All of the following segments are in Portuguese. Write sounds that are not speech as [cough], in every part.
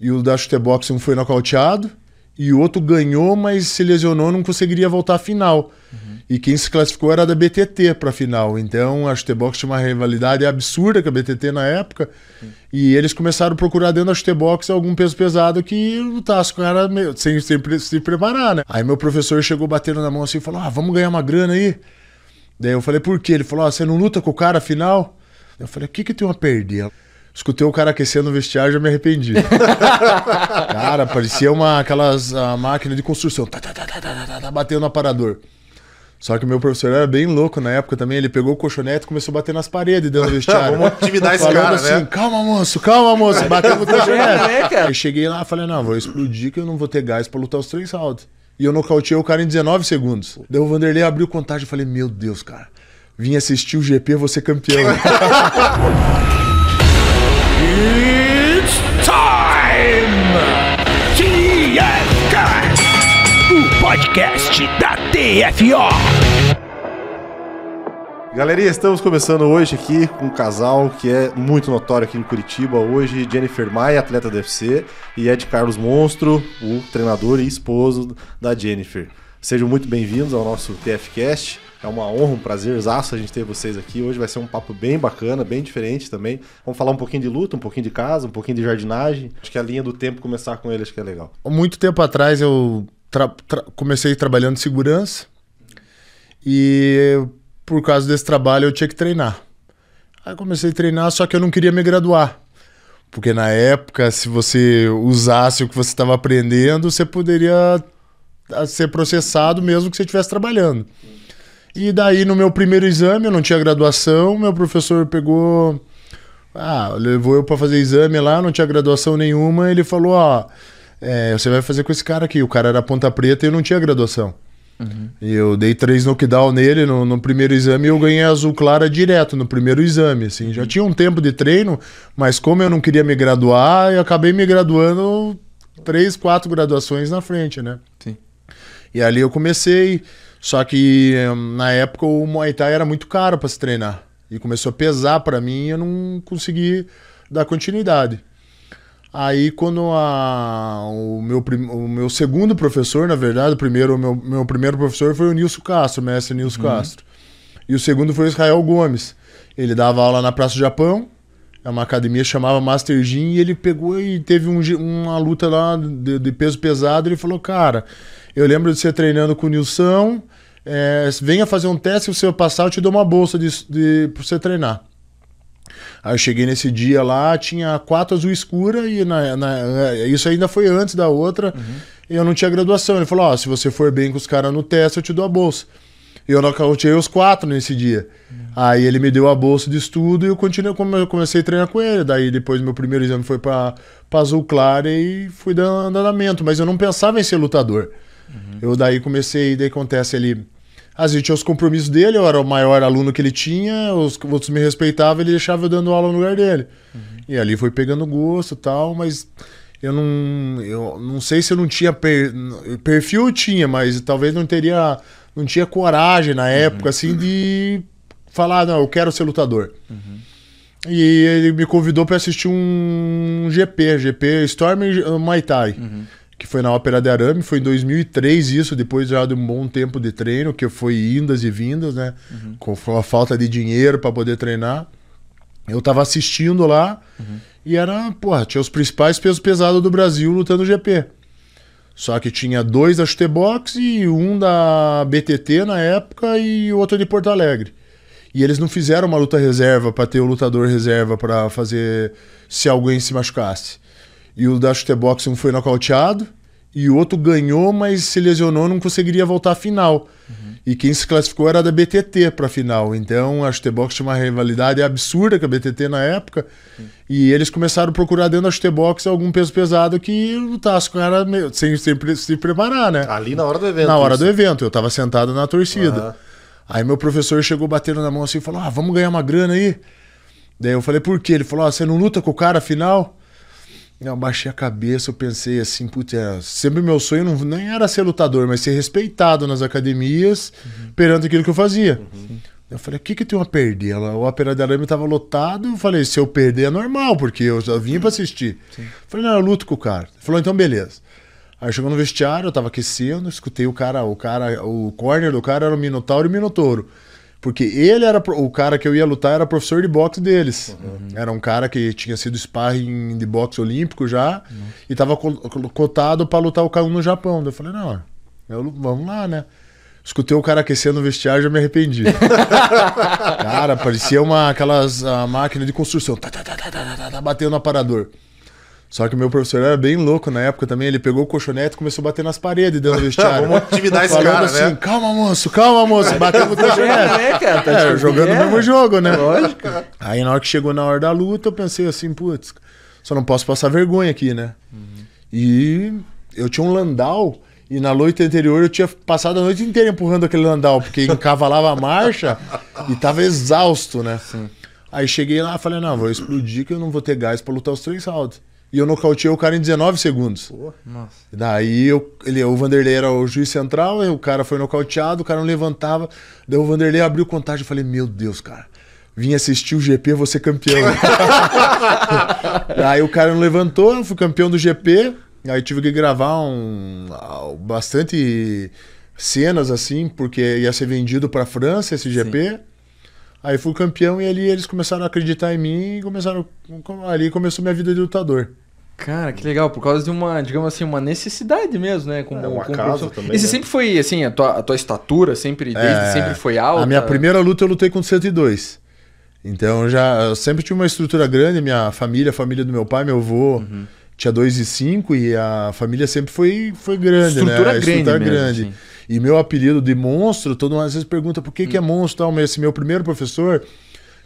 E o da Chutebox um foi nocauteado e o outro ganhou, mas se lesionou, não conseguiria voltar à final. Uhum. E quem se classificou era da BTT para a final. Então a Chutebox tinha uma rivalidade absurda com a BTT na época. Uhum. E eles começaram a procurar dentro da Chutebox algum peso pesado que lutasse com ela sem, sem se preparar, né? Aí meu professor chegou batendo na mão assim e falou: Ah, vamos ganhar uma grana aí. Daí eu falei: Por quê? Ele falou: ah, Você não luta com o cara final? Eu falei: O que, que tem a perder? escutei o cara aquecendo no vestiário e já me arrependi. [laughs] cara, parecia uma, aquelas a máquina de construção, tá, tá, tá, tá, tá, tá, tá, tá, batendo no aparador. Só que o meu professor era bem louco na época também. Ele pegou o colchonete e começou a bater nas paredes dentro do [laughs] vestiário. Vamos intimidar esse cara, né? assim, né? calma, moço, calma, moço. [laughs] Bateu no é, colchonete. Né, Aí eu cheguei lá e falei, não, vou explodir que eu não vou ter gás pra lutar os três rounds. E eu nocauteei o cara em 19 segundos. Daí o Vanderlei abriu contagem e falei, meu Deus, cara. Vim assistir o GP, você campeão. podcast da TFO. Galeria, estamos começando hoje aqui com um casal que é muito notório aqui em Curitiba hoje, Jennifer Maia, atleta do UFC, e Ed Carlos Monstro, o treinador e esposo da Jennifer. Sejam muito bem-vindos ao nosso TFcast. É uma honra, um prazer, prazerzaço a gente ter vocês aqui. Hoje vai ser um papo bem bacana, bem diferente também. Vamos falar um pouquinho de luta, um pouquinho de casa, um pouquinho de jardinagem. Acho que a linha do tempo começar com ele acho que é legal. Muito tempo atrás eu tra tra comecei trabalhando segurança e por causa desse trabalho eu tinha que treinar. Aí comecei a treinar, só que eu não queria me graduar. Porque na época, se você usasse o que você estava aprendendo, você poderia ah, ser processado mesmo que você estivesse trabalhando. E daí, no meu primeiro exame, eu não tinha graduação, meu professor pegou. Ah, levou eu para fazer exame lá, não tinha graduação nenhuma. Ele falou: Ó, é, você vai fazer com esse cara aqui. O cara era ponta preta e eu não tinha graduação. Uhum. E eu dei três knockdown nele no, no primeiro exame e eu ganhei azul clara direto no primeiro exame. Assim. Já uhum. tinha um tempo de treino, mas como eu não queria me graduar, eu acabei me graduando três, quatro graduações na frente, né? Sim. E ali eu comecei. Só que hum, na época o Muay Thai era muito caro para se treinar. E começou a pesar para mim e eu não consegui dar continuidade. Aí quando a, o, meu, o meu segundo professor, na verdade, o primeiro, o meu, meu primeiro professor foi o Nilson Castro, o mestre Nilson uhum. Castro. E o segundo foi o Israel Gomes. Ele dava aula na Praça do Japão, é uma academia chamava Master Gym, e ele pegou e teve um, uma luta lá de, de, peso pesado. Ele falou: Cara, eu lembro de você treinando com o Nilson, é, venha fazer um teste, se você passar, eu te dou uma bolsa de, de, pra você treinar. Aí eu cheguei nesse dia lá, tinha quatro azul escura e na, na, é, isso ainda foi antes da outra. Uhum. E eu não tinha graduação. Ele falou: oh, se você for bem com os caras no teste, eu te dou a bolsa. E eu nocauteei os quatro nesse dia. Uhum. Aí ele me deu a bolsa de estudo e eu continuei, eu comecei a treinar com ele. Daí depois meu primeiro exame foi para Azul Clara e fui dando andamento. Mas eu não pensava em ser lutador. Uhum. Eu daí comecei, daí acontece ali às ah, vezes tinha os compromissos dele, eu era o maior aluno que ele tinha, os outros me respeitavam, ele deixava eu dando aula no lugar dele. Uhum. E ali foi pegando gosto e tal, mas eu não, eu não sei se eu não tinha per, perfil eu tinha, mas talvez não teria não tinha coragem na uhum. época uhum. assim de falar não eu quero ser lutador. Uhum. E ele me convidou para assistir um GP, GP Storm Muay Thai. Uhum que foi na Ópera de Arame, foi em 2003 isso, depois já de um bom tempo de treino, que foi indas e vindas, né? Uhum. Com a falta de dinheiro para poder treinar. Eu tava assistindo lá uhum. e era, porra, tinha os principais pesos pesados do Brasil lutando no GP. Só que tinha dois da Box e um da BTT na época e outro de Porto Alegre. E eles não fizeram uma luta reserva para ter o lutador reserva para fazer se alguém se machucasse. E o da Chutebox um foi nocauteado e o outro ganhou, mas se lesionou, não conseguiria voltar à final. Uhum. E quem se classificou era da BTT para a final. Então a Chutebox tinha uma rivalidade absurda com a BTT na época. Uhum. E eles começaram a procurar dentro da Chutebox algum peso pesado que lutasse com ela sem, sem se preparar, né? Ali na hora do evento. Na hora isso. do evento. Eu estava sentado na torcida. Uhum. Aí meu professor chegou batendo na mão assim e falou: Ah, vamos ganhar uma grana aí. Daí eu falei: Por quê? Ele falou: ah, Você não luta com o cara final? Eu baixei a cabeça, eu pensei assim, puta, é, sempre meu sonho não, nem era ser lutador, mas ser respeitado nas academias uhum. perante aquilo que eu fazia. Uhum. Eu falei, o que, que eu tenho a perder? Ela, o Opera de Arame estava lotado, eu falei, se eu perder é normal, porque eu já vim para assistir. Sim. Eu falei, não, eu luto com o cara. Ele falou, então beleza. Aí chegou no vestiário, eu tava aquecendo, escutei o cara, o cara, o corner do cara era o Minotauro e o Minotouro. Porque ele era. O cara que eu ia lutar era professor de boxe deles. Uhum. Era um cara que tinha sido sparring de boxe olímpico já. Uhum. E tava cotado para lutar o K1 no Japão. eu falei, não, eu, vamos lá, né? Escutei o cara aquecendo no vestiário já me arrependi. [laughs] cara, parecia uma, aquelas a máquina de construção. Tá, tá, tá, tá, tá, tá, tá, batendo no aparador. Só que o meu professor era bem louco na época também. Ele pegou o colchonete e começou a bater nas paredes dentro do [laughs] vestiário. Vamos atividar esse Falando cara, né? assim, né? calma, moço, calma, moço. [laughs] Bateu no é, colchonete. Tá é, jogando o mesmo é. jogo, né? Lógico. Aí na hora que chegou na hora da luta, eu pensei assim, putz, só não posso passar vergonha aqui, né? Uhum. E eu tinha um Landau... E na noite anterior eu tinha passado a noite inteira empurrando aquele landau, porque encavalava a marcha e tava exausto, né? Sim. Aí cheguei lá e falei, não, vou explodir que eu não vou ter gás para lutar os três rounds e eu nocauteei o cara em 19 segundos. Porra, nossa. Daí eu, ele, o Vanderlei era o juiz central, o cara foi nocauteado, o cara não levantava. Daí o Vanderlei abriu contagem e falei, meu Deus, cara. Vim assistir o GP, você campeão. [laughs] Aí o cara não levantou, eu fui campeão do GP. Aí tive que gravar um, ah, bastante cenas assim, porque ia ser vendido para França esse GP. Sim. Aí fui campeão e ali eles começaram a acreditar em mim e começaram ali começou minha vida de lutador. Cara, que legal, por causa de uma, digamos assim, uma necessidade mesmo, né? com é um acaso também. E você né? sempre foi, assim, a tua, a tua estatura sempre, desde é, sempre foi alta? A minha primeira luta eu lutei com 102. Então já eu sempre tive uma estrutura grande, minha família, a família do meu pai, meu avô, uhum. tinha 2,5 e a família sempre foi, foi grande, né? estrutura né? Grande estrutura é mesmo, grande. Assim. E meu apelido de monstro, todo mundo às vezes pergunta por que, que é hum. monstro tal, então, mas esse meu primeiro professor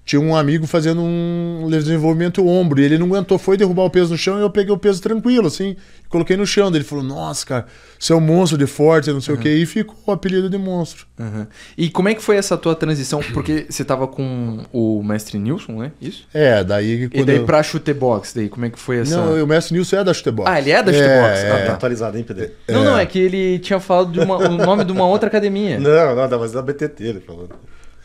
tinha um amigo fazendo um desenvolvimento ombro e ele não aguentou, foi derrubar o peso no chão e eu peguei o peso tranquilo, assim, coloquei no chão. Ele falou: Nossa, cara, você é um monstro de forte, não sei uhum. o que, e ficou o apelido de monstro. Uhum. E como é que foi essa tua transição? Porque você tava com o mestre Nilson, né? Isso? É, daí. Quando e daí eu... pra box, daí como é que foi essa. Não, o mestre Nilson é da box. Ah, ele é da chute É, é. ah, tá. É. atualizado, hein, PD? É. Não, não, é. é que ele tinha falado uma, o nome de uma outra academia. [laughs] Não, não, mas é da BTT ele falou.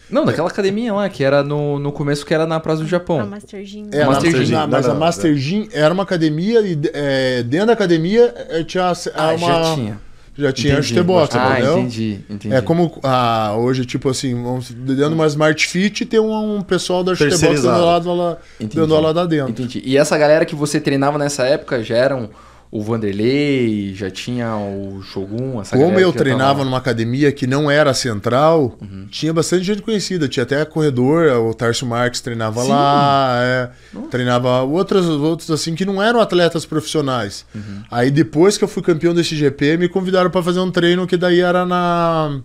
Não, daquela academia lá, que era no, no começo que era na Praça do Japão. A Master Gym. É, Master Gym. Na, mas a Master Gym era uma academia e é, dentro da academia é, tinha ah, é uma... já tinha. Já tinha entendi, Artebox, ah, entendeu? entendi, entendi. É como ah, hoje, tipo assim, vamos dando uma Smart Fit tem um, um pessoal da Artebox dando aula lá, lá dentro. Entendi. E essa galera que você treinava nessa época já eram... Um o Vanderlei, já tinha o Shogun, essa Como eu treinava tava... numa academia que não era central, uhum. tinha bastante gente conhecida. Tinha até corredor, o Tarso Marques treinava Sim. lá, é, treinava outros, outros assim que não eram atletas profissionais. Uhum. Aí depois que eu fui campeão desse GP, me convidaram para fazer um treino que daí era na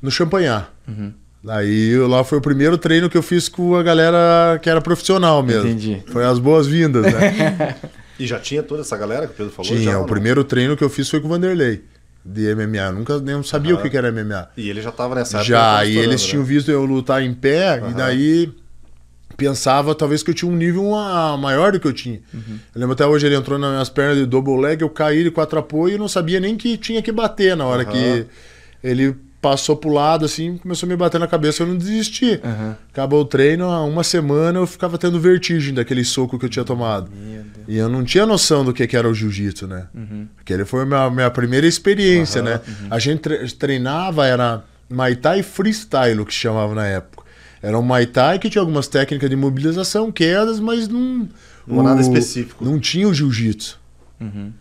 no Champanhar. Uhum. Aí lá foi o primeiro treino que eu fiz com a galera que era profissional mesmo. Entendi. Foi as boas-vindas, né? [laughs] E já tinha toda essa galera que o Pedro falou? Tinha. Já, o primeiro treino que eu fiz foi com o Vanderlei de MMA. Nunca nem sabia uhum. o ah. que era MMA. E ele já estava nessa época. Já, e eles né? tinham visto eu lutar em pé, uhum. e daí pensava talvez que eu tinha um nível maior do que eu tinha. Uhum. Eu lembro até hoje ele entrou nas minhas pernas de double leg, eu caí de quatro apoio e não sabia nem que tinha que bater na hora que ele passou pro lado, assim, começou a me bater na cabeça, eu não desisti. Uhum. Acabou o treino, há uma semana eu ficava tendo vertigem daquele soco que eu tinha tomado. E eu não tinha noção do que, que era o jiu-jitsu, né? Uhum. Aquele foi a minha, minha primeira experiência, uhum. né? Uhum. A gente treinava, era maitai Thai Freestyle, que chamava na época. Era um maitai que tinha algumas técnicas de mobilização, quedas, mas não... Não o, nada específico. Não tinha o jiu-jitsu. Uhum.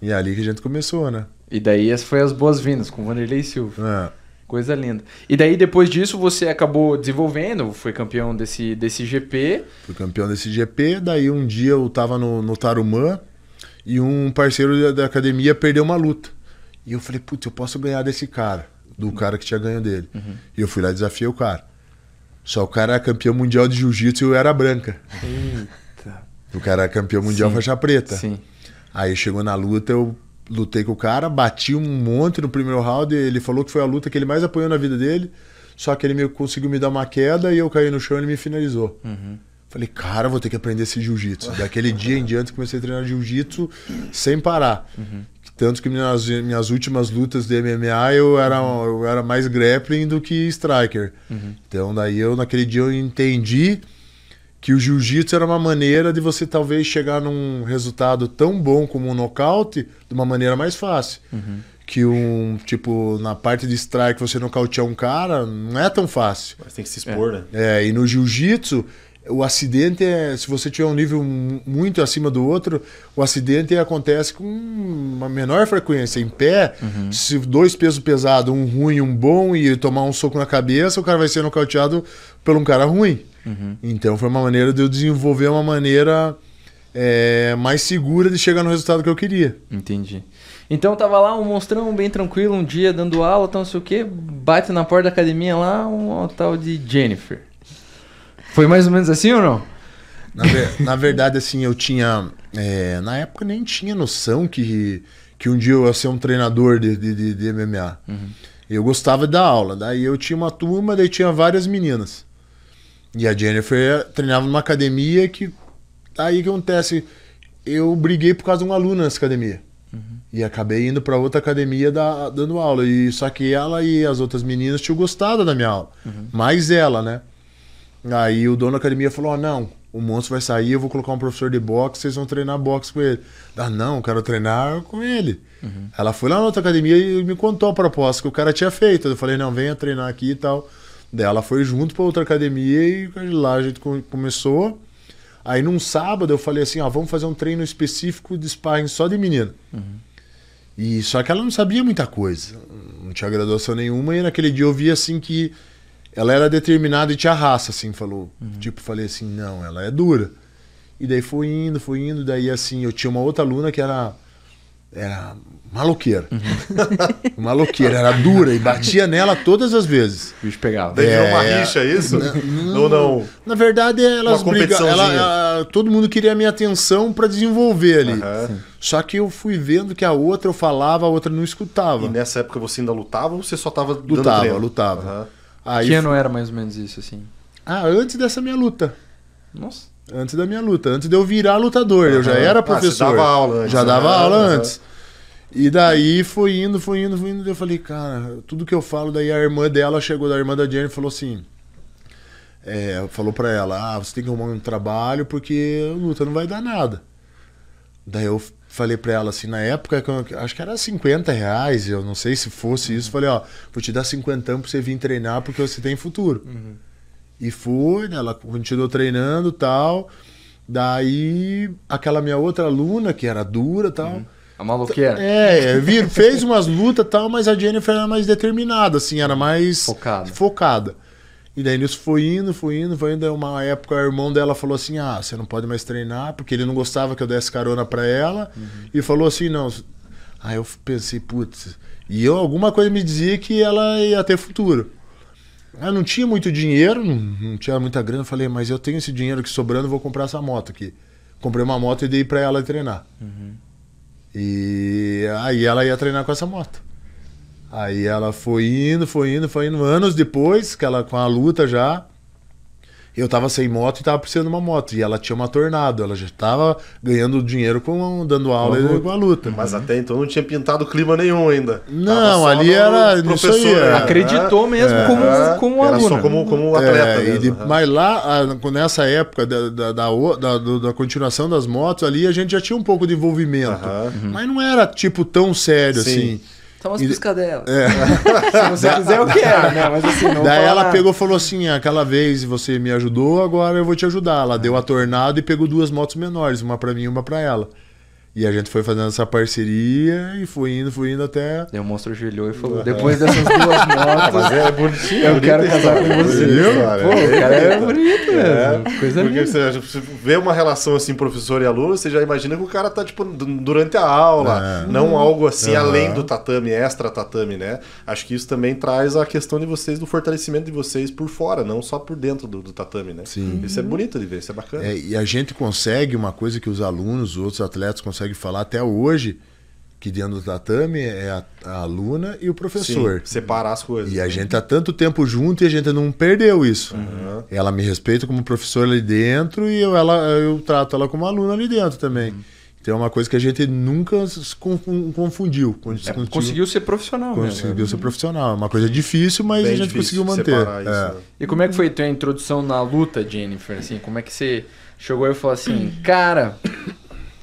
E é ali que a gente começou né? E daí essas foram as boas-vindas com o Vanderlei Silva. É. Coisa linda. E daí, depois disso, você acabou desenvolvendo, foi campeão desse, desse GP. Fui campeão desse GP, daí um dia eu tava no, no Tarumã e um parceiro da, da academia perdeu uma luta. E eu falei, putz, eu posso ganhar desse cara, do cara que tinha ganho dele. Uhum. E eu fui lá e desafiei o cara. Só o cara era é campeão mundial de jiu-jitsu e eu era branca. Eita. O cara era é campeão mundial Sim. faixa preta. Sim. Aí chegou na luta, eu lutei com o cara, bati um monte no primeiro round. ele falou que foi a luta que ele mais apoiou na vida dele. Só que ele me, conseguiu me dar uma queda e eu caí no chão e ele me finalizou. Uhum. Falei, cara, vou ter que aprender esse jiu-jitsu. Daquele uhum. dia em diante comecei a treinar jiu-jitsu sem parar. Uhum. Tanto que nas minhas últimas lutas de MMA eu era, eu era mais grappling do que striker. Uhum. Então daí eu naquele dia eu entendi que o jiu-jitsu era uma maneira de você talvez chegar num resultado tão bom como um nocaute de uma maneira mais fácil. Uhum. Que um, tipo, na parte de strike você nocautear um cara, não é tão fácil. Mas tem que se expor, é. né? É, e no jiu-jitsu, o acidente é. Se você tiver um nível muito acima do outro, o acidente acontece com uma menor frequência. Em pé, uhum. se dois pesos pesados, um ruim e um bom, e tomar um soco na cabeça, o cara vai ser nocauteado por um cara ruim. Uhum. Então foi uma maneira de eu desenvolver uma maneira é, mais segura de chegar no resultado que eu queria. Entendi. Então tava lá um monstrão bem tranquilo, um dia dando aula, então não sei o quê, bate na porta da academia lá um tal de Jennifer. Foi mais ou menos assim ou não? Na, ver, na verdade, assim, eu tinha. É, na época nem tinha noção que, que um dia eu ia ser um treinador de, de, de MMA. Uhum. Eu gostava da aula, daí eu tinha uma turma, daí tinha várias meninas. E a Jennifer treinava numa academia que. Tá aí que acontece? Eu briguei por causa de um aluno nessa academia. Uhum. E acabei indo para outra academia da, dando aula. E só que ela e as outras meninas tinham gostado da minha aula. Uhum. Mais ela, né? Aí o dono da academia falou: ah, não, o monstro vai sair, eu vou colocar um professor de boxe, vocês vão treinar boxe com ele. Ah, não, eu quero treinar com ele. Uhum. Ela foi lá na outra academia e me contou a proposta que o cara tinha feito. Eu falei: não, venha treinar aqui e tal. Daí ela foi junto para outra academia e lá a gente começou. Aí num sábado eu falei assim, ah, vamos fazer um treino específico de sparring só de menina. Uhum. E só que ela não sabia muita coisa, não tinha graduação nenhuma e naquele dia eu vi assim que ela era determinada e tinha raça, assim, falou, uhum. tipo, falei assim, não, ela é dura. E daí foi indo, foi indo, daí assim, eu tinha uma outra aluna que era era maloqueira. Uhum. [laughs] maloqueira, era dura e batia nela todas as vezes. O bicho pegava. Daí é, uma rixa, é isso? Ou não? Na verdade, elas brigavam. Ela, todo mundo queria a minha atenção para desenvolver ali. Uhum. Só que eu fui vendo que a outra eu falava, a outra não escutava. E nessa época você ainda lutava ou você só tava lutava, treino? Lutava, lutava. Uhum. Aí que ano era mais ou menos isso, assim? Ah, antes dessa minha luta. Nossa. Antes da minha luta, antes de eu virar lutador, uhum. eu já era ah, professor. Ah, dava aula antes. Já né? dava né? aula antes. E daí foi indo, foi indo, foi indo. Eu falei, cara, tudo que eu falo, daí a irmã dela chegou, da irmã da Jenny, falou assim: é, falou pra ela, ah, você tem que arrumar um trabalho porque a luta não vai dar nada. Daí eu falei pra ela assim, na época, acho que era 50 reais, eu não sei se fosse isso, falei, ó, vou te dar 50 pra você vir treinar porque você tem futuro. Uhum. E fui, né? ela continuou treinando tal. Daí, aquela minha outra aluna, que era dura tal. Uhum. A maloqueira. É, vir, fez umas lutas tal, mas a Jennifer era mais determinada, assim, era mais focada. focada. E daí isso foi indo, foi indo, foi indo. Aí uma época o irmão dela falou assim: Ah, você não pode mais treinar, porque ele não gostava que eu desse carona pra ela. Uhum. E falou assim: Não. Aí eu pensei, putz. E eu, alguma coisa me dizia que ela ia ter futuro. Eu ah, não tinha muito dinheiro, não tinha muita grana. falei, mas eu tenho esse dinheiro que sobrando, vou comprar essa moto aqui. Comprei uma moto e dei para ela treinar. Uhum. E aí ela ia treinar com essa moto. Aí ela foi indo, foi indo, foi indo. Anos depois, que ela com a luta já, eu tava sem moto e tava precisando de uma moto. E ela tinha uma tornado, ela já tava ganhando dinheiro com dando aula com a luta. Mas uhum. até então não tinha pintado clima nenhum ainda. Não, ali era professor. Era, né? é. Acreditou né? mesmo é, como, é, como era só como, como é, atleta. É, de, uhum. Mas lá, nessa época da da, da, da, da, continuação das motos, ali a gente já tinha um pouco de envolvimento. Mas não era tipo tão sério Sim. assim. Só tá umas piscadelas. É. [laughs] Se você quiser, eu quero, né? Mas assim, não Daí ela nada. pegou e falou assim: aquela vez você me ajudou, agora eu vou te ajudar. Ela deu a tornado e pegou duas motos menores, uma para mim e uma para ela. E a gente foi fazendo essa parceria e foi indo, foi indo até. Daí o monstro ajoelhou e falou: ah. depois dessas duas motos. [laughs] Mas é bonitinho. Eu é quero casar com você. Viu? Pô, o é cara é bonito mesmo. É. Coisa Porque linda. você vê uma relação assim, professor e aluno, você já imagina que o cara tá, tipo, durante a aula. É. Não uhum. algo assim além do tatame, extra tatame, né? Acho que isso também traz a questão de vocês, do fortalecimento de vocês por fora, não só por dentro do, do tatame, né? Sim. Isso é bonito de ver, isso é bacana. É, e a gente consegue uma coisa que os alunos, os outros atletas conseguem consegue falar até hoje que dentro do tatame é a, a aluna e o professor. Sim, separar as coisas. E né? a gente tá tanto tempo junto e a gente não perdeu isso. Uhum. Ela me respeita como professor ali dentro e eu, ela, eu trato ela como aluna ali dentro também. Uhum. Então é uma coisa que a gente nunca se confundiu. É, conseguiu ser profissional. Conseguiu mesmo. Né? ser profissional. É uma coisa difícil, mas Bem a gente conseguiu manter. Isso, né? é. né? E como é que foi a tua introdução na luta, Jennifer? Assim, como é que você chegou e falou assim, cara,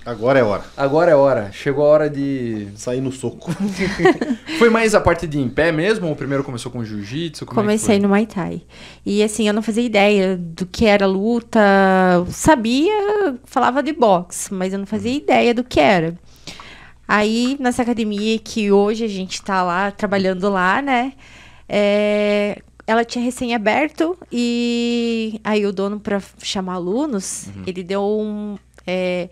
Agora é hora. Agora é hora. Chegou a hora de. Sair no soco. [laughs] foi mais a parte de em pé mesmo? O primeiro começou com jiu-jitsu? É Comecei é no Muay Thai. E assim, eu não fazia ideia do que era luta. sabia, falava de boxe, mas eu não fazia uhum. ideia do que era. Aí, nessa academia que hoje a gente tá lá, trabalhando lá, né? É, ela tinha recém aberto e aí o dono, para chamar alunos, uhum. ele deu um. É,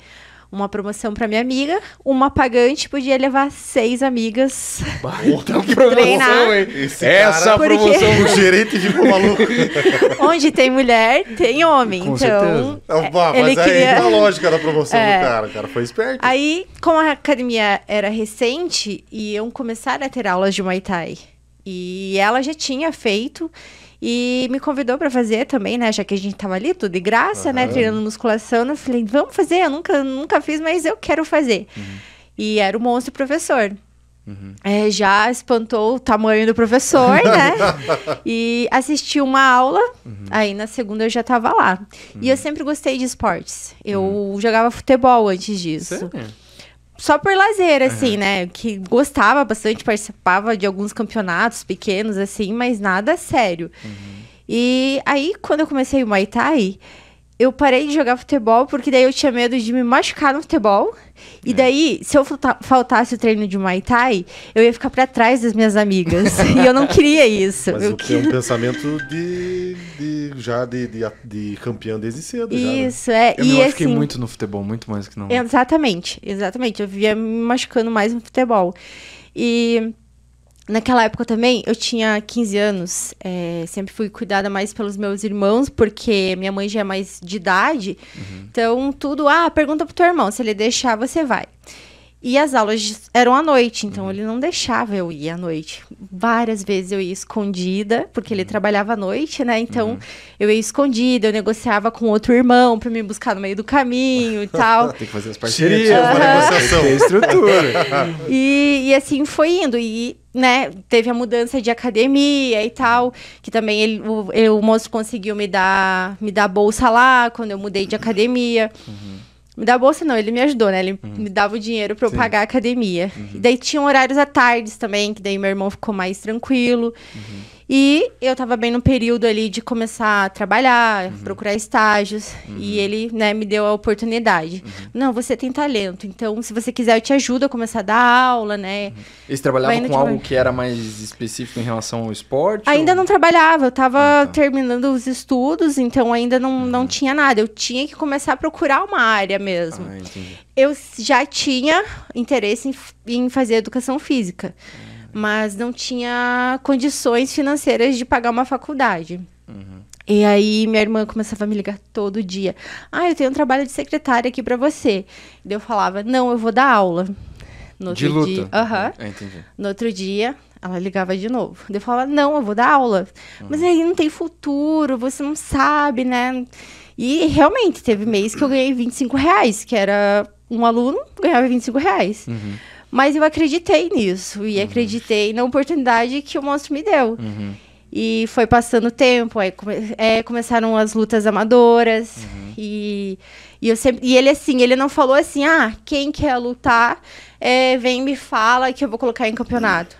uma promoção para minha amiga. Uma pagante podia levar seis amigas. Então, que promoção, hein? Essa cara, promoção porque... do [laughs] gerente ficou maluco. Onde tem mulher, tem homem. Com então, certeza. Opa, ah, é, ele mas aí tá a lógica da promoção é... do cara. O cara foi esperto. Aí, como a academia era recente, iam começar a ter aulas de Muay Thai. E ela já tinha feito e me convidou para fazer também, né? Já que a gente tava ali, tudo de graça, uhum. né? Treinando musculação. Eu falei, vamos fazer? Eu nunca, nunca fiz, mas eu quero fazer. Uhum. E era o monstro professor. Uhum. É, já espantou o tamanho do professor, né? [laughs] e assisti uma aula, uhum. aí na segunda eu já tava lá. Uhum. E eu uhum. sempre gostei de esportes. Eu uhum. jogava futebol antes disso. Sério? só por lazer, assim, né? Que gostava bastante, participava de alguns campeonatos pequenos, assim, mas nada sério. Uhum. E aí, quando eu comecei o Muay Thai, eu parei de jogar futebol porque daí eu tinha medo de me machucar no futebol. E é. daí, se eu faltasse o treino de Muay Thai, eu ia ficar para trás das minhas amigas. [laughs] e eu não queria isso. Mas eu tenho é um pensamento de, de já de, de, de, campeão desde cedo. Isso, já, né? é. Eu e me machuquei assim, muito no futebol, muito mais que não. Exatamente, exatamente. Eu via me machucando mais no futebol. E naquela época também, eu tinha 15 anos, é, sempre fui cuidada mais pelos meus irmãos, porque minha mãe já é mais de idade. Uhum. Então, tudo, ah, pergunta pro teu irmão, se ele deixar, você vai. E as aulas eram à noite, então uhum. ele não deixava eu ir à noite. Várias vezes eu ia escondida, porque ele uhum. trabalhava à noite, né? Então uhum. eu ia escondida, eu negociava com outro irmão para me buscar no meio do caminho e [laughs] tal. Tem que fazer as parcerias, uhum. negociação. Tem estrutura. [laughs] e, e assim foi indo. E né, teve a mudança de academia e tal, que também ele, o, ele, o moço conseguiu me dar, me dar bolsa lá quando eu mudei de academia. Uhum. Me dar bolsa não, ele me ajudou, né? Ele uhum. me dava o dinheiro para eu Sim. pagar a academia. Uhum. E daí tinham horários à tardes também, que daí meu irmão ficou mais tranquilo. Uhum. E eu tava bem no período ali de começar a trabalhar, uhum. procurar estágios. Uhum. E ele, né, me deu a oportunidade. Uhum. Não, você tem talento. Então, se você quiser, eu te ajudo a começar a dar aula, né? Uhum. Eles trabalhavam com algo que era mais específico em relação ao esporte? Ainda ou... não trabalhava. Eu tava ah, tá. terminando os estudos, então ainda não, uhum. não tinha nada. Eu tinha que começar a procurar uma área mesmo. Ah, eu já tinha interesse em, em fazer educação física. Uhum mas não tinha condições financeiras de pagar uma faculdade. Uhum. E aí minha irmã começava a me ligar todo dia. Ah, eu tenho um trabalho de secretária aqui para você. E eu falava, não, eu vou dar aula. No de luta. Dia, é, Entendi. No outro dia, ela ligava de novo. Eu falava, não, eu vou dar aula. Uhum. Mas aí não tem futuro, você não sabe, né? E realmente, teve mês que eu ganhei 25 reais, que era um aluno, ganhava 25 reais. Uhum. Mas eu acreditei nisso e uhum. acreditei na oportunidade que o monstro me deu. Uhum. E foi passando o tempo, aí come é, começaram as lutas amadoras. Uhum. E, e, eu sempre, e ele assim, ele não falou assim, ah, quem quer lutar, é, vem me fala que eu vou colocar em campeonato.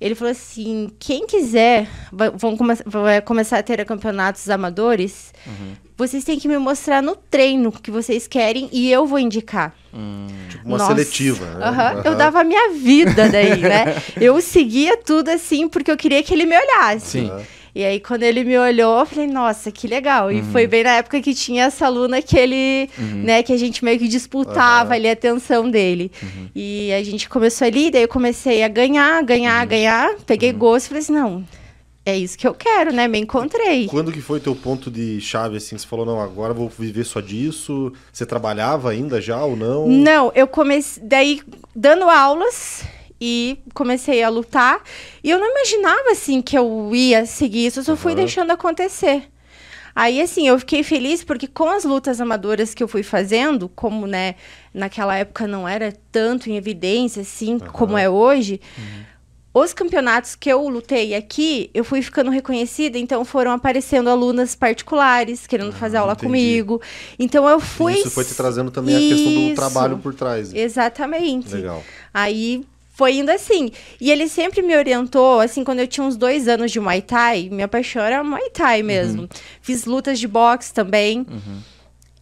Ele falou assim, quem quiser, vão come vai começar a ter campeonatos amadores, uhum vocês têm que me mostrar no treino que vocês querem e eu vou indicar. Hum, tipo uma Nossa. seletiva. Né? Uhum. Uhum. Eu dava a minha vida daí, [laughs] né? eu seguia tudo assim porque eu queria que ele me olhasse. Sim. Uhum. E aí, quando ele me olhou, eu falei, nossa, que legal. E foi uhum. bem na época que tinha essa aluna que ele, uhum. né, que a gente meio que disputava uhum. ali a atenção dele. Uhum. E a gente começou ali, daí eu comecei a ganhar, ganhar, uhum. ganhar. Peguei gosto e falei assim, não, é isso que eu quero, né? Me encontrei. Quando que foi teu ponto de chave, assim? Você falou, não, agora vou viver só disso. Você trabalhava ainda já ou não? Não, eu comecei... Daí, dando aulas e comecei a lutar. E eu não imaginava, assim, que eu ia seguir isso. Eu só uhum. fui deixando acontecer. Aí, assim, eu fiquei feliz porque com as lutas amadoras que eu fui fazendo, como, né, naquela época não era tanto em evidência, assim, uhum. como é hoje... Uhum os campeonatos que eu lutei aqui, eu fui ficando reconhecida, então foram aparecendo alunas particulares querendo ah, fazer aula entendi. comigo. Então eu fui. Isso foi te trazendo também Isso. a questão do trabalho por trás. Exatamente. Legal. Aí foi indo assim. E ele sempre me orientou, assim, quando eu tinha uns dois anos de Muay Thai, minha paixão era Muay Thai uhum. mesmo. Uhum. Fiz lutas de boxe também. Uhum.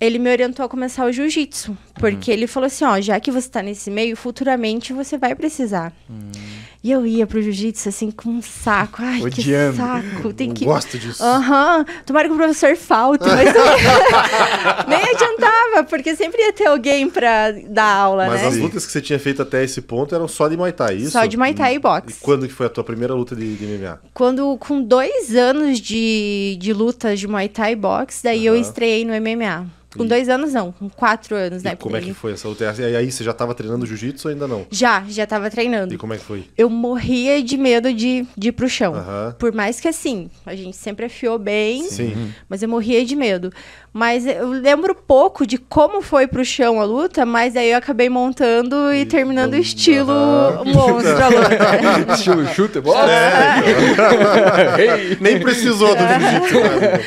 Ele me orientou a começar o jiu-jitsu. Porque uhum. ele falou assim: ó, já que você tá nesse meio, futuramente você vai precisar. Uhum. E eu ia pro jiu-jitsu assim com um saco. Ai, Odiando. que saco. Tem que... gosto disso. Aham. Uhum. Tomara que o professor falte, mas [laughs] nem adiantava, porque sempre ia ter alguém pra dar aula, mas né? Mas as lutas que você tinha feito até esse ponto eram só de Muay Thai, isso? Só de Muay Thai e boxe. E quando que foi a tua primeira luta de, de MMA? Quando, com dois anos de, de lutas de Muay Thai e boxe, daí uhum. eu estreiei no MMA. Com dois anos, não, com quatro anos, e né? Como é que foi essa outra? E aí, você já estava treinando jiu-jitsu ou ainda não? Já, já estava treinando. E como é que foi? Eu morria de medo de, de ir pro chão. Por mais que assim, a gente sempre afiou bem, Sim. mas eu morria de medo. Mas eu lembro pouco de como foi pro chão a luta, mas aí eu acabei montando e, e terminando o estilo [laughs] monstro luta. estilo chute, bola? É. Nem precisou do jiu-jitsu. Né?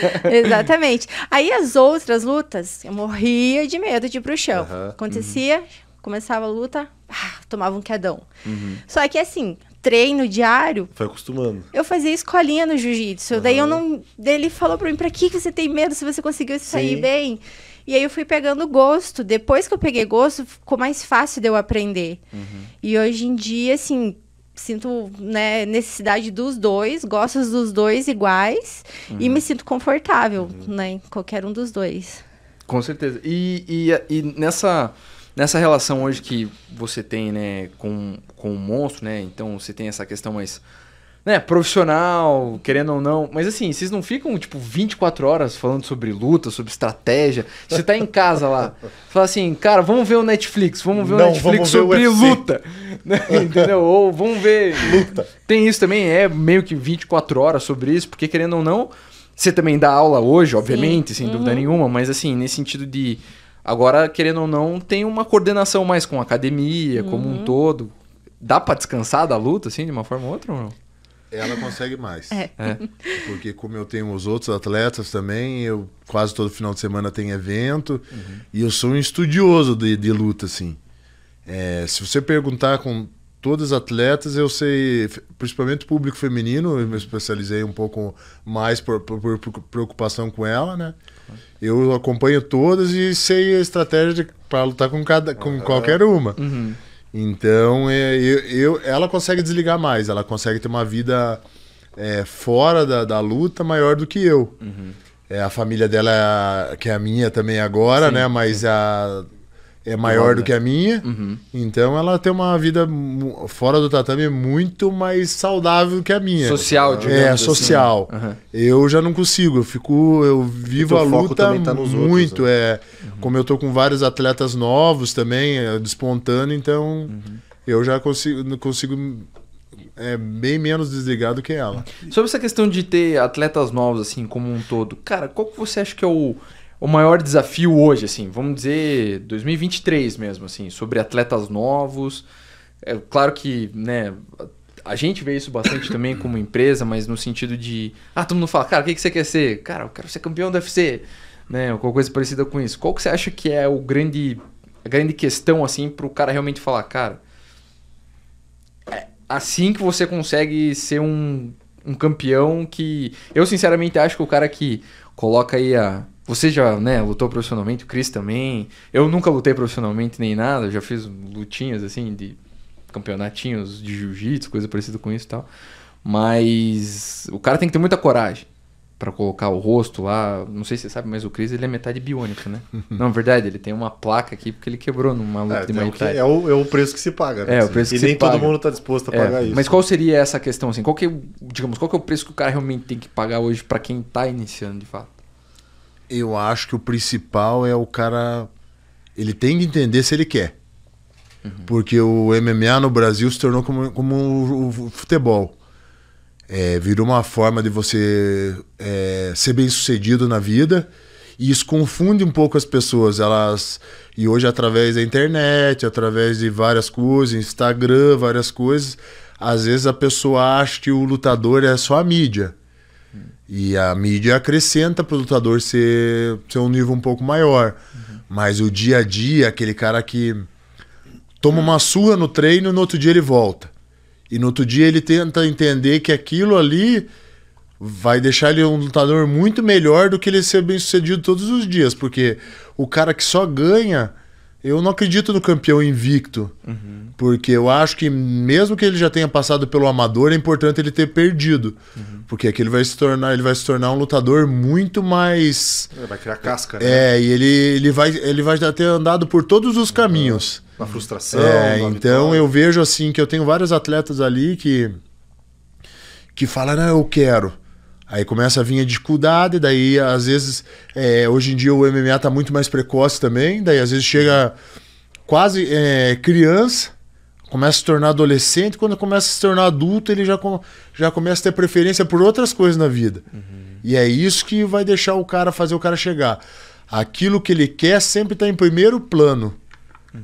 [laughs] Exatamente. Aí as outras lutas, eu morria de medo de ir pro chão. Acontecia, uhum. começava a luta, ah, tomava um quedão. Uhum. Só que assim, treino diário. Foi acostumando. Eu fazia escolinha no jiu-jitsu. Uhum. Daí eu não. ele falou pra mim: pra que você tem medo se você conseguiu sair Sim. bem? E aí eu fui pegando gosto. Depois que eu peguei gosto, ficou mais fácil de eu aprender. Uhum. E hoje em dia, assim, sinto né, necessidade dos dois, gosto dos dois iguais uhum. e me sinto confortável, uhum. né, em qualquer um dos dois. Com certeza. E, e, e nessa Nessa relação hoje que você tem, né, com, com o monstro, né? Então você tem essa questão mais né, profissional, querendo ou não. Mas assim, vocês não ficam, tipo, 24 horas falando sobre luta, sobre estratégia. Você tá em casa lá, [laughs] fala assim, cara, vamos ver o Netflix, vamos ver não, o Netflix sobre o luta. [laughs] Né, entendeu? Ou vamos ver. Luta. Tem isso também, é meio que 24 horas sobre isso, porque querendo ou não, você também dá aula hoje, obviamente, Sim. sem dúvida uhum. nenhuma, mas assim, nesse sentido de Agora, querendo ou não, tem uma coordenação mais com a academia, uhum. como um uhum. todo. Dá para descansar da luta, assim, de uma forma ou outra ou não? Ela consegue mais. É. É. [laughs] Porque como eu tenho os outros atletas também, eu quase todo final de semana tem evento. Uhum. E eu sou um estudioso de, de luta, assim. É, se você perguntar com todas atletas, eu sei, principalmente público feminino, eu me especializei um pouco mais por, por, por preocupação com ela, né? Eu acompanho todas e sei a estratégia para lutar com, cada, com uhum. qualquer uma. Uhum. Então, é, eu, eu, ela consegue desligar mais, ela consegue ter uma vida é, fora da, da, luta maior do que eu. Uhum. É, a família dela, é que é a minha também agora, sim, né? Mas sim. a é maior do que a minha. Uhum. Então ela tem uma vida fora do tatame muito mais saudável que a minha. Social, é, digamos. É, assim. Né? social. Uhum. Eu já não consigo, eu fico, eu vivo a luta tá muito, outros, né? é. Uhum. Como eu tô com vários atletas novos também, é, despontando, então uhum. eu já consigo, consigo é bem menos desligado que ela. Sobre essa questão de ter atletas novos assim como um todo, cara, qual que você acha que é o o maior desafio hoje, assim, vamos dizer 2023 mesmo, assim, sobre atletas novos? É claro que, né, a gente vê isso bastante também como empresa, mas no sentido de, ah, todo mundo fala, cara, o que, que você quer ser? Cara, eu quero ser campeão do UFC, né, alguma coisa parecida com isso. Qual que você acha que é o grande, a grande questão, assim, para o cara realmente falar, cara, é assim que você consegue ser um, um campeão que... Eu, sinceramente, acho que o cara que coloca aí a você já, né, lutou profissionalmente, o Cris também. Eu nunca lutei profissionalmente nem nada, já fiz lutinhas assim de campeonatinhos de jiu-jitsu, coisa parecida com isso e tal. Mas o cara tem que ter muita coragem para colocar o rosto lá. Não sei se você sabe, mas o Cris ele é metade biônico, né? [laughs] não, é verdade, ele tem uma placa aqui porque ele quebrou numa luta é, de Muay Thai. É o, é o preço que se paga, né? É, o assim, preço e que se paga. E nem todo mundo está disposto a é, pagar isso. Mas qual seria essa questão assim? Qual que, é digamos, qual que é o preço que o cara realmente tem que pagar hoje para quem está iniciando de fato? eu acho que o principal é o cara. Ele tem que entender se ele quer. Uhum. Porque o MMA no Brasil se tornou como, como o futebol. É, virou uma forma de você é, ser bem sucedido na vida. E isso confunde um pouco as pessoas. Elas. E hoje, através da internet, através de várias coisas, Instagram, várias coisas, às vezes a pessoa acha que o lutador é só a mídia. E a mídia acrescenta para o lutador ser, ser um nível um pouco maior. Uhum. Mas o dia a dia, aquele cara que toma uma surra no treino, no outro dia ele volta. E no outro dia ele tenta entender que aquilo ali vai deixar ele um lutador muito melhor do que ele ser bem sucedido todos os dias. Porque o cara que só ganha eu não acredito no campeão invicto. Uhum. Porque eu acho que, mesmo que ele já tenha passado pelo amador, é importante ele ter perdido. Uhum. Porque aqui ele vai se tornar, ele vai se tornar um lutador muito mais. Ele vai criar casca, né? É, e ele, ele, vai, ele vai ter andado por todos os caminhos. Na frustração. É, na então vitória. eu vejo assim que eu tenho vários atletas ali que. que falam, não, eu quero. Aí começa a vir a dificuldade, daí às vezes, é, hoje em dia o MMA está muito mais precoce também, daí às vezes chega quase é, criança, começa a se tornar adolescente, quando começa a se tornar adulto, ele já, com, já começa a ter preferência por outras coisas na vida. Uhum. E é isso que vai deixar o cara fazer o cara chegar. Aquilo que ele quer sempre está em primeiro plano.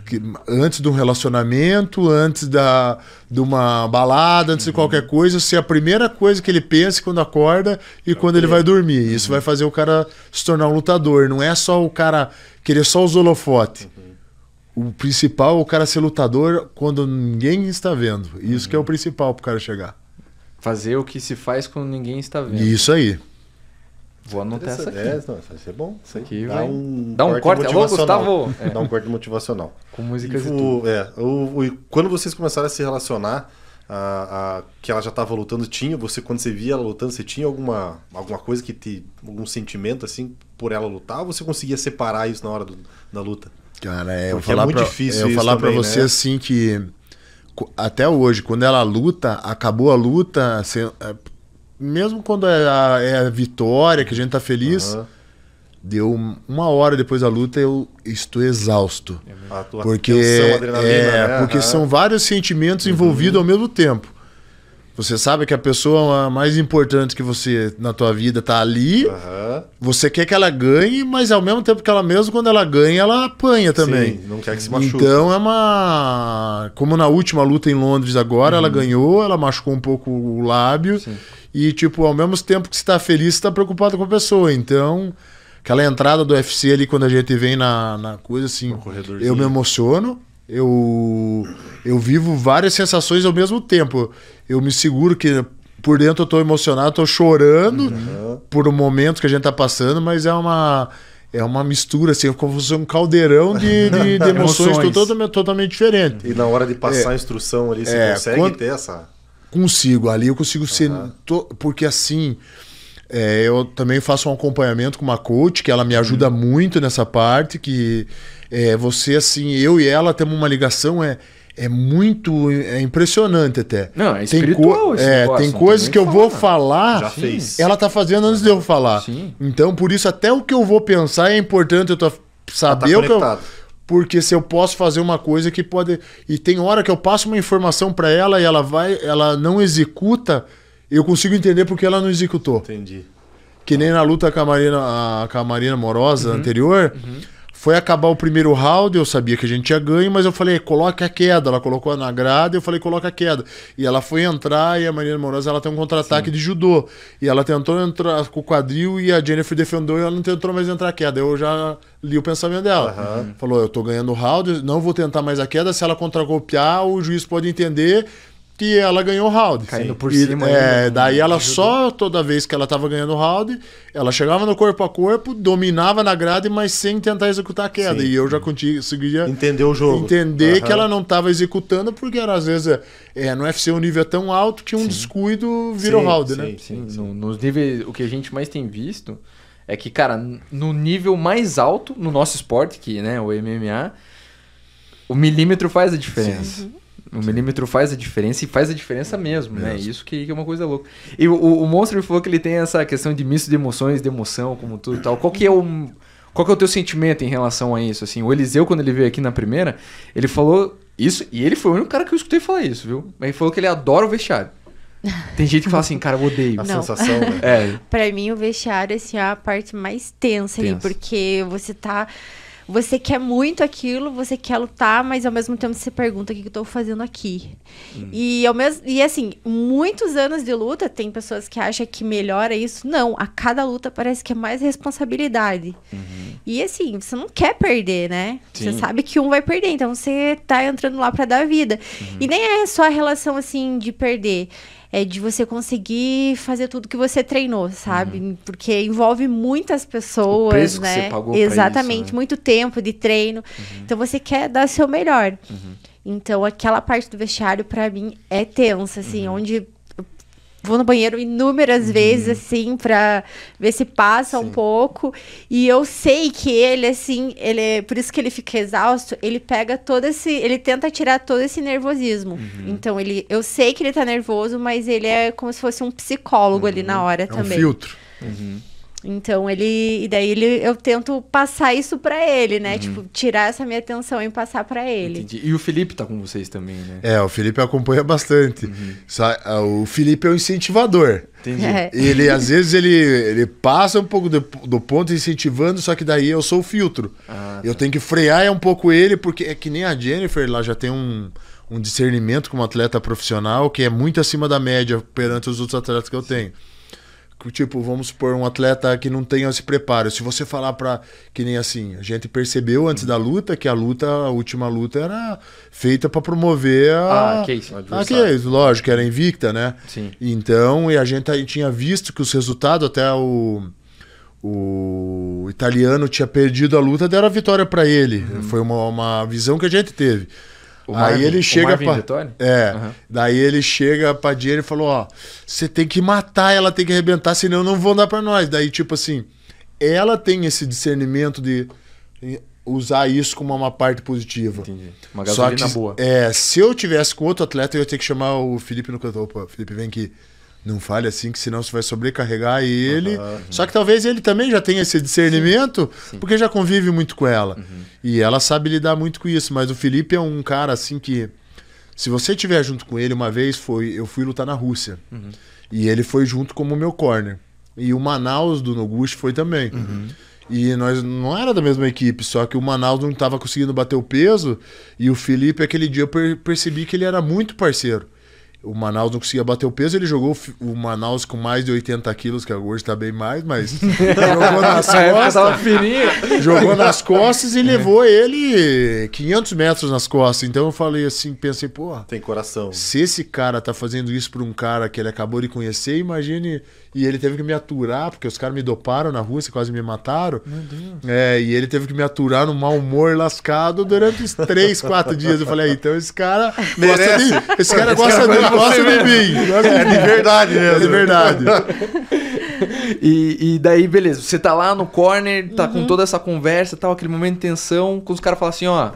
Que, antes de um relacionamento, antes da, de uma balada, antes uhum. de qualquer coisa, ser a primeira coisa que ele pensa quando acorda e quando ele vai dormir. Uhum. Isso vai fazer o cara se tornar um lutador. Não é só o cara querer só os holofotes. Uhum. O principal é o cara ser lutador quando ninguém está vendo. Isso que é o uhum. principal para o cara chegar. Fazer o que se faz quando ninguém está vendo. Isso aí. Vou anotar essa aqui. É, não, vai ser bom. Isso aqui dá, vai... um dá um corte, corte motivacional. Gustavo. É. [laughs] Dá um corte motivacional. Com músicas e, tudo. é, o, o, quando vocês começaram a se relacionar, a, a, que ela já estava lutando, tinha, você quando você via ela lutando, você tinha alguma, alguma coisa que te... algum sentimento, assim, por ela lutar? Ou você conseguia separar isso na hora do, da luta? Cara, é, eu falar é muito pra, difícil Eu falar para você, né? assim, que até hoje, quando ela luta, acabou a luta, assim, mesmo quando é a, é a vitória, que a gente tá feliz. Uhum. Deu uma hora depois da luta, eu estou exausto. É porque tensão, é, né? porque uhum. são vários sentimentos envolvidos uhum. ao mesmo tempo. Você sabe que a pessoa mais importante que você na tua vida tá ali. Uhum. Você quer que ela ganhe, mas ao mesmo tempo que ela mesmo quando ela ganha, ela apanha também. Sim, não quer que se machuque. Então é uma como na última luta em Londres agora, uhum. ela ganhou, ela machucou um pouco o lábio. Sim. E, tipo, ao mesmo tempo que você tá feliz, você tá preocupado com a pessoa. Então, aquela entrada do UFC ali, quando a gente vem na, na coisa, assim, eu me emociono, eu, eu vivo várias sensações ao mesmo tempo. Eu me seguro que por dentro eu tô emocionado, tô chorando uhum. por um momento que a gente tá passando, mas é uma é uma mistura, assim, é como se fosse um caldeirão de, de, de [laughs] emoções, emoções. Totalmente, totalmente diferente. E na hora de passar é, a instrução ali, você é, consegue quando, ter essa. Consigo, ali eu consigo uhum. ser. Tô, porque assim. É, eu também faço um acompanhamento com uma coach, que ela me ajuda uhum. muito nessa parte, que é, você, assim, eu e ela temos uma ligação, é, é muito é impressionante até. Não, é espiritual tem co é, Tem coisas que eu fala. vou falar, Já fez. ela tá fazendo antes de eu falar. Sim. Então, por isso, até o que eu vou pensar é importante eu tô tá saber tá o que eu porque se eu posso fazer uma coisa que pode e tem hora que eu passo uma informação para ela e ela vai, ela não executa, eu consigo entender porque ela não executou. Entendi. Que nem na luta com a Marina, a, com a Marina Morosa uhum. anterior, uhum. Foi acabar o primeiro round, eu sabia que a gente ia ganho, mas eu falei, coloca a queda. Ela colocou na grade, eu falei, coloca a queda. E ela foi entrar e a Maria Morosa ela tem um contra-ataque de judô. E ela tentou entrar com o quadril e a Jennifer defendeu e ela não tentou mais entrar a queda. Eu já li o pensamento dela. Uhum. Falou, eu tô ganhando o round, não vou tentar mais a queda. Se ela contragolpear, o juiz pode entender e ela ganhou o round. Caindo por e, cima. É, ainda, né? daí ela ajudou. só, toda vez que ela estava ganhando o round, ela chegava no corpo a corpo, dominava na grade, mas sem tentar executar a queda. Sim. E eu já conseguia... Entender o jogo. Entender uhum. que ela não estava executando, porque era, às vezes é, no UFC o nível é tão alto que um sim. descuido vira sim, o round, né? Sim, sim. No, nos níveis, o que a gente mais tem visto é que, cara, no nível mais alto, no nosso esporte, que né, o MMA, o milímetro faz a diferença. Sim. Uhum. O Sim. milímetro faz a diferença e faz a diferença mesmo, né? mesmo. né? Isso que, que, é uma coisa louca. E o, o Monstro falou que ele tem essa questão de misto de emoções, de emoção, como tudo e tal. Qual que é o. Qual que é o teu sentimento em relação a isso? Assim, o Eliseu, quando ele veio aqui na primeira, ele falou isso, e ele foi o único cara que eu escutei falar isso, viu? Ele falou que ele adora o vestiário. Tem gente que fala assim, cara, eu odeio. A não. sensação, né? É. pra mim, o vestiário, assim, é a parte mais tensa, tensa. ali, porque você tá você quer muito aquilo, você quer lutar, mas ao mesmo tempo você pergunta o que, eu estou fazendo aqui. Hum. E, ao mesmo, e assim, muitos anos de luta, tem pessoas que acham que melhora isso. Não, a cada luta parece que é mais responsabilidade. Uhum. E assim, você não quer perder, né? Sim. Você sabe que um vai perder, então você tá entrando lá para dar vida. Uhum. E nem é só a relação assim de perder é, de você conseguir fazer tudo que você treinou, sabe? Uhum. Porque envolve muitas pessoas, o preço né? Que você pagou Exatamente, isso, né? muito tempo de treino. Uhum. Então você quer dar seu melhor. Uhum. Então aquela parte do vestiário para mim é tensa, assim, uhum. onde vou no banheiro inúmeras uhum. vezes, assim, pra ver se passa Sim. um pouco. E eu sei que ele, assim, ele é, por isso que ele fica exausto, ele pega todo esse. Ele tenta tirar todo esse nervosismo. Uhum. Então, ele, eu sei que ele tá nervoso, mas ele é como se fosse um psicólogo uhum. ali na hora é também. Um filtro. Uhum. Então ele, e daí ele, eu tento passar isso para ele, né? Uhum. Tipo, tirar essa minha atenção e passar para ele. Entendi. E o Felipe tá com vocês também, né? É, o Felipe acompanha bastante. Uhum. Ah, o Felipe é um incentivador. Entendi. É. Ele, às vezes, ele, ele passa um pouco do, do ponto incentivando, só que daí eu sou o filtro. Ah, tá. eu tenho que frear um pouco ele, porque é que nem a Jennifer lá já tem um, um discernimento como atleta profissional que é muito acima da média perante os outros atletas que eu tenho tipo, vamos supor, um atleta que não tenha esse preparo. Se você falar para que nem assim, a gente percebeu antes da luta que a luta, a última luta era feita para promover a ah, case, a case, lógico, era invicta, né? Sim. Então, e a gente aí tinha visto que os resultados até o o italiano tinha perdido a luta, deram a vitória para ele. Uhum. Foi uma, uma visão que a gente teve. O Marvin, aí ele chega para É. Uhum. Daí ele chega pra dinheiro e falou: "Ó, você tem que matar, ela tem que arrebentar, senão não vão dar para nós". Daí tipo assim, ela tem esse discernimento de usar isso como uma parte positiva. Entendi. Uma gasolina Só que, boa. É, se eu tivesse com outro atleta, eu ia ter que chamar o Felipe no cantor, pô, Felipe, vem aqui. Não fale assim, que senão você vai sobrecarregar ele. Uhum. Só que talvez ele também já tenha esse discernimento, Sim. Sim. porque já convive muito com ela. Uhum. E ela sabe lidar muito com isso. Mas o Felipe é um cara assim que. Se você tiver junto com ele, uma vez foi eu fui lutar na Rússia. Uhum. E ele foi junto como meu corner. E o Manaus do Noguchi foi também. Uhum. E nós não era da mesma equipe, só que o Manaus não estava conseguindo bater o peso. E o Felipe, aquele dia, eu per percebi que ele era muito parceiro o Manaus não conseguia bater o peso, ele jogou o Manaus com mais de 80 quilos, que hoje tá bem mais, mas [laughs] jogou nas costas. jogou nas costas e é. levou ele 500 metros nas costas. Então eu falei assim, pensei, pô... Tem coração. Se esse cara tá fazendo isso pra um cara que ele acabou de conhecer, imagine e ele teve que me aturar, porque os caras me doparam na Rússia, quase me mataram. Meu Deus. É, e ele teve que me aturar no mau humor lascado durante uns 3, 4 dias. Eu falei, ah, então esse cara Merece. gosta de mim. Esse cara esse gosta, cara de, gosta de mim. Gosta é, é, de verdade mesmo. de verdade. E, e, daí, beleza, você tá lá no corner, tá uhum. com toda essa conversa tal, aquele momento de tensão, quando os caras falam assim, ó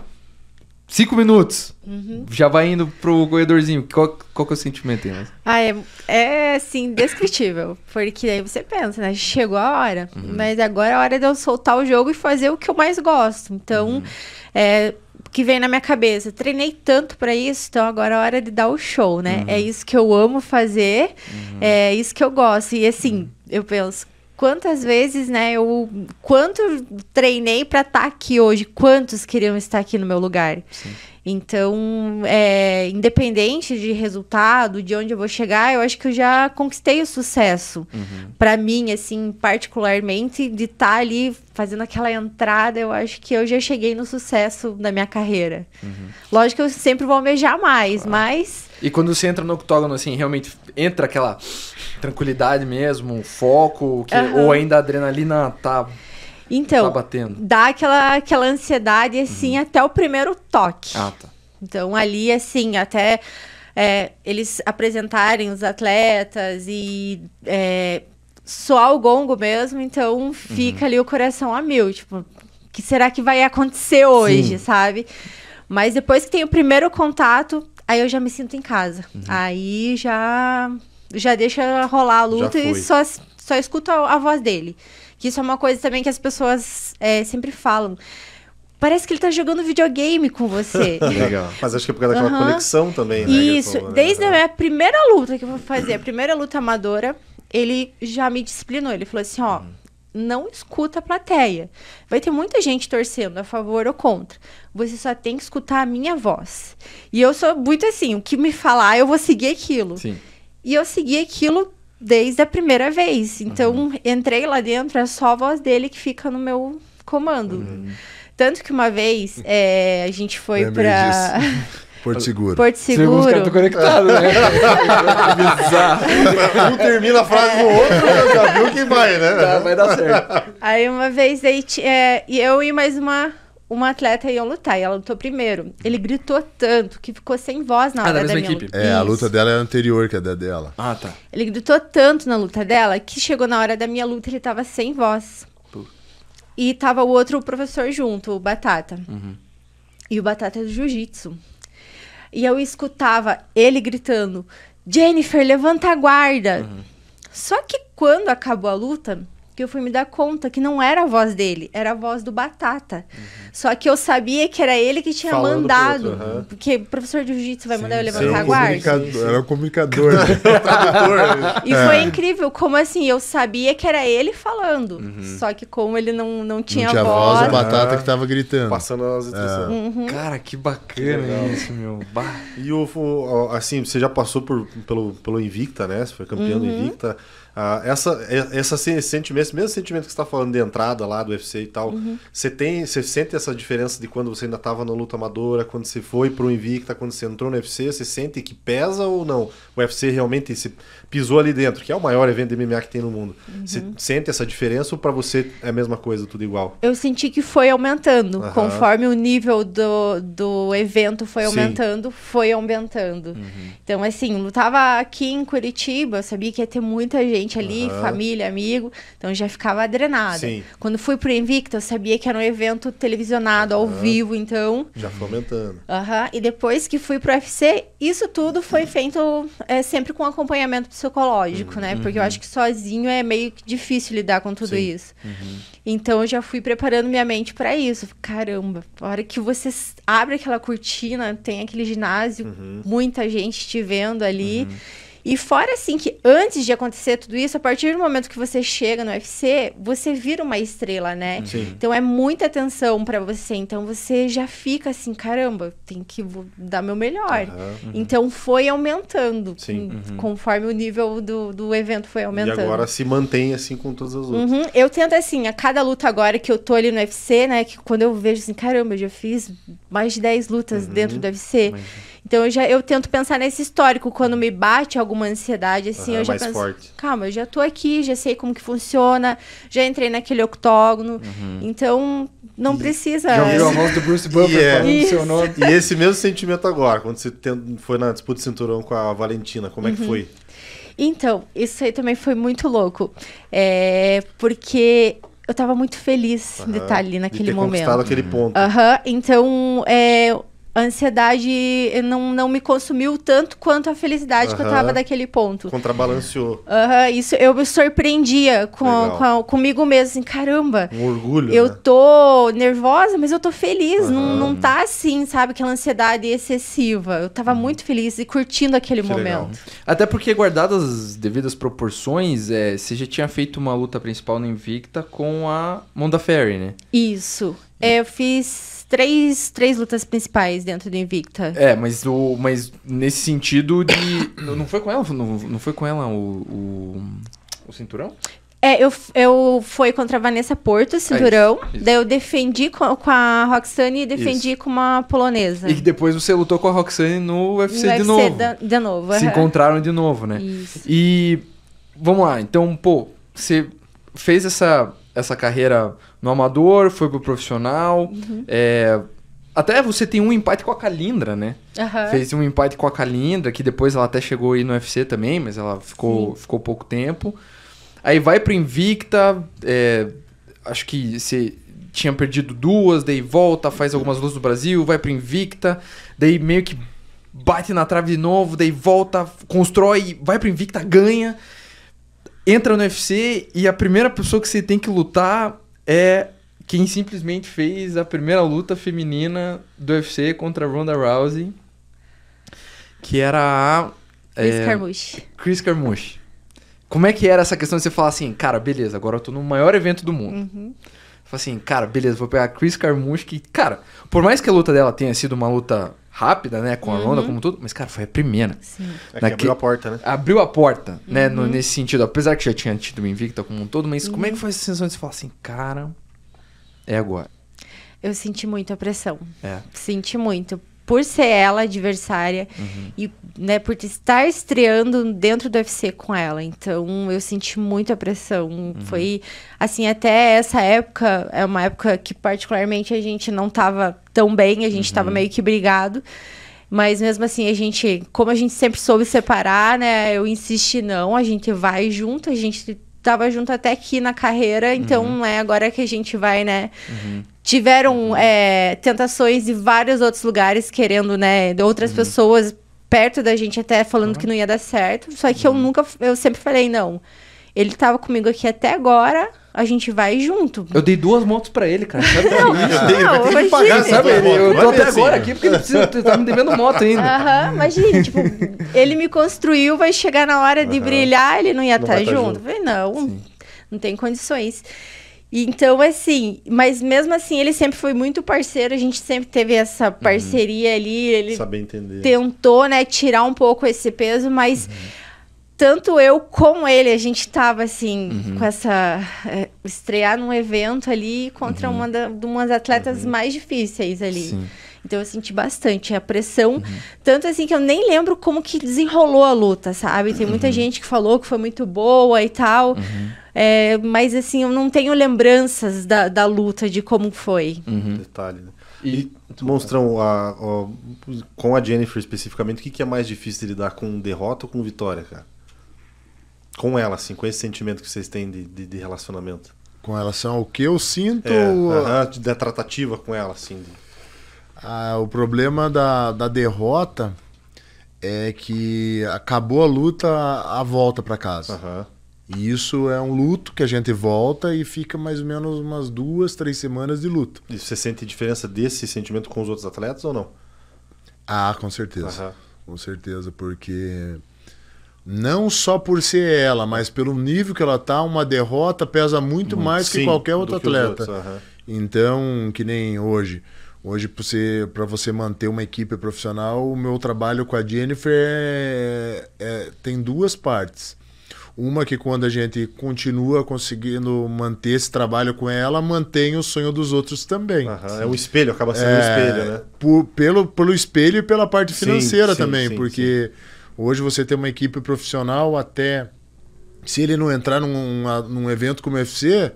cinco minutos, uhum. já vai indo pro corredorzinho. Qual, qual que é o sentimento aí, Ah, é, é assim, indescritível. porque aí você pensa, né? Chegou a hora, uhum. mas agora é a hora de eu soltar o jogo e fazer o que eu mais gosto. Então, uhum. é que vem na minha cabeça. Treinei tanto para isso, então agora é hora de dar o show, né? Uhum. É isso que eu amo fazer, uhum. é isso que eu gosto. E assim, uhum. eu penso, quantas vezes, né, eu quanto treinei para estar tá aqui hoje, quantos queriam estar aqui no meu lugar. Sim. Então, é, independente de resultado, de onde eu vou chegar, eu acho que eu já conquistei o sucesso. Uhum. Para mim, assim, particularmente, de estar tá ali fazendo aquela entrada, eu acho que eu já cheguei no sucesso da minha carreira. Uhum. Lógico que eu sempre vou almejar mais, claro. mas e quando você entra no octógono, assim, realmente entra aquela tranquilidade mesmo, foco, que, uhum. ou ainda a adrenalina tá então, tá batendo. dá aquela, aquela ansiedade, assim, uhum. até o primeiro toque. Ah, tá. Então, ali, assim, até é, eles apresentarem os atletas e é, soar o gongo mesmo, então fica uhum. ali o coração a mil, tipo, que será que vai acontecer hoje, Sim. sabe? Mas depois que tem o primeiro contato, Aí eu já me sinto em casa. Uhum. Aí já já deixa rolar a luta e só, só escuto a, a, voz dele. Que isso é uma coisa também que as pessoas é, sempre falam. Parece que ele tá jogando videogame com você. [laughs] Legal. Mas acho que é por causa daquela uhum. conexão também, né? Isso. né? Desde a minha primeira luta que eu vou fazer, a primeira luta amadora, ele já me disciplinou. Ele falou assim, ó, hum. não escuta a plateia. Vai ter muita gente torcendo a favor ou contra você só tem que escutar a minha voz. E eu sou muito assim, o que me falar, eu vou seguir aquilo. Sim. E eu segui aquilo desde a primeira vez. Então, uhum. entrei lá dentro, é só a voz dele que fica no meu comando. Uhum. Tanto que uma vez é, a gente foi para pra. [laughs] Porto Seguro. Porto Seguro. Os caras estão conectados, né? [laughs] Bizarro. Um termina a frase do outro, [laughs] já viu quem vai, né? vai dar certo. Aí uma vez, aí é, eu e mais uma uma atleta ia lutar e ela lutou primeiro. Ele gritou tanto que ficou sem voz na hora ah, da equipe. Luta. É, Isso. a luta dela é anterior que a da dela. Ah, tá. Ele gritou tanto na luta dela que chegou na hora da minha luta ele tava sem voz. E tava o outro professor junto, o Batata. Uhum. E o Batata é do jiu-jitsu. E eu escutava ele gritando: Jennifer, levanta a guarda. Uhum. Só que quando acabou a luta, que eu fui me dar conta que não era a voz dele, era a voz do Batata. Uhum. Só que eu sabia que era ele que tinha Falando mandado. Outro, uhum. Porque professor de jiu-jitsu vai sim, mandar eu levantar a guarda. Era o comunicador. e é. foi incrível, como assim, eu sabia que era ele falando. Uhum. Só que como ele não, não tinha, não tinha voz. voz o Batata é. que tava gritando. Passando as instruções. É. Uhum. Cara, que bacana que isso, meu. Bah. E o, assim, você já passou por, pelo, pelo Invicta, né? Você foi campeão do uhum. Invicta. Ah, essa, é, essa, esse sentimento, esse mesmo sentimento que você está falando de entrada lá do UFC e tal, uhum. você tem, você sente essa diferença de quando você ainda estava na luta amadora, quando você foi para o Invicta, quando você entrou no UFC, você sente que pesa ou não? O UFC realmente se pisou ali dentro, que é o maior evento de MMA que tem no mundo. Uhum. Você sente essa diferença ou para você é a mesma coisa, tudo igual? Eu senti que foi aumentando, uhum. conforme o nível do, do evento foi aumentando, Sim. foi aumentando. Uhum. Então assim, lutava aqui em Curitiba, sabia que ia ter muita gente gente ali, uhum. família, amigo. Então já ficava drenado. Sim. Quando fui pro Invicta, eu sabia que era um evento televisionado uhum. ao vivo, então. Já fomentando. Uhum. E depois que fui pro UFC, isso tudo foi feito é, sempre com acompanhamento psicológico, né? Uhum. Porque eu acho que sozinho é meio que difícil lidar com tudo Sim. isso. Uhum. Então eu já fui preparando minha mente para isso. Caramba, a hora que você abre aquela cortina, tem aquele ginásio, uhum. muita gente te vendo ali. E fora assim que antes de acontecer tudo isso, a partir do momento que você chega no UFC, você vira uma estrela, né? Uhum. Sim. Então é muita atenção para você. Então você já fica assim, caramba, tem que dar meu melhor. Uhum. Então foi aumentando Sim. Uhum. conforme o nível do, do evento foi aumentando. E agora se mantém assim com todas as outras. Uhum. Eu tento assim, a cada luta agora que eu tô ali no UFC, né? Que quando eu vejo assim, caramba, eu já fiz mais de 10 lutas uhum. dentro do UFC. Então eu já eu tento pensar nesse histórico quando me bate alguma ansiedade assim, uhum, eu já mais penso, forte. calma, eu já tô aqui, já sei como que funciona, já entrei naquele octógono. Uhum. Então não precisa. Já viu a [laughs] voz do Bruce Buffer yeah. É. falando Isso. seu nome. E esse mesmo sentimento agora, quando você foi na disputa de cinturão com a Valentina, como é que uhum. foi? Então, isso aí também foi muito louco. É, porque eu tava muito feliz uhum. de estar tá ali naquele de ter momento. aquele ponto. então é, a ansiedade eh, não, não me consumiu tanto quanto a felicidade uhum. que eu tava daquele ponto. Contrabalanceou. Uhum, isso eu me surpreendia com, com a, comigo mesmo, assim, caramba. Um orgulho. Eu né? tô nervosa, mas eu tô feliz. Uhum. Não, não tá assim, sabe, aquela ansiedade excessiva. Eu tava uhum. muito feliz e curtindo aquele que momento. Legal. Até porque, guardadas as devidas proporções, é, você já tinha feito uma luta principal no Invicta com a Monda Ferry, né? Isso. É, eu fiz três, três lutas principais dentro do Invicta. É, mas, o, mas nesse sentido de. [coughs] não foi com ela? Não, não foi com ela o, o, o cinturão? É, eu, eu fui contra a Vanessa Porto, é cinturão. isso, isso. Daí eu defendi com, com a Roxane e defendi isso. com uma polonesa. E depois você lutou com a Roxane no UFC, no de, UFC novo. Da, de novo. Se uhum. encontraram de novo, né? Isso. E vamos lá, então, pô, você fez essa, essa carreira no amador, foi pro profissional. Uhum. É, até você tem um empate com a Calindra, né? Uhum. Fez um empate com a Calindra, que depois ela até chegou aí no UFC também, mas ela ficou, ficou pouco tempo. Aí vai pro Invicta, é, acho que você tinha perdido duas, daí volta, faz algumas luzes do Brasil, vai pro Invicta, daí meio que bate na trave de novo, daí volta, constrói, vai pro Invicta, ganha, entra no UFC e a primeira pessoa que você tem que lutar é quem simplesmente fez a primeira luta feminina do UFC contra Ronda Rousey, que era a. Chris é, Carmouche. Chris Carmouche. Como é que era essa questão de você falar assim, cara, beleza, agora eu tô no maior evento do mundo. Uhum. Fala assim, cara, beleza, vou pegar a Chris Carmouche, que, cara, por mais que a luta dela tenha sido uma luta rápida, né? Com a uhum. Ronda, como tudo. Mas, cara, foi a primeira. Sim. É abriu a porta, né? Abriu a porta, né? No, uhum. nesse sentido. Apesar que já tinha tido o Invicta como um todo, mas uhum. como é que uhum. foi essa sensação de você falar assim, cara, é agora? Eu senti muito a pressão. É. Senti muito por ser ela adversária uhum. e né, por estar estreando dentro do UFC com ela. Então eu senti muito a pressão. Uhum. Foi assim, até essa época, é uma época que particularmente a gente não estava tão bem, a gente estava uhum. meio que brigado. Mas mesmo assim, a gente, como a gente sempre soube separar, né? Eu insisti, não, a gente vai junto, a gente tava junto até aqui na carreira, então uhum. é agora que a gente vai, né? Uhum tiveram uhum. é, tentações de vários outros lugares, querendo, né, de outras uhum. pessoas perto da gente até falando uhum. que não ia dar certo. Só que eu uhum. nunca, eu sempre falei, não. Ele tava comigo aqui até agora, a gente vai junto. Eu dei duas motos pra ele, cara. não, não, não, não pagar, sabe? Ele, eu tô até agora assim. aqui porque ele precisa, tá me devendo moto ainda. Aham, imagina, tipo, ele me construiu, vai chegar na hora de brilhar, ele não ia estar tá tá junto. junto. junto. Eu falei, não, Sim. não tem condições. Então, assim, mas mesmo assim, ele sempre foi muito parceiro, a gente sempre teve essa uhum. parceria uhum. ali. Ele Saber entender. tentou, né, tirar um pouco esse peso, mas uhum. tanto eu como ele, a gente tava assim, uhum. com essa. É, estrear num evento ali contra uhum. uma, das atletas uhum. mais difíceis ali. Sim. Então eu senti bastante a pressão. Uhum. Tanto assim que eu nem lembro como que desenrolou a luta, sabe? Tem muita uhum. gente que falou que foi muito boa e tal. Uhum. É, mas assim, eu não tenho lembranças da, da luta, de como foi. Uhum. Detalhe, né? E, e Monstrão, a, a, com a Jennifer especificamente, o que, que é mais difícil de lidar com derrota ou com vitória, cara? Com ela, assim, com esse sentimento que vocês têm de, de, de relacionamento. Com relação assim, ao que eu sinto. É, a... uh -huh, da tratativa com ela, assim. De... Ah, o problema da, da derrota é que acabou a luta, a volta para casa. Uhum. E isso é um luto que a gente volta e fica mais ou menos umas duas, três semanas de luto. E você sente diferença desse sentimento com os outros atletas ou não? Ah, com certeza. Uhum. Com certeza, porque não só por ser ela, mas pelo nível que ela tá, uma derrota pesa muito, mais sim, que qualquer outro que atleta. uhum. Então, que nem hoje. Hoje, para você, você manter uma equipe profissional, o meu trabalho com a Jennifer é, é, tem duas partes. Uma que quando a gente continua conseguindo manter esse trabalho com ela, mantém o sonho dos outros também. é um espelho, acaba sendo é, um espelho, né? Por, pelo, pelo espelho e pela parte financeira sim, também, sim, porque sim. hoje você tem uma equipe profissional até... Se ele não entrar num, num evento como o UFC,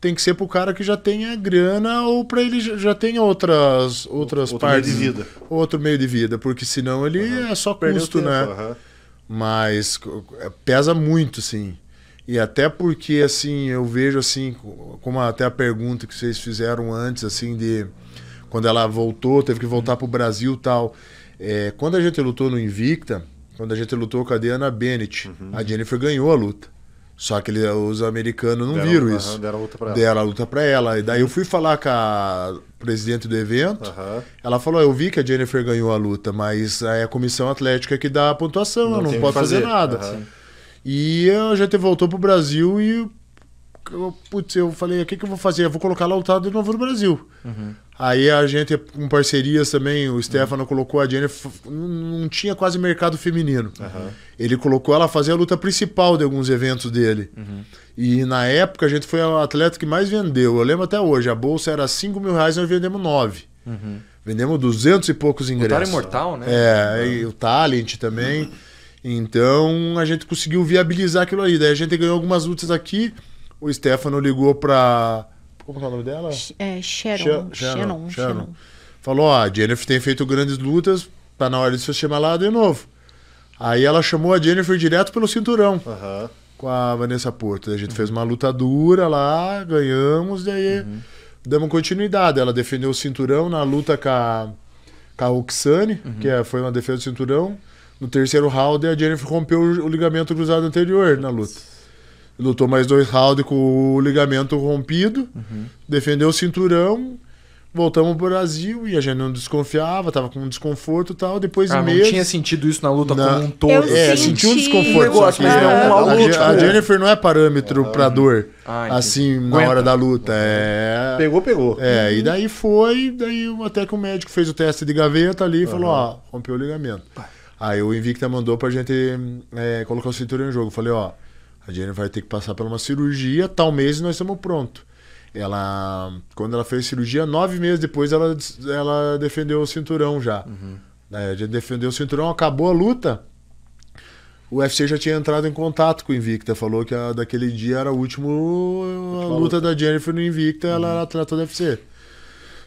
tem que ser pro cara que já tenha grana ou para ele já tenha outras outras outro partes. Meio de vida. Outro meio de vida, porque senão ele uhum. é só custo, tempo, né? Uhum. Mas é, pesa muito, sim. E até porque assim, eu vejo assim, como até a pergunta que vocês fizeram antes assim de quando ela voltou, teve que voltar pro Brasil, tal. É, quando a gente lutou no Invicta, quando a gente lutou com a Diana Bennett, uhum. a Jennifer ganhou a luta. Só que ele, os americanos não deram, viram isso. Uhum, deram a luta para ela. Deram a luta pra ela. E daí eu fui falar com a presidente do evento. Ela falou: Eu vi que a Jennifer ganhou a luta, mas é a comissão atlética que dá a pontuação, não, não pode fazer, fazer nada. Uhum. E a gente voltou pro Brasil e eu, putz, eu falei, o que, que eu vou fazer? Eu vou colocar Lautaro de novo no Brasil. Uhum. Aí a gente, com parcerias também, o Stefano uhum. colocou a Jennifer, não tinha quase mercado feminino. Uhum. Ele colocou ela a fazer a luta principal de alguns eventos dele. Uhum. E na época a gente foi o atleta que mais vendeu. Eu lembro até hoje, a bolsa era 5 mil reais, nós vendemos 9. Uhum. Vendemos 200 e poucos ingressos. O é imortal, né? É, uhum. e o Talent também. Então a gente conseguiu viabilizar aquilo aí. Daí a gente ganhou algumas lutas aqui o Stefano ligou pra. Como é o nome dela? É, Sharon. Sharon. Sharon. Sharon. Falou: ó, a Jennifer tem feito grandes lutas, tá na hora de você chamar lá de novo. Aí ela chamou a Jennifer direto pelo cinturão. Com a Vanessa Porto. A gente uhum. fez uma luta dura lá, ganhamos, daí uhum. damos continuidade. Ela defendeu o cinturão na luta com a, com a uhum. que é, foi uma defesa do cinturão. No terceiro round, a Jennifer rompeu o ligamento cruzado anterior na luta lutou mais dois rounds com o ligamento rompido, uhum. defendeu o cinturão, voltamos pro Brasil e a gente não desconfiava, tava com um desconforto e tal. Depois ah, de Não tinha sentido isso na luta na... como um todo. Eu assim. é, senti um desconforto. Negócio, mas é, um a, a, Jennifer não é parâmetro para pra uhum. dor, ah, assim, na Aguenta. hora da luta. É... Pegou, pegou. É, uhum. e daí foi, daí até que o médico fez o teste de gaveta ali e uhum. falou: ó, rompeu o ligamento. Aí o Invicta mandou pra gente é, colocar o cinturão em jogo. falei, ó. A Jennifer vai ter que passar por uma cirurgia, tal mês nós estamos prontos. Ela, quando ela fez cirurgia, nove meses depois ela, ela defendeu o cinturão já. Uhum. Daí é, defendeu o cinturão, acabou a luta. O UFC já tinha entrado em contato com o Invicta, falou que a, daquele dia era o último a luta, luta, da Jennifer no Invicta, uhum. ela era atleta do UFC.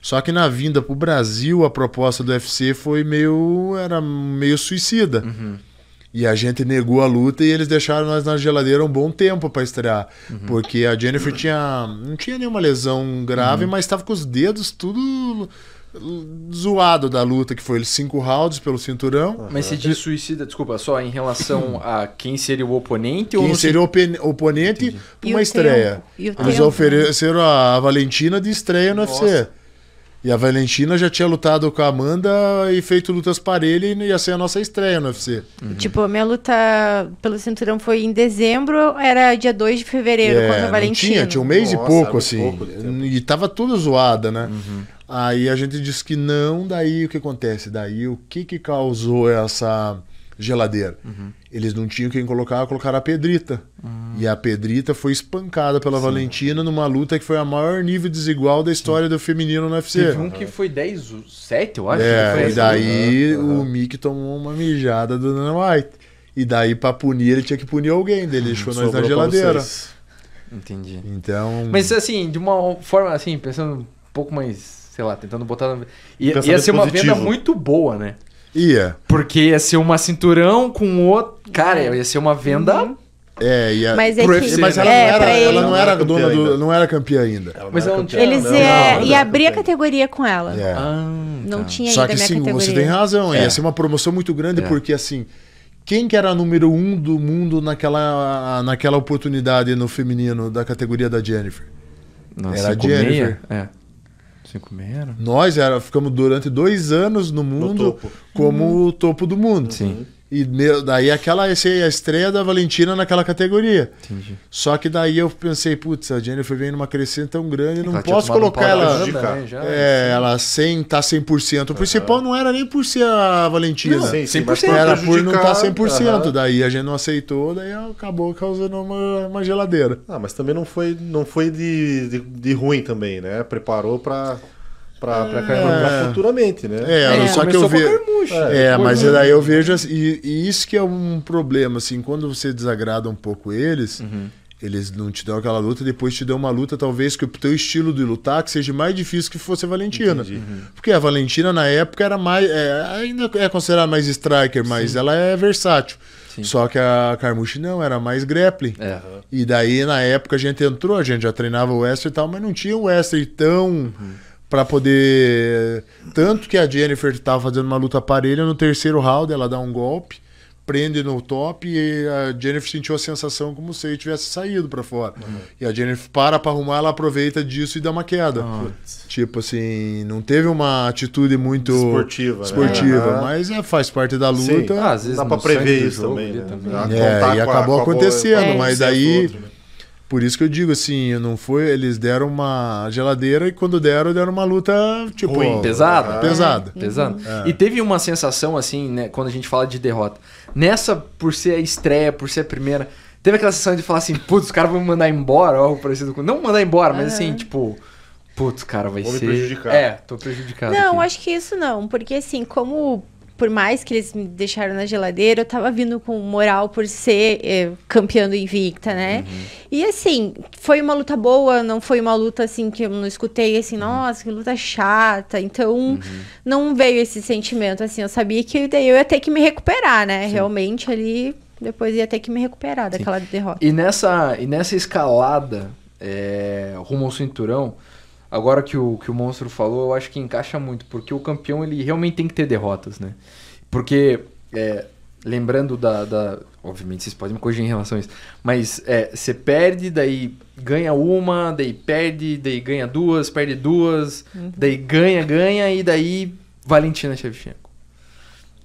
Só que na vinda pro Brasil, a proposta do UFC foi meio. era meio suicida. Uhum. E a gente negou a luta e eles deixaram nós na geladeira um bom tempo para estrear. Uhum. Porque a Jennifer tinha, não tinha nenhuma lesão grave, uhum. mas estava com os dedos tudo zoado da luta, que foi cinco rounds pelo cinturão. Mas se diz suicida, desculpa, só em relação a quem seria o oponente? Quem ou seria o oponente para uma estreia. Eles ofereceram a Valentina de estreia no Nossa. UFC. E a Valentina já tinha lutado com a Amanda e feito lutas parelhas e ia ser a nossa estreia no UFC. Uhum. Tipo, a minha luta pelo cinturão foi em dezembro, era dia 2 de fevereiro é, contra a Valentina. Tinha, tinha um mês nossa, e pouco, assim. Pouco e tava toda zoada, né? Uhum. Aí a gente disse que não, daí o que acontece? Daí o que que causou essa geladeira? Uhum. Eles não tinham quem colocar, colocaram a Pedrita. Uhum. E a Pedrita foi espancada pela Sim. Valentina numa luta que foi a maior nível desigual da história Sim. do feminino no UFC. Teve um que foi 10, 7, eu acho. É, né? e daí uhum. o Mick tomou uma mijada do Dana White. E daí, pra punir, ele tinha que punir alguém. Ele uhum. deixou nós na geladeira. Entendi. Então. Mas assim, de uma forma assim, pensando um pouco mais, sei lá, tentando botar. Ia, ia ser uma venda muito boa, né? Ia. Porque ia ser uma cinturão com outro. Cara, é. ia ser uma venda. Uhum. É, e a, mas, é UFC, mas ela, é, não era, ela não era dona do, não era campeã ainda. Mas é campeã, eles não, é, não, abrir a categoria com ela. Yeah. É. Ah, não tá. tinha Só ainda que sim, categoria. você tem razão. É. Ia ser uma promoção muito grande é. porque assim quem que era número um do mundo naquela, naquela oportunidade no feminino da categoria da Jennifer? Nossa, era a Jennifer. Meia? É. Nós era, ficamos durante dois anos no mundo no como hum. o topo do mundo. Sim. Uhum. E daí aquela ia ser a estreia da Valentina naquela categoria. Entendi. Só que daí eu pensei, putz, a Jennifer vem numa crescente tão grande, é, não posso colocar ela. Já, é, ela sem estar tá 100%. O principal não era nem por ser a Valentina. Não, sim, 100%, 100%. Era por não estar tá 100%. Uhum. Daí a gente não aceitou, daí acabou causando uma, uma geladeira. Ah, mas também não foi, não foi de, de, de ruim também, né? Preparou para para ah. é. futuramente, né? É, é. só que eu vejo. É, é mas daí eu vejo assim, e, e, isso que é um problema, assim, quando você desagrada um pouco eles. Uhum. Eles não te dão aquela luta, depois te dão uma luta, talvez que o teu estilo de lutar que seja mais difícil que fosse a Valentina. Uhum. Porque a Valentina, na época, era mais. É, ainda é considerada mais striker, mas Sim. ela é versátil. Sim. Só que a Carmuche não, era mais grappling. É. E daí, na época, a gente entrou, a gente já treinava o Western e tal, mas não tinha o Western tão. Uhum para poder. Tanto que a Jennifer tava fazendo uma luta parelha, no terceiro round ela dá um golpe, prende no top e a Jennifer sentiu a sensação como se ele tivesse saído para fora. Uhum. E a Jennifer para para arrumar, ela aproveita disso e dá uma queda. Uhum. Tipo assim, não teve uma atitude muito esportiva, né? esportiva né? mas é, faz parte da luta. Sim. Ah, às vezes dá para prever isso também, né? também. Tá é, e acabou acontecendo, mas daí outro, né? Por isso que eu digo assim, não foi. Eles deram uma geladeira e quando deram, deram uma luta, tipo. Ruim, pesada. Pesada. É. Pesada. É, uhum. é. E teve uma sensação, assim, né, quando a gente fala de derrota. Nessa, por ser a estreia, por ser a primeira, teve aquela sensação de falar assim, putz, os caras vão me mandar embora, ou algo parecido com. Não mandar embora, mas é. assim, tipo. Putz, cara, vai Vou ser. Vou me prejudicar. É, tô prejudicado. Não, aqui. acho que isso não, porque assim, como por mais que eles me deixaram na geladeira, eu tava vindo com moral por ser é, campeã do Invicta, né? Uhum. E assim, foi uma luta boa, não foi uma luta assim que eu não escutei assim, uhum. nossa, que luta chata. Então, uhum. não veio esse sentimento assim, eu sabia que daí eu ia ter que me recuperar, né? Sim. Realmente ali depois ia ter que me recuperar daquela Sim. derrota. E nessa e nessa escalada é, rumo ao cinturão, agora que o, que o Monstro falou, eu acho que encaixa muito, porque o campeão ele realmente tem que ter derrotas, né? Porque, é, lembrando da, da, Obviamente vocês podem me corrigir em relação a isso, mas é, você perde, daí ganha uma, daí perde, daí ganha duas, perde duas, uhum. daí ganha, ganha, e daí Valentina Shevchenko.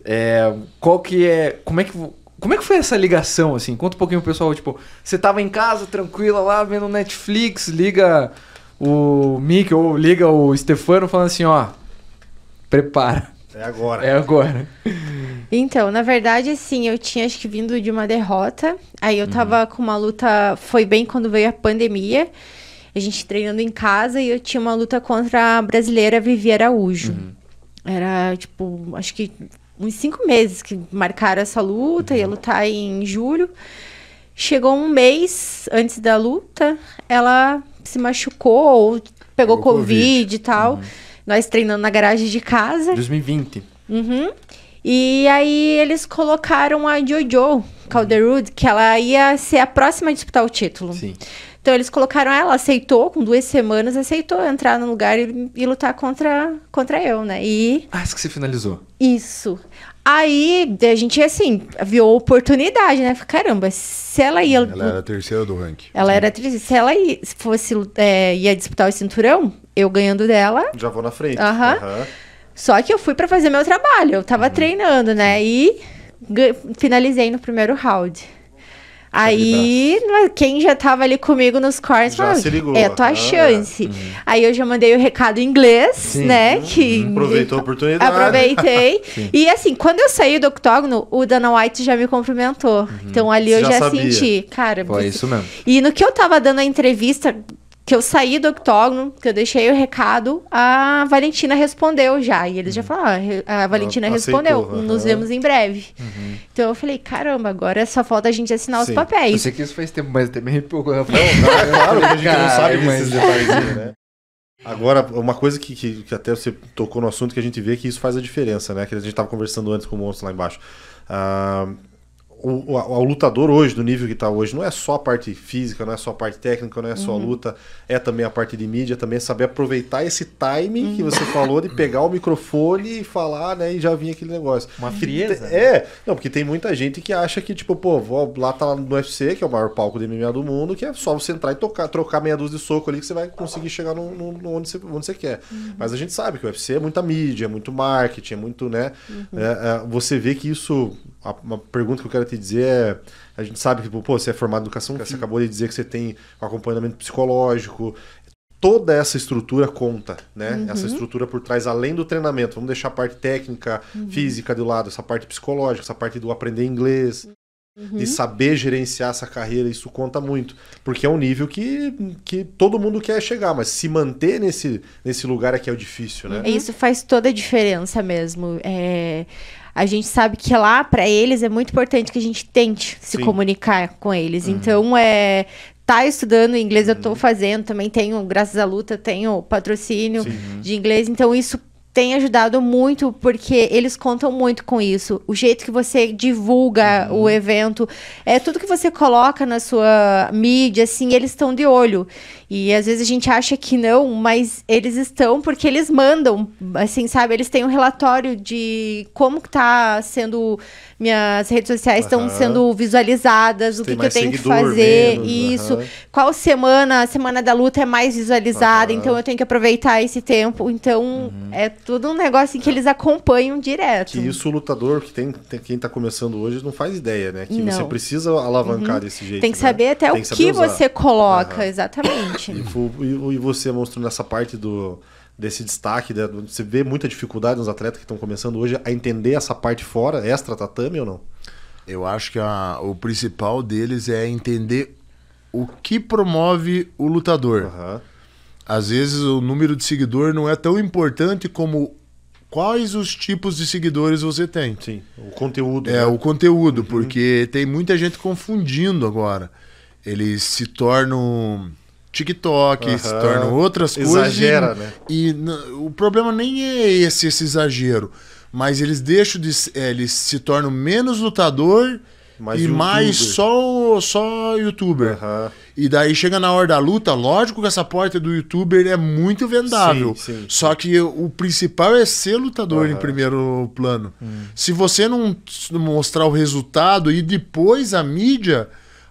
É, qual que é. Como é que. Como é que foi essa ligação, assim? Conta um pouquinho pro pessoal, tipo, você tava em casa, tranquila lá, vendo Netflix, liga o Mick ou liga o Stefano falando assim, ó, prepara. É agora. É agora. Então, na verdade, assim, eu tinha acho que vindo de uma derrota. Aí eu uhum. tava com uma luta. Foi bem quando veio a pandemia. A gente treinando em casa e eu tinha uma luta contra a brasileira Vivi Araújo. Uhum. Era, tipo, acho que uns cinco meses que marcaram essa luta, uhum. ia lutar em julho. Chegou um mês antes da luta, ela se machucou ou pegou, pegou COVID. COVID. e tal. Uhum. Nós treinando na garagem de casa. 2020. Uhum. E aí eles colocaram a Jojo Calderwood, que ela ia ser a próxima a disputar o título. Sim. Então eles colocaram ela, aceitou, com duas semanas, aceitou entrar no lugar e, e lutar contra, contra eu, né? E. Ah, isso que você finalizou. Isso. Aí a gente, assim, viu a oportunidade, né? Caramba, se ela ia. Ela era a terceira do ranking. Ela Sim. era terceira. Se ela ia, se fosse é, ia disputar o cinturão, eu ganhando dela. Já vou na frente. Aham. Uh -huh. uh -huh. Só que eu fui para fazer meu trabalho. Eu tava uhum. treinando, né? E finalizei no primeiro round. Tá Aí, né, quem já tava ali comigo nos cortes já falou, se ligou. é a tua ah, chance. É. Uhum. Aí eu já mandei o recado em inglês, Sim. né? Hum, que Aproveitou a oportunidade. Aproveitei. [laughs] e assim, quando eu saí do octógono, o Dana White já me cumprimentou. Uhum. Então ali Você eu já, já senti. Cara, Foi isso mesmo. E no que eu tava dando a entrevista, que eu saí do octógono, que eu deixei o recado, a Valentina respondeu já. E eles uhum. já falaram, ah, a Valentina Aceitou, respondeu, uhum. nos vemos em breve. Uhum. Então eu falei, caramba, agora só falta a gente assinar Sim. os papéis. Eu sei que isso faz tempo, mas também me empolgou. Eu falei, não, não, claro, a gente não sabe mas... esses detalhes, né? né? Agora, uma coisa que, que, que, até você tocou no assunto que a gente vê é que isso faz a diferença, né? Que a gente estava conversando antes com o Monstro lá embaixo. Uh, o, o, ao lutador hoje, do nível que está hoje, não é só a parte física, não é só a parte técnica, não é só uhum. a luta, é também a parte de mídia, também é saber aproveitar esse time uhum. que você falou de pegar o microfone e falar, né, e já vinha aquele negócio. Uma frieza. Né? é, não, porque tem muita gente que acha que, tipo, pô, vou, lá tá no UFC, que é o maior palco de MMA do mundo, que é só você entrar e tocar, trocar meia dúzia de soco ali que você vai conseguir chegar no, no, no onde, você, onde você quer. Uhum. Mas a gente sabe que o UFC é muita mídia, é muito marketing, é muito, né, uhum. é, é, você vê que isso a, uma pergunta que eu quero te dizer é: a gente sabe que, pô, você é formado em educação física, você acabou de dizer que você tem acompanhamento psicológico. Toda essa estrutura conta, né? Uhum. Essa estrutura por trás, além do treinamento. Vamos deixar a parte técnica, uhum. física de lado, essa parte psicológica, essa parte do aprender inglês, uhum. saber gerenciar essa carreira, isso conta muito. Porque é um nível que, que todo mundo quer chegar, mas se manter nesse, nesse lugar é que é o difícil, né? É, isso faz toda a diferença mesmo. É a gente sabe que lá, para eles, é muito importante que a gente tente se Sim. comunicar com eles. Uhum. Então, é. Tá estudando inglês, uhum. eu tô uhum. fazendo, também tenho, graças à luta, tenho patrocínio Sim. Uhum. de inglês, então isso tem ajudado muito porque eles contam muito com isso. O jeito que você divulga uhum. o evento, é tudo que você coloca na sua mídia, assim, eles estão de olho. E às vezes a gente acha que não, mas eles estão porque eles mandam, assim, sabe? Eles têm um relatório de como está sendo minhas redes sociais estão uhum. sendo visualizadas, o que, que eu tenho que fazer, menos, isso. Uhum. Qual semana, a semana da luta é mais visualizada, uhum. então eu tenho que aproveitar esse tempo. Então, uhum. é tudo um negócio em que eles acompanham direto. E isso o lutador, que tem, tem quem está começando hoje, não faz ideia, né? Que não. você precisa alavancar uhum. desse jeito. Tem que né? saber até tem o que, que você coloca, exatamente. E, e, você mostrou nessa parte do, desse destaque, né? você vê muita dificuldade nos atletas que estão começando hoje a entender essa parte fora, extra tatame ou não? Eu acho que a, o principal deles é entender o que promove o lutador. Uhum. Às vezes o número de seguidor não é tão importante como quais os tipos de seguidores você tem. Sim, o conteúdo. É, né? o conteúdo, uhum. porque tem muita gente confundindo agora. Eles se tornam TikTok, uhum. se tornam outras Exagera, coisas. E, né? E o problema nem é esse, esse exagero. Mas eles deixam de. É, eles se tornam menos lutador mais e YouTuber. mais só, só youtuber. Uhum. E daí chega na hora da luta, lógico que essa porta do youtuber é muito vendável. Sim, sim. Só que o principal é ser lutador uhum. em primeiro plano. Hum. Se você não mostrar o resultado e depois a mídia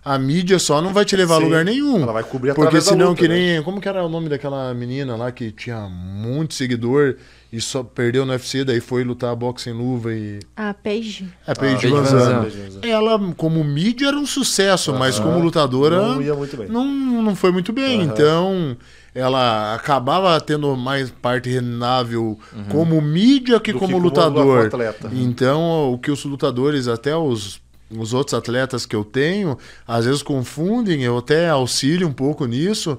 a mídia só não vai te levar Sim. a lugar nenhum. Ela vai cobrir Porque senão luta, que né? nem. Né? Como que era o nome daquela menina lá que tinha muito seguidor e só perdeu no UFC, daí foi lutar boxe em luva e. A Paige. A Paige ah, Ela, como mídia, era um sucesso, mas como lutadora. Não ia muito bem. Não, não foi muito bem. Então, ela acabava tendo mais parte renável uhum. como mídia que Do como que lutador. Como então, o que os lutadores, até os os outros atletas que eu tenho, às vezes confundem, eu até auxilio um pouco nisso,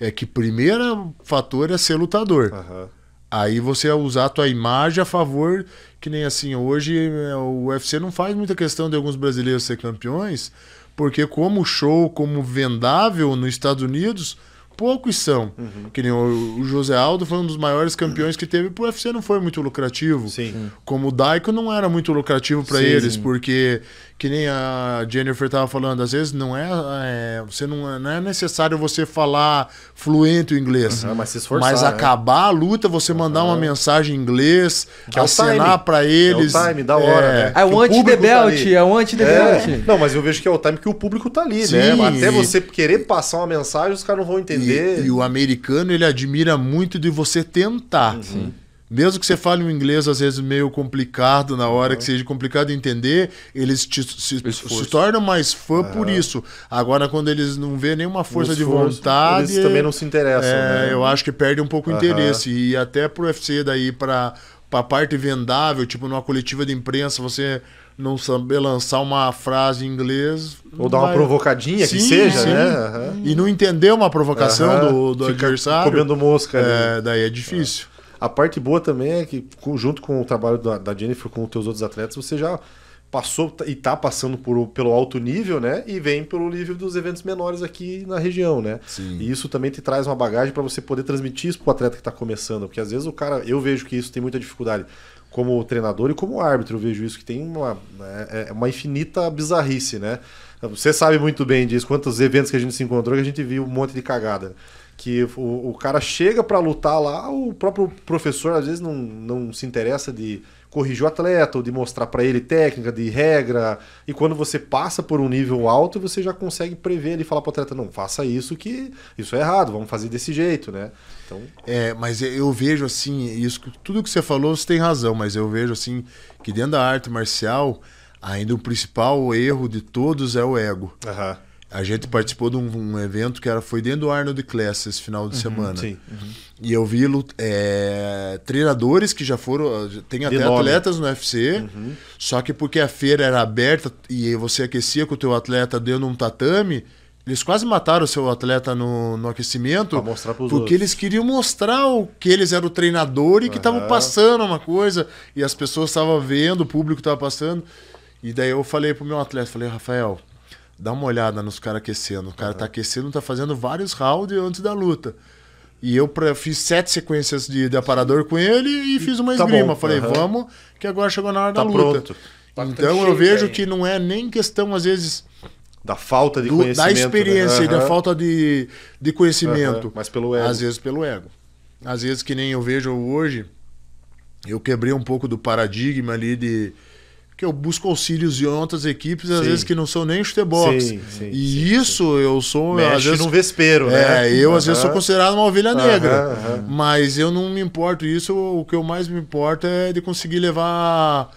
é que primeiro fator é ser lutador. Uhum. Aí você é usar a tua imagem a favor, que nem assim, hoje é, o UFC não faz muita questão de alguns brasileiros ser campeões, porque como show, como vendável nos Estados Unidos, poucos são. Uhum. Que nem o, José Aldo foi um dos maiores campeões que teve pro UFC, não foi muito lucrativo. Sim. Como o Daico não era muito lucrativo para eles, porque que nem a Jennifer estava falando, às vezes não é, é você não é, não, é necessário você falar fluente o inglês, uhum, mas, esforçar, mas né? acabar a luta, você mandar uhum. uma mensagem em inglês, que é assinar para eles, é o time da hora, é. né? É o anti the tá é o anti the Não, mas eu vejo que é o time que o público tá ali, né? Sim, né? Até você querer passar uma mensagem, os caras não vão entender. E, e, o americano ele admira muito de você tentar. Uhum. Mesmo que você fale um inglês, às vezes, meio complicado na hora, uhum. que seja complicado de entender, eles te, se, se, tornam mais fã uhum. por isso. Agora, quando eles não vê nenhuma força de vontade. Eles também não se interessam. É, né? Eu acho que perde um pouco uhum. o interesse. E até pro UFC daí, para a parte vendável, tipo numa coletiva de imprensa, você não saber lançar uma frase em inglês. Ou dar vai... uma provocadinha sim, que seja, sim. né? E não entender uma provocação do, do adversário. Comendo mosca. É, daí é difícil. A parte boa também é que, junto com o trabalho da, da Jennifer, com os teus outros atletas, você já passou e está passando por, pelo alto nível, né? E vem pelo nível dos eventos menores aqui na região, né? Sim. E isso também te traz uma bagagem para você poder transmitir isso para o atleta que está começando, porque às vezes o cara, eu vejo que isso tem muita dificuldade como treinador e como árbitro, eu vejo isso que tem uma, né, é, é, uma infinita bizarrice, né? Você sabe muito bem disso, quantos eventos que a gente se encontrou que a gente viu um monte de cagada que o, o cara chega para lutar lá, o próprio professor às vezes não, não se interessa de corrigir o atleta ou de mostrar para ele técnica, de regra. E quando você passa por um nível alto, você já consegue prever ele falar para o atleta: não, faça isso que isso é errado, vamos fazer desse jeito, né? Então... É, mas eu vejo assim, isso, tudo que você falou você tem razão, mas eu vejo assim que dentro da arte marcial, ainda o principal erro de todos é o ego. Aham. Uhum. A gente participou de um, um, evento que era, foi dentro do Arnold Class esse final de uhum, semana. Sim. Uhum. E eu vi é, treinadores que já foram. Tem até atletas no UFC, uhum. só que porque a feira era aberta e você aquecia com o teu atleta dentro de um tatame. Eles quase mataram o seu atleta no, no aquecimento porque outros. eles queriam mostrar o que eles eram o treinador e que estavam passando uma coisa e as pessoas estavam vendo, o público estava passando. E daí eu falei pro meu atleta, falei, Rafael, Dá uma olhada nos caras aquecendo. O cara uhum. tá aquecendo, tá fazendo vários rounds antes da luta. E eu fiz sete sequências de, de aparador com ele e, fiz uma tá esgrima. Bom. Falei, uhum. vamos, que agora chegou na hora tá da luta. Pronto. Tá então eu vejo aí. que não é nem questão, às vezes. Da falta de do, conhecimento. Da né? experiência né? uhum. e da falta de, de conhecimento. Mas pelo ego. Às vezes pelo ego. Às vezes, que nem eu vejo hoje, eu quebrei um pouco do paradigma ali de que eu busco auxílios de outras equipes, às sim. vezes que não são nem chutebox. Sim, sim, e isso eu sou. Mexe às vezes, num vespeiro, né? É, eu uhum. às vezes sou considerado uma ovelha negra. Uhum, uhum. Mas eu não me importo isso. O que eu mais me importo é de conseguir levar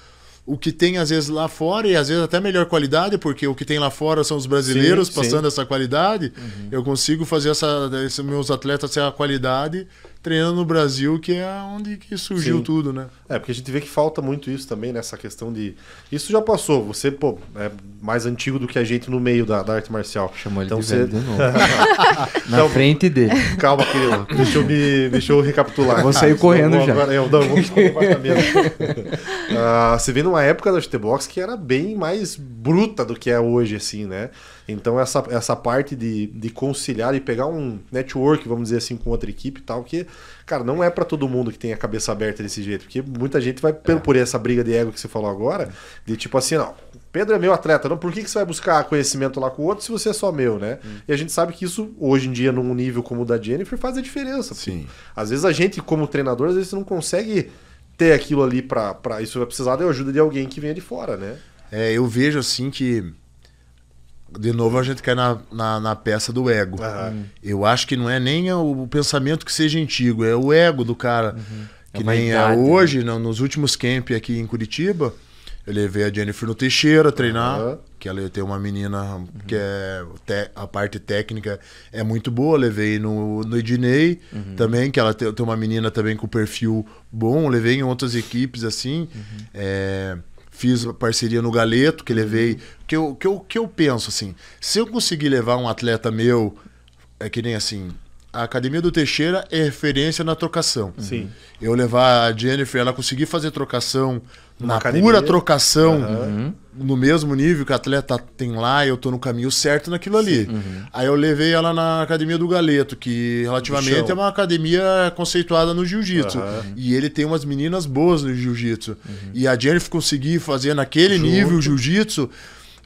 o que tem às vezes lá fora e às vezes até melhor qualidade, porque o que tem lá fora são os brasileiros sim, passando sim. essa qualidade. Uhum. Eu consigo fazer essa, esses meus atletas ter a qualidade treinando no Brasil, que é onde que surgiu Sim. tudo, né? É, porque a gente vê que falta muito isso também, nessa né? questão de. Isso já passou, você, pô, é mais antigo do que a gente no meio da, da arte marcial. Chamou então, ele de você... de novo. [laughs] Na então, frente dele. Calma, querido. Deixa eu, me... Deixa eu recapitular. Eu vou sair ah, correndo já. Agora, eu é, não, vou uh, [laughs] Você vê numa época da GTBox que era bem mais bruta do que é hoje, assim, né? Então, essa, essa parte de, de conciliar e pegar um network, vamos dizer assim, com outra equipe e tal, que Cara, não é para todo mundo que tem a cabeça aberta desse jeito, porque muita gente vai pelo é. por essa briga de ego que você falou agora, de tipo assim, não, Pedro é meu atleta, não, por que, que você vai buscar conhecimento lá com o outro se você é só meu, né? Hum. E a gente sabe que isso, hoje em dia, num nível como o da Jennifer, faz a diferença. Sim. Às vezes a gente, como treinador, às vezes não consegue ter aquilo ali para Isso vai precisar da ajuda de alguém que venha de fora, né? É, eu vejo assim que de novo a gente cai na, na, na peça do ego. Uhum. Eu acho que não é nem o pensamento que seja antigo, é o ego do cara. Uhum. É que é nem idade, é hoje, né? nos últimos camp aqui em Curitiba, eu levei a Jennifer no Teixeira a treinar, uhum. que ela tem uma menina uhum. que é te, a parte técnica é muito boa. Levei no, no Ednei uhum. também, que ela tem, tem, uma menina também com perfil bom. Levei em outras equipes assim. Uhum. É... Fiz parceria no Galeto, que levei. Uhum. Que eu, que, eu, que eu penso, assim, se eu conseguir levar um atleta meu, é que nem assim, a academia do Teixeira é referência na trocação. Sim. Eu levar a Jennifer, ela conseguir fazer trocação na academia. pura trocação, uhum. no mesmo nível que o atleta tem lá, eu tô no caminho certo naquilo ali. Uhum. Aí eu levei ela na academia do Galeto, que relativamente é uma academia conceituada no jiu-jitsu. Uhum. E ele tem umas meninas boas no jiu-jitsu. Uhum. E a Jennifer conseguir fazer naquele Junto. nível jiu-jitsu,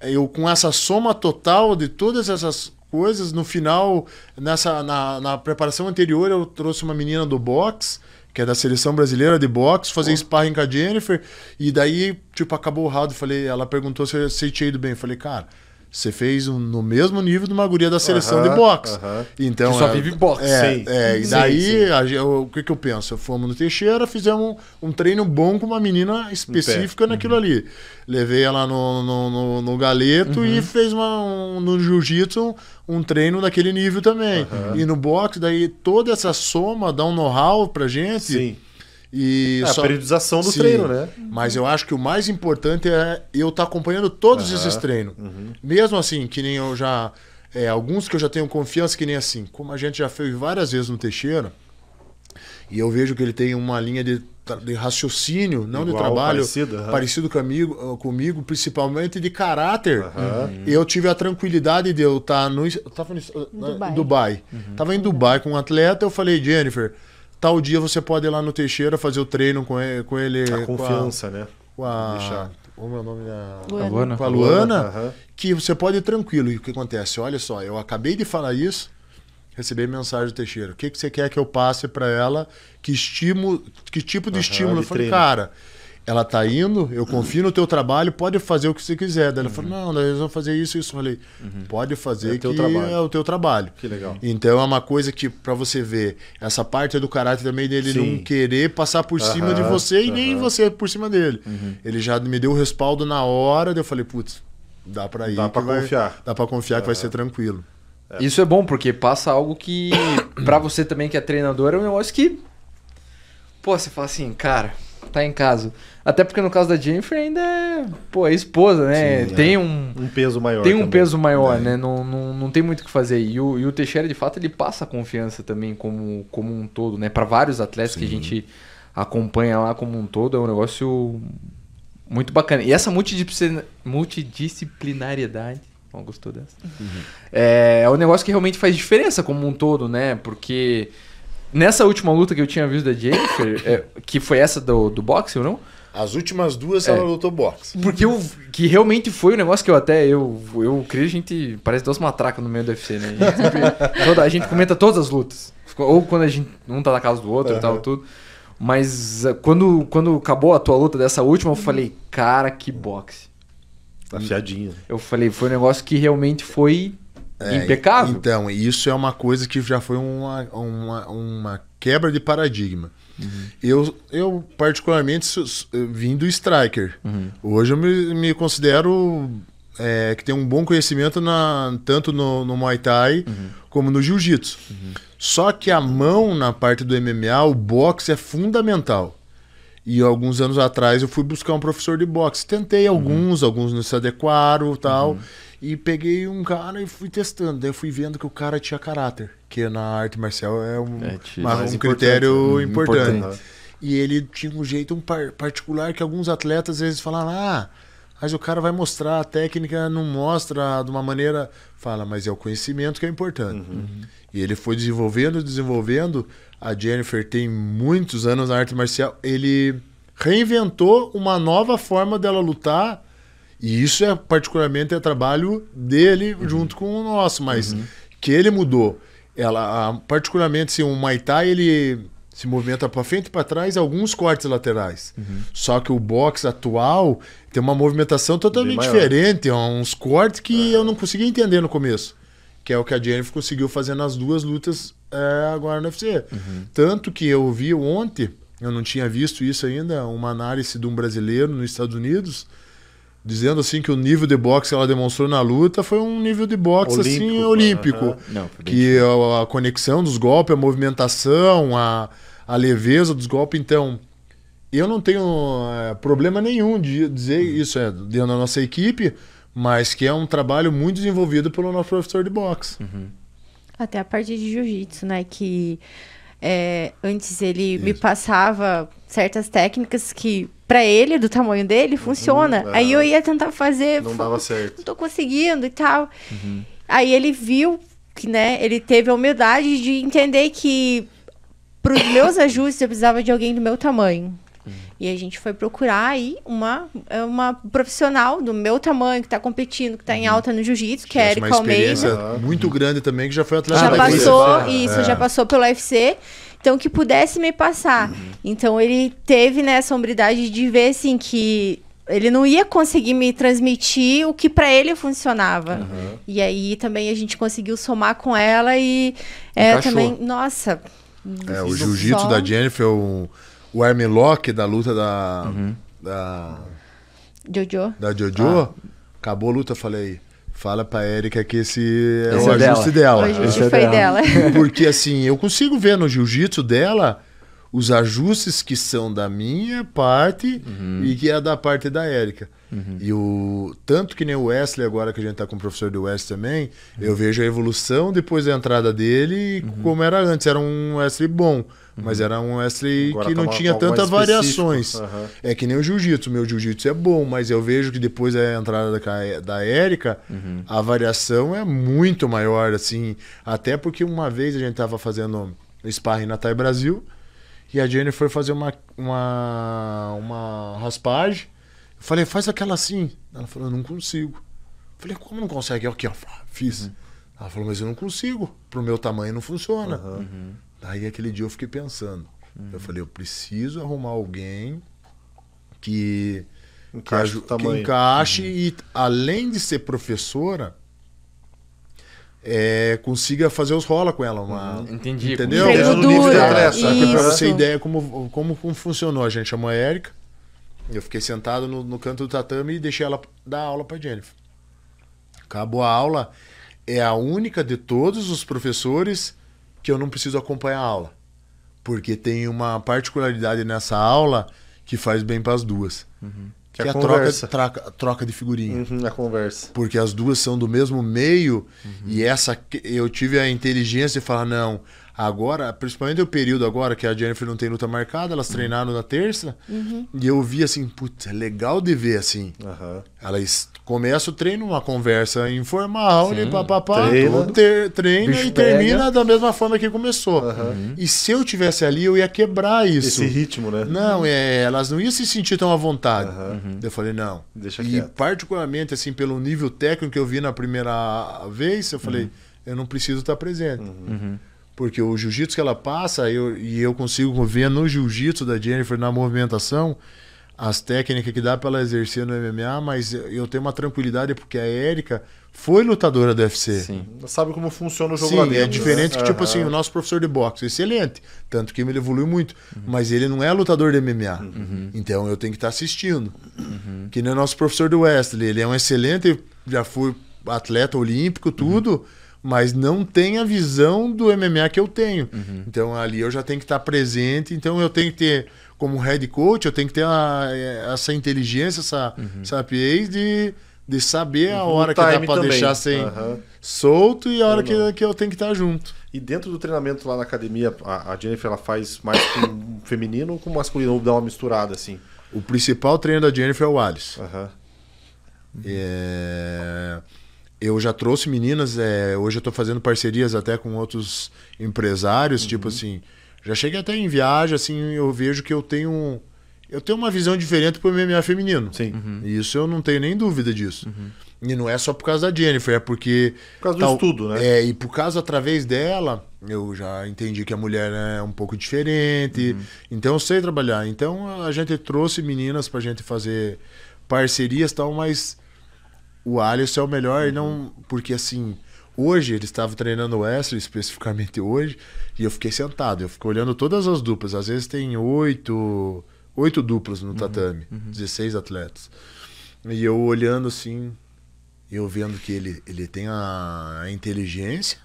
eu com essa soma total de todas essas coisas, no final, nessa na, na preparação anterior, eu trouxe uma menina do boxe que é da seleção brasileira de boxe, fazer oh. sparring com a Jennifer. E daí, tipo, acabou o round. Falei, ela perguntou se eu, tinha ido bem. Eu falei, cara, você fez um, no mesmo nível de uma guria da seleção uh -huh, de boxe. Uh -huh. Então, que só é, vive boxe, é, sim. É, e daí, sim, a, o que, que eu penso? Fomos no Teixeira, fizemos um, um treino bom com uma menina específica naquilo uhum. ali. Levei ela no, no, no, no galeto uhum. e fez uma, um, no jiu-jitsu um treino daquele nível também. Uhum. E no boxe, daí toda essa soma dá um know-how pra gente. Sim. E é, só... a periodização do Sim, treino, né? Mas eu acho que o mais importante é eu estar tá acompanhando todos uhum. esses treinos. Uhum. Mesmo assim, que nem eu já. É, alguns que eu já tenho confiança, que nem assim. Como a gente já fez várias vezes no Teixeira, e eu vejo que ele tem uma linha de de raciocínio, não Igual, de trabalho, parecido, uhum. parecido comigo, ah, comigo, principalmente de caráter. Uhum. Eu tive a tranquilidade de eu estar tá no, eu tava no, ah, Dubai. Dubai. Uhum. Tava em Dubai com um atleta, eu falei, Jennifer, tal dia você pode ir lá no Teixeira fazer o treino com ele. Com ele a confiança, com a, né? Com a. É o meu nome é. Luana. Com a Luana, Luana. que você pode ir tranquilo. E o que acontece? Olha só, eu acabei de falar isso receber mensagem do Teixeira. O que, que você quer que eu passe para ela? Que estímulo, que tipo de uhum, estímulo? Eu falei, cara, ela tá indo, eu confio no teu trabalho, pode fazer o que você quiser. Daí ela uhum. falou, não, nós vamos fazer isso isso. Eu falei, uhum. pode fazer é que trabalho. é o teu trabalho. Que legal. Então é uma coisa que, para você ver, essa parte do caráter também dele Sim. não querer passar por uhum. cima de você e nem você por cima dele. Uhum. Ele já me deu o respaldo na hora, daí eu falei, putz, dá para ir. Dá para confiar. dá para confiar que vai ser tranquilo. É. Isso é bom, porque passa algo que, [coughs] para você também que é treinador, é um negócio que. Pô, você fala assim, cara, tá em casa. Até porque no caso da Jennifer ainda é, pô, é esposa, né? Sim, é. tem é. um, um peso maior. Tem um também. peso maior, é. né? Não, não, não tem muito o que fazer. E o, e o Teixeira, de fato, ele passa confiança também como, como um todo, né? Para vários atletas Sim. que a gente acompanha lá como um todo, é um negócio muito bacana. E essa multidisciplinariedade gostou dessa? Uhum. É, é um negócio que realmente faz diferença como um todo, né? Porque nessa última luta que eu tinha visto da Jennifer, [coughs] é, que foi essa do, do boxe, ou não? As últimas duas é. ela lutou boxe. Porque o que realmente foi o um negócio que eu até. Eu, eu creio a gente. Parece duas matracas no meio do UFC, né? A gente, sempre, [laughs] toda, a gente comenta todas as lutas. Ou quando a gente. Um tá na casa do outro uhum. e tal, tudo. Mas eh, quando, quando acabou a tua luta dessa última, eu uhum. falei, cara, que boxe. Afiadinha. Tá eu falei, foi um negócio que realmente foi é, impecável. Então, isso é uma coisa que já foi uma, uma, uma quebra de paradigma. Uhum. Eu, eu, particularmente, vim do striker. Uhum. Hoje eu me, me considero é, que tem um bom conhecimento na, tanto no, no Muay Thai uhum. como no Jiu-Jitsu. Uhum. Só que a mão na parte do MMA, o boxe é fundamental. E alguns anos atrás eu fui buscar um professor de boxe. Tentei alguns, uhum. alguns não se adequaram tal. Uhum. E peguei um cara e fui testando. Daí eu fui vendo que o cara tinha caráter, que na arte marcial é um, é, um critério importante. Uhum. importante. importante. E ele tinha um jeito um par particular que alguns atletas às vezes falam ah, mas o cara vai mostrar, a técnica não mostra de uma maneira. Fala, mas é o conhecimento que é importante. Uhum. E ele foi desenvolvendo, desenvolvendo a Jennifer tem muitos anos na arte marcial, ele reinventou uma nova forma dela lutar. E isso é particularmente é trabalho dele uhum. junto com o nosso, mas uhum. que ele mudou. Ela, particularmente se assim, o Muay Thai, ele se movimenta para frente e para trás, alguns cortes laterais. Uhum. Só que o boxe atual tem uma movimentação totalmente diferente, é uns cortes que é. eu não conseguia entender no começo, que é o que a Jennifer conseguiu fazer nas duas lutas é agora no UFC. Uhum. Tanto que eu vi ontem, eu não tinha visto isso ainda, uma análise de um brasileiro nos Estados Unidos dizendo assim que o nível de boxe que ela demonstrou na luta foi um nível de boxe olímpico, assim olímpico, é. não, que a, a, conexão dos golpes, a movimentação, a, a leveza dos golpes, então eu não tenho é, problema nenhum de dizer uhum. isso é dentro da nossa equipe, mas que é um trabalho muito desenvolvido pelo nosso professor de boxe. Uhum. Até a parte de jiu-jitsu, né? Que é, antes ele Isso. me passava certas técnicas que para ele, do tamanho dele, uhum. funciona. Uhum, Aí eu ia tentar fazer. Não dava certo. Não tô conseguindo e tal. Uhum. Aí ele viu que, né, ele teve a humildade de entender que pros meus ajustes eu precisava de alguém do meu tamanho. E a gente foi procurar aí uma, é, uma profissional do meu tamanho, que está competindo, que está em uhum. alta no jiu-jitsu, que é Erika Almeida. muito grande também, que já foi atleta. Já passou, isso, é. já passou pelo UFC então que pudesse me passar. Uhum. Então ele teve né, essa hombridade de ver assim que ele não ia conseguir me transmitir o que para ele funcionava. Uhum. E aí também a gente conseguiu somar com ela e é, também, nossa. É, o jiu-jitsu só... da Jennifer é um o armlock da luta da. Uhum. Da. Jojo. Da Jojo. Ah. Acabou a luta, falei. Fala pra Érica que esse é esse o é ajuste dela. dela. O ajuste esse é foi dela. [laughs] Porque assim, eu consigo ver no jiu-jitsu dela os ajustes que são da minha parte uhum. e que é da parte da Érica. Uhum. E o tanto que nem o Wesley agora que a gente tá com o professor do Wesley também, uhum. eu vejo a evolução depois da entrada dele uhum. como era antes, era um Wesley bom, uhum. mas era um Wesley agora que tá não uma, tinha tantas variações. É que nem o jiu-jitsu, meu jiu-jitsu é bom, mas eu vejo que depois da entrada da da Érica, uhum. a variação é muito maior assim, até porque uma vez a gente tava fazendo sparring na Thai Brasil, e a Jennifer foi fazer uma, uma, uma raspagem falei, faz aquela assim. Ela falou, eu não consigo. falei, como não consegue? aqui, ó, fiz. Uhum. Ela falou, mas eu não consigo. Pro meu tamanho não funciona. Uhum. Daí aquele dia eu fiquei pensando. Uhum. Eu falei, eu preciso arrumar alguém que encaixe, que, que encaixe uhum. e além de ser professora, é, consiga fazer os rola com ela. Uma, uhum. Entendi. Entendeu? Dura, é nível de pressa, pra você ideia como, como, como funcionou. A gente chamou a Érica. Eu fiquei sentado no, no canto do tatame e deixei ela dar aula para Jennifer. Acabou a aula, é a única de todos os professores que eu não preciso acompanhar a aula. Porque tem uma particularidade nessa aula que faz bem para as duas. Uhum. Que, que, é a, é troca, troca de figurinha. Uhum, a conversa. Porque as duas são do mesmo meio uhum. e essa eu tive a inteligência de falar: não, Agora, principalmente o período agora que a Jennifer não tem luta marcada, elas uhum. treinaram na terça. Uhum. E eu vi assim, putz, é legal de ver assim. Uhum. Elas começam o treino, uma conversa informal, né, Sim, e papapá, treina, ter, treina e termina da mesma forma que começou. Uhum. E se eu tivesse ali, eu ia quebrar isso. Esse ritmo, né? Não, é, elas não iam se sentir tão à vontade. Uhum. Eu falei, não. Deixa e quieto. particularmente, assim, pelo nível técnico que eu vi na primeira vez, eu falei, uhum. eu não preciso estar presente. Uhum. Porque o jiu-jitsu que ela passa, eu, e eu consigo ver no jiu-jitsu da Jennifer, na movimentação, as técnicas que dá para ela exercer no MMA, mas eu tenho uma tranquilidade porque a Érica foi lutadora do UFC. Sim. sabe como funciona o jogo Sim, é né? diferente né? que, tipo uhum. assim, o nosso professor de boxe, excelente, tanto que ele evolui muito, uhum. mas ele não é lutador de MMA. Uhum. uhum. Então eu tenho que estar tá assistindo. Uhum. Que nem o nosso professor do Wesley, ele é um excelente, já foi atleta olímpico, tudo mas não tem a visão do MMA que eu tenho. Uhum. Então ali eu já tenho que estar presente, então eu tenho que ter como head coach, eu tenho que ter a, eh, essa inteligência, essa uhum. sapiez de, de saber a uhum. hora que dá para deixar sem uhum. solto e a hora que, que eu tenho que estar junto. E dentro do treinamento lá na academia, a, a Jennifer ela faz mais com [coughs] feminino ou com masculino, ou dá uma misturada assim? O principal treino da Jennifer é o Alice. Uhum. É eu já trouxe meninas, é, hoje eu estou fazendo parcerias até com outros empresários, tipo uhum. tipo assim, já cheguei até em viagem, assim, eu vejo que eu tenho eu tenho uma visão diferente pro MMA feminino. Sim. Uhum. Isso eu não tenho nem dúvida disso. Uhum. E não é só por causa da Jennifer, é porque por causa tal, do estudo, né? É, e por causa através dela, eu já entendi que a mulher né, é um pouco diferente. Uhum. Então eu sei trabalhar. Então a gente trouxe meninas pra gente fazer parcerias tal, mas o Alisson é o melhor, uhum. não. Porque assim, hoje ele estava treinando o Wesley, especificamente hoje, e eu fiquei sentado, eu fico olhando todas as duplas. Às vezes tem oito, oito duplas no uhum, tatame, uhum. 16 atletas. E eu olhando assim, eu vendo que ele, ele tem a, a inteligência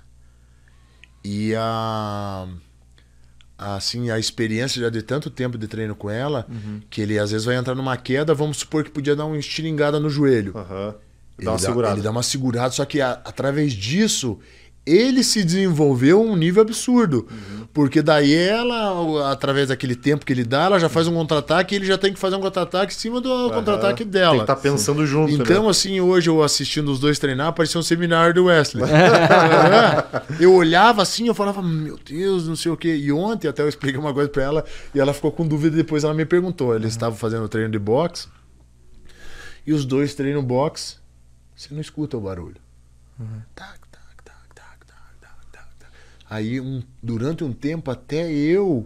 e a assim a experiência já de tanto tempo de treino com ela uhum. que ele às vezes vai entrar numa queda vamos supor que podia dar uma estilingada no joelho uhum. Dá uma dá, segurada. Ele dá uma segurada, só que a, através disso ele se desenvolveu um nível absurdo. Uhum. Porque daí ela, através daquele tempo que ele dá, ela já faz um contra-ataque e ele já tem que fazer um contra-ataque em cima do uhum. contra-ataque dela. Tem que tá pensando Sim. junto. Né? Então, né? assim, hoje eu assistindo os dois treinar, parecia um seminário do Wesley. [laughs] É. eu olhava assim, eu falava, meu Deus, não sei o quê. E ontem até eu expliquei uma coisa para ela e ela ficou com dúvida e depois ela me perguntou. Eles uhum. estavam fazendo treino de boxe e os dois treinam boxe você não escuta o barulho. Uhum. Tac, tac, tac, tac, tac, tac, tac, tac. Aí, um, durante um tempo, até eu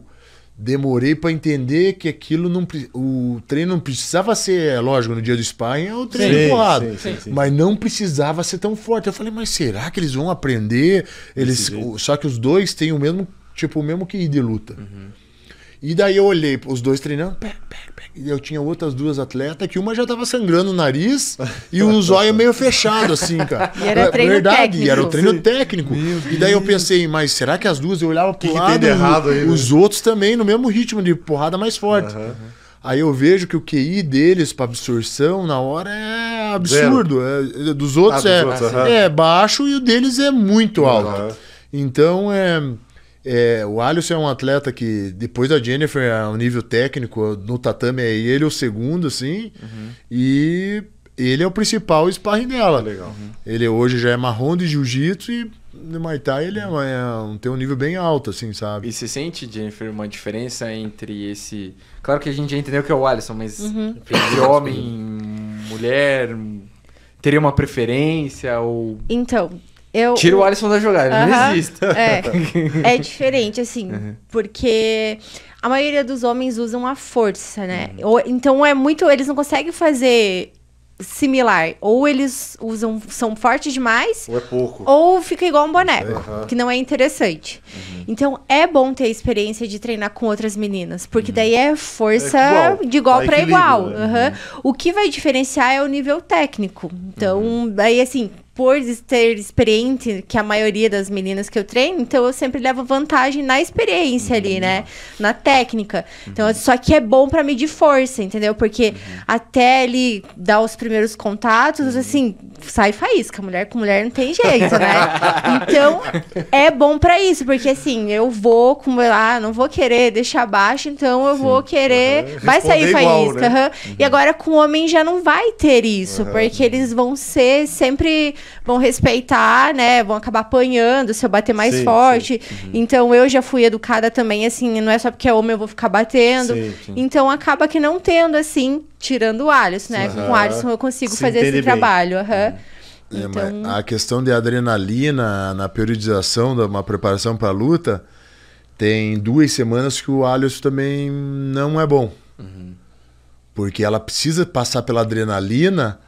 demorei para entender que aquilo não o treino não precisava ser é lógico no dia do sparring é o treino sim, sim, sim, mas não precisava ser tão forte eu falei mas será que eles vão aprender eles só que os dois têm o mesmo tipo o mesmo que de luta uhum. E daí eu olhei os dois treinando, pé, pé, pé. E eu tinha outras duas atletas que uma já tava sangrando o nariz [laughs] e o zóio meio fechado, assim, cara. E era é, treino Verdade, técnico. era o treino Sim. técnico. e daí eu pensei, mas será que as duas eu olhava pro que lado? Que tem de errado aí, os né? outros também, no mesmo ritmo de porrada mais forte. Uhum. Aí eu vejo que o QI deles para absorção na hora é absurdo. É, é, dos outros, ah, dos é, outros, é, uhum. é baixo e o deles é muito alto. Uhum. Então é. É, o Alisson é um atleta que, depois da Jennifer, a é nível técnico, no tatame é ele o segundo, assim. Uhum. E ele é o principal sparring dela. Legal. Uhum. Ele hoje já é marrom de jiu-jitsu e no Muay Thai ele é, é, tem um nível bem alto, assim, sabe? E você sente, Jennifer, uma diferença entre esse... Claro que a gente já entendeu que é o Alisson, mas uhum. entre [laughs] homem, mulher... Teria uma preferência ou... Então, eu, Tira o Alisson da jogada, uh -huh, não existe. É, [laughs] é diferente, assim, porque a maioria dos homens usam a força, né? Uhum. então é muito. Eles não conseguem fazer similar. Ou eles usam, são fortes demais, ou é pouco. Ou fica igual um boneco, que não é interessante. Uhum. Então é bom ter a experiência de treinar com outras meninas, porque uhum. daí é força é igual. de igual para igual. Né? O que vai diferenciar é o nível técnico. Então, daí assim, por ter experiente que a maioria das meninas que eu treino, então eu sempre levo vantagem na experiência uhum. ali, né? Uhum. Na técnica. Então, uhum. Então, só que é bom para de força, entendeu? Porque uhum. até ele dar os primeiros contatos, uhum. assim, sai faísca. Mulher com mulher não tem jeito, né? então, é bom para isso, porque assim, eu vou com ah, não vou querer deixar baixo, então eu Sim. vou querer, vai sair igual, faísca. Né? E uhum. agora com o homem já não vai ter isso, porque eles vão ser sempre vão respeitar, né? Vão acabar apanhando se eu bater mais sim, forte. Sim, uhum. Então eu já fui educada também, assim, não é só porque é homem eu vou ficar batendo. Sim, então acaba que não tendo, assim, tirando o Alisson, né? Uhum. Com o Alisson eu consigo fazer esse bem. trabalho. Uhum. É, então... a questão de adrenalina na periodização de uma preparação para a luta, tem duas semanas que o Alisson também não é bom. Uhum. Porque ela precisa passar pela adrenalina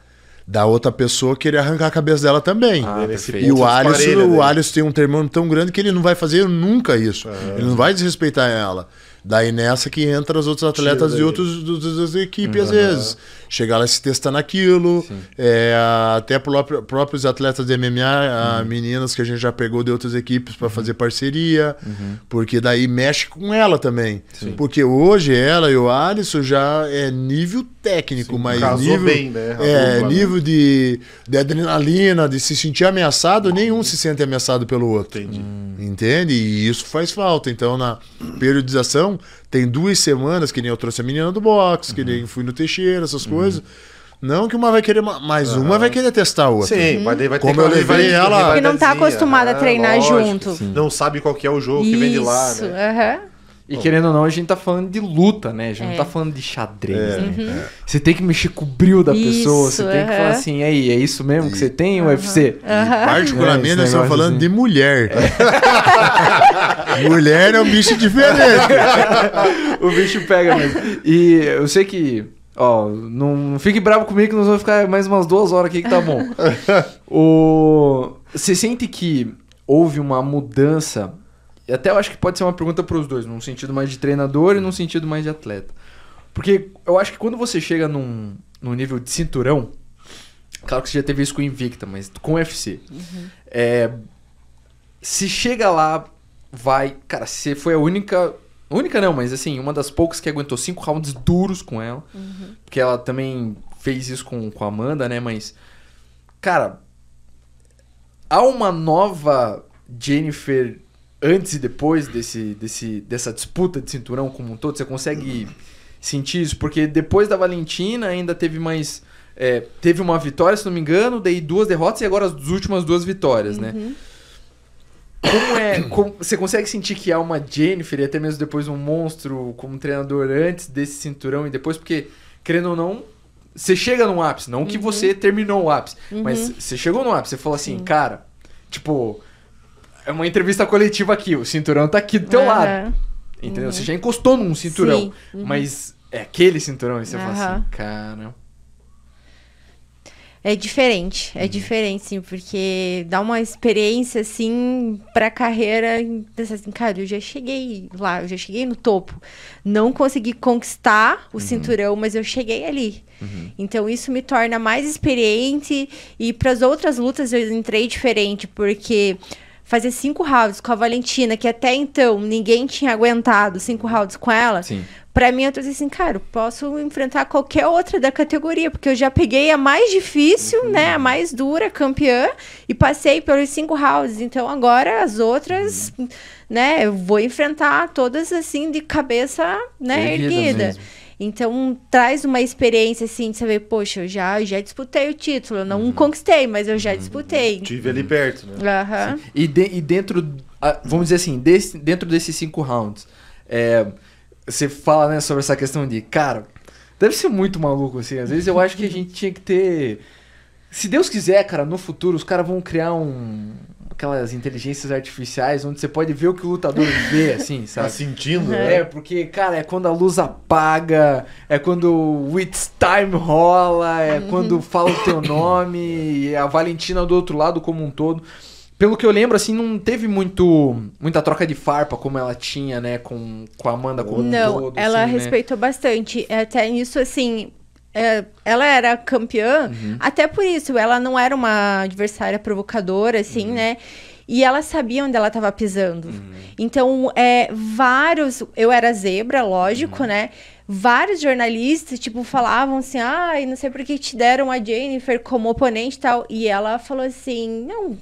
da outra pessoa querer arrancar a cabeça dela também. Ah, e o Alisson, né, o Alisson tem um termo tão grande que ele não vai fazer nunca isso. É. Ele não vai desrespeitar ela. Daí nessa que entra os outros atletas de outros, outras equipes, uhum. às vezes. Chegar lá se testar naquilo É, até próprio, próprios atletas de MMA, uhum. meninas que a gente já pegou de outras equipes para uhum. fazer parceria. Uhum. Porque daí mexe com ela também. Sim. Porque hoje ela e o Alisson já é nível técnico, Sim, mas nível, bem, né? É, nível né? de, de adrenalina, de se sentir ameaçado, nenhum se sente ameaçado pelo outro. Entendi. Entende? E isso faz falta. Então, na periodização, então, tem duas semanas que nem eu trouxe a menina do box, uhum. que nem fui no Teixeira, essas uhum. coisas. Não que uma vai querer, mas uhum. uma vai querer testar a outra. Sim, uhum. vai, vai Como eu levei vai, ela. Né? Que não está acostumada a treinar ah, lógico, junto. Sim. Não sabe qual que é o jogo Isso, que vem de lá. Né? Uhum. E querendo ou não, a gente tá falando de luta, né? A gente é. não tá é. falando de xadrez, é. né? Uhum. Você tem que mexer com o brilho da isso, pessoa, você tem que falar assim, aí, é isso mesmo que você tem, uhum. UFC? E particularmente, é, nós estamos falando assim. de mulher. É. [laughs] mulher é um bicho diferente. [laughs] o bicho pega mesmo. E eu sei que... Ó, não fique bravo comigo que nós vamos ficar mais umas duas horas aqui que tá bom. [laughs] o... Você sente que houve uma mudança e até eu acho que pode ser uma pergunta para os dois, num sentido mais de treinador e num sentido mais de atleta. Porque eu acho que quando você chega num, num nível de cinturão, claro que você já teve isso com Invicta, mas com UFC. Uhum. É, se chega lá, vai. Cara, você foi a única. Única não, mas assim, uma das poucas que aguentou cinco rounds duros com ela. Uhum. Porque ela também fez isso com, com a Amanda, né? Mas. Cara. Há uma nova Jennifer antes e depois desse, desse, dessa disputa de cinturão como um todo? Você consegue sentir isso? Porque depois da Valentina ainda teve mais. É, teve uma vitória, se não me engano, daí duas derrotas e agora as últimas duas vitórias, né? uhum. né? Como é. Como, você consegue sentir que há uma Jennifer e até mesmo depois um monstro como treinador antes desse cinturão e depois? Porque, querendo ou não, você chega num ápice. Não que uhum. você terminou o ápice, uhum. mas você chegou no ápice. Você falou assim, Sim. cara, tipo é uma entrevista coletiva aqui, o cinturão tá aqui do teu uhum. lado. Entendeu? Uhum. Você já encostou num cinturão, uhum. mas é aquele cinturão e você fala assim, cara. É diferente, é uhum. diferente, sim, porque dá uma experiência, assim, pra carreira, pensar assim, cara, eu já cheguei lá, eu já cheguei no topo. Não consegui conquistar o uhum. cinturão, mas eu cheguei ali. Uhum. Então, isso me torna mais experiente e para as outras lutas eu entrei diferente, porque fazer cinco rounds com a Valentina, que até então ninguém tinha aguentado cinco rounds com ela. Sim. Pra mim, eu tô assim, cara, posso enfrentar qualquer outra da categoria, porque eu já peguei a mais difícil, uhum. né? A mais dura, campeã, e passei pelos cinco rounds. Então agora as outras, uhum. né? Eu vou enfrentar todas assim de cabeça, né, erguida. erguida. Então, traz uma experiência assim de saber, poxa, eu já, já disputei o título, eu não uhum. conquistei, mas eu já uhum. disputei. Tive ali perto, né? Uhum. E, de, e dentro, vamos dizer assim, desse, dentro desses cinco rounds, é, você fala né, sobre essa questão de, cara, deve ser muito maluco assim. Às vezes eu acho que a gente tinha que ter. Se Deus quiser, cara, no futuro os caras vão criar um, aquelas inteligências artificiais onde você pode ver o que o lutador vê, [laughs] assim, tá sabe? Tá sentindo, é, né? É, porque, cara, é quando a luz apaga, é quando o It's Time rola, é uhum. quando fala o teu nome, e a Valentina do outro lado como um todo. Pelo que eu lembro, assim, não teve muito muita troca de farpa como ela tinha, né, com, com a Amanda como não, um todo. Não, ela assim, né? respeitou né? bastante. Até nisso, assim, é, ela era campeã, uhum. até por isso, ela não era uma adversária provocadora, assim, uhum. né? E ela sabia onde ela estava pisando. Uhum. Então, é, vários. Eu era zebra, lógico, uhum. né? Vários jornalistas, tipo, falavam assim: ai, ah, não sei por que te deram a Jennifer como oponente e tal. E ela falou assim: não,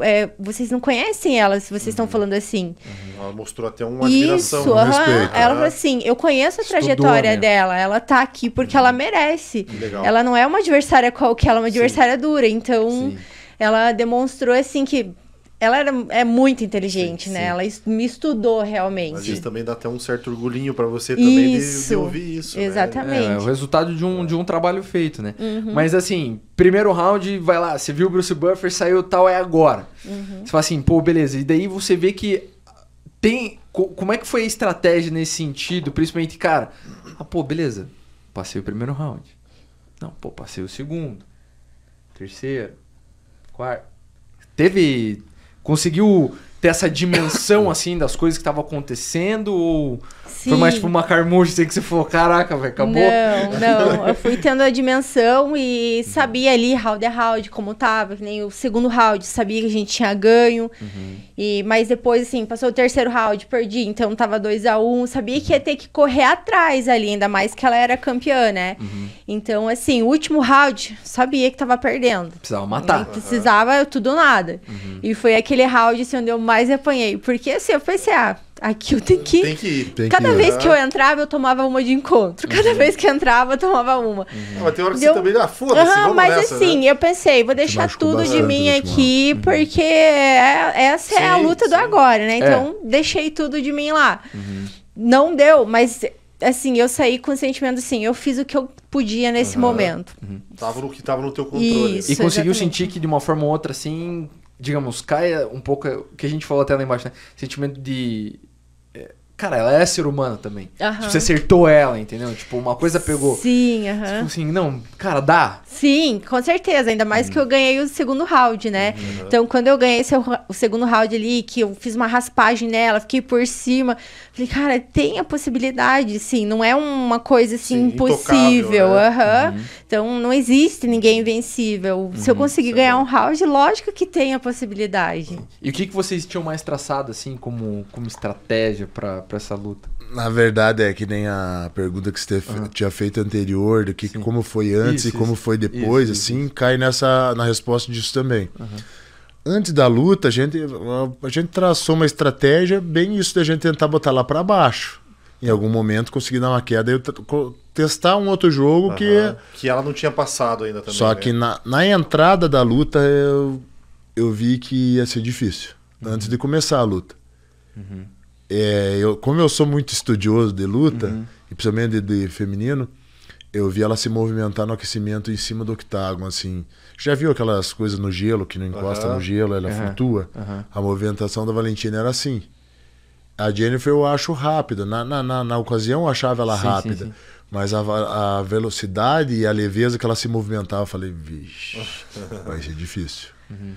é, vocês não conhecem ela se vocês uhum. estão falando assim. Uhum. Ela mostrou até uma admiração, Isso, um uhum. respeito. Ela né? falou assim, eu conheço a Estudou trajetória né? dela, ela tá aqui porque ela uhum. merece. Legal. Ela não é uma adversária qualquer, ela é uma adversária Sim. dura, então... Sim. Ela demonstrou assim que ela era, é muito inteligente, sim, né? Sim. Ela me estudou realmente. Às vezes também dá até um certo orgulhinho para você também isso, de, de, ouvir isso. Né? Exatamente. Né? É, é, o resultado de um, de um trabalho feito, né? Uhum. Mas assim, primeiro round, vai lá, você viu o Bruce Buffer, saiu tal, é agora. Uhum. Você fala assim, pô, beleza. E daí você vê que tem. Como é que foi a estratégia nesse sentido? Principalmente, cara, ah, pô, beleza. Passei o primeiro round. Não, pô, passei o segundo. Terceiro. Quarto. Teve conseguiu ter essa dimensão, [coughs] assim, das coisas que estavam acontecendo? Ou Sim. foi mais tipo uma carmuça assim, que você falou, caraca, velho, acabou? Não, [laughs] não. Eu fui tendo a dimensão e sabia ali, round a round, como tava. Que nem o segundo round, sabia que a gente tinha ganho. Uhum. E, mas depois, assim, passou o terceiro round, perdi. Então tava 2 a 1 um, Sabia que ia ter que correr atrás ali, ainda mais que ela era campeã, né? Uhum. Então, assim, o último round, sabia que tava perdendo. Precisava matar. precisava tudo nada. Uhum. E foi aquele round, assim, onde eu mais apanhei. Porque assim, eu pensei, ah, aqui eu tenho que. Tem que ir. Tem Cada que vez ir. que eu entrava, eu tomava uma de encontro. Cada uhum. vez que eu entrava, eu tomava uma. Uhum. Mas tem hora que Deu... você também. Ah, foda-se. Uhum, mas nessa, né? assim, né? eu pensei, vou deixar tudo de mim aqui, uhum. porque é, essa sim, é a luta sim. do agora, né? É. Então, é. deixei tudo de mim lá. Uhum. Não deu, mas assim, eu saí com o sentimento assim, eu fiz o que eu podia nesse uhum. momento. Uhum. Tava no que tava no teu controle. Isso, e conseguiu exatamente. sentir que de uma forma ou outra assim digamos, caia um pouco o que a gente falou até lá embaixo, né? Sentimento de Cara, ela é ser humana também. Tipo, você acertou ela, entendeu? Tipo, uma coisa pegou. Sim, tipo aham. Tipo assim, não, cara, dá. Sim, com certeza. Ainda mais que eu ganhei o segundo round, né? Uhum. Então, quando eu ganhei seu, o segundo round ali, que eu fiz uma raspagem nela, fiquei por cima. Falei, cara, tem a possibilidade, sim. Não é uma coisa assim sim, impossível. Né? Uhum. Então, não existe ninguém invencível. Se eu uhum, conseguir é ganhar um round, lógico que tem a possibilidade. E o que, que vocês tinham mais traçado, assim, como, como estratégia para para essa luta? Na verdade, é que nem a pergunta que você uhum. tinha feito anterior, do que, como foi antes isso, e como isso. foi depois, isso, assim, cai nessa na resposta disso também. Uhum. Antes da luta, a gente, a gente traçou uma estratégia bem isso da gente tentar botar lá para baixo. Em algum momento conseguir dar uma queda e testar um outro jogo uhum. que. É que ela não tinha passado ainda também. Só né? que na, na entrada da luta eu, eu vi que ia ser difícil. Uhum. Antes de começar a luta. Uhum é, eu, como eu sou muito estudioso de luta, uhum. e principalmente de, de, feminino, eu vi ela se movimentar no aquecimento em cima do octágono, assim. Já viu aquelas coisas no gelo, que não encosta uhum. no gelo, ela uhum. flutua? A movimentação da Valentina era assim. A Jennifer eu acho rápida. Na, na, na, na ocasião eu achava ela sim, rápida. Sim, sim. Mas a, a, velocidade e a leveza que ela se movimentava, eu falei, vixe, [laughs] vai ser difícil. Uhum.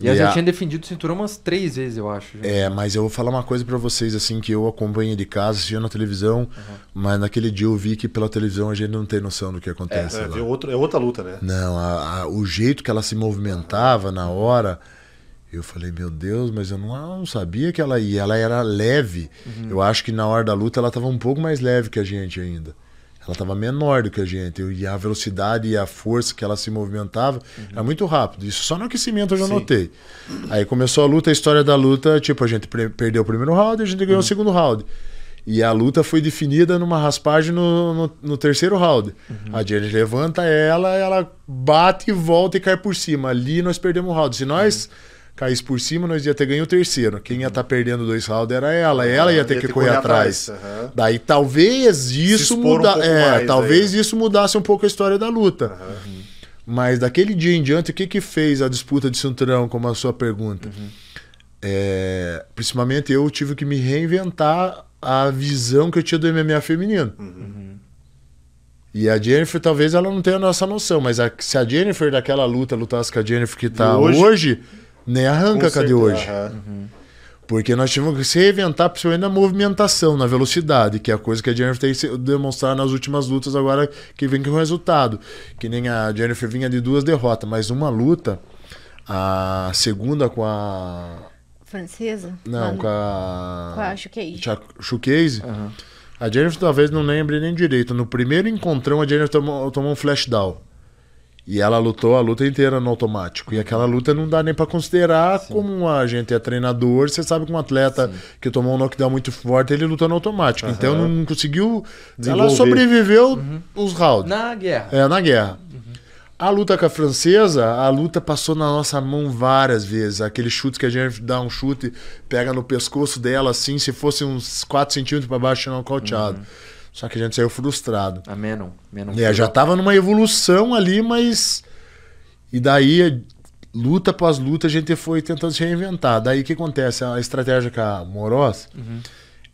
E, e a... já tinha defendido o cinturão umas três vezes, eu acho. Já. É, mas eu vou falar uma coisa para vocês, assim, que eu acompanho de casa, assistia na televisão, uhum. mas naquele dia eu vi que pela televisão a gente não tem noção do que acontece. É, é, outro, é outra luta, né? Não, a, a, o jeito que ela se movimentava na hora. Eu falei, meu Deus, mas eu não, eu não, sabia que ela ia. Ela era leve. Uhum. Eu acho que na hora da luta ela estava um pouco mais leve que a gente ainda ela estava menor do que a gente. E a velocidade e a força que ela se movimentava uhum. era é muito rápido. Isso só no aquecimento eu já Sim. notei. Aí começou a luta, a história da luta, tipo, a gente perdeu o primeiro round e a gente ganhou uhum. o segundo round. E a luta foi definida numa raspagem no, no, no terceiro round. Uhum. A Jenny levanta ela, ela bate e volta e cai por cima. Ali nós perdemos o round. Se nós. Uhum caísse por cima, nós ia ter ganho o terceiro. Quem ia estar tá perdendo dois rounds era ela. Ela ia ter ia que correr, correr atrás. atrás. Uhum. Daí talvez isso muda... Um é, talvez né? isso mudasse um pouco a história da luta. Uhum. Mas daquele dia em diante, o que que fez a disputa de cinturão, como a sua pergunta? Uhum. É, principalmente eu tive que me reinventar a visão que eu tinha do MMA feminino. Uhum. E a Jennifer, talvez ela não tenha a nossa noção, mas a, se a Jennifer daquela luta lutasse com a Jennifer que está hoje, hoje né? Arranca Com a cadeia hoje. Uhum. Porque nós tivemos que se reinventar, principalmente na movimentação, na velocidade, que é a coisa que a Jennifer tem que demonstrar nas últimas lutas agora que vem com o resultado. Que nem a Jennifer vinha de duas derrotas, mas uma luta, a segunda com a. Francesa? Não, com a. Com a Showcase. Uhum. A Jennifer talvez não lembre nem direito. No primeiro encontrão, a Jennifer tomou, tomou um flash e ela lutou a luta inteira no automático. E aquela luta não dá nem para considerar Sim. como um agente é treinador. Você sabe que um atleta Sim. que tomou um knockdown muito forte, ele luta no automático. Uhum. Então não conseguiu. Ela sobreviveu uhum. os rounds. Na guerra. É, na guerra. Uhum. A luta com a francesa, a luta passou na nossa mão várias vezes. Aquele chute que a gente dá um chute, pega no pescoço dela assim, se fosse uns 4 centímetros para baixo, não nocauteado. Uhum. Só que a gente saiu frustrado. A Menon. Menon é, já tava numa evolução ali, mas. E daí, luta após luta, a gente foi tentando se reinventar. Daí o que acontece? A estratégia com a Moroz uhum.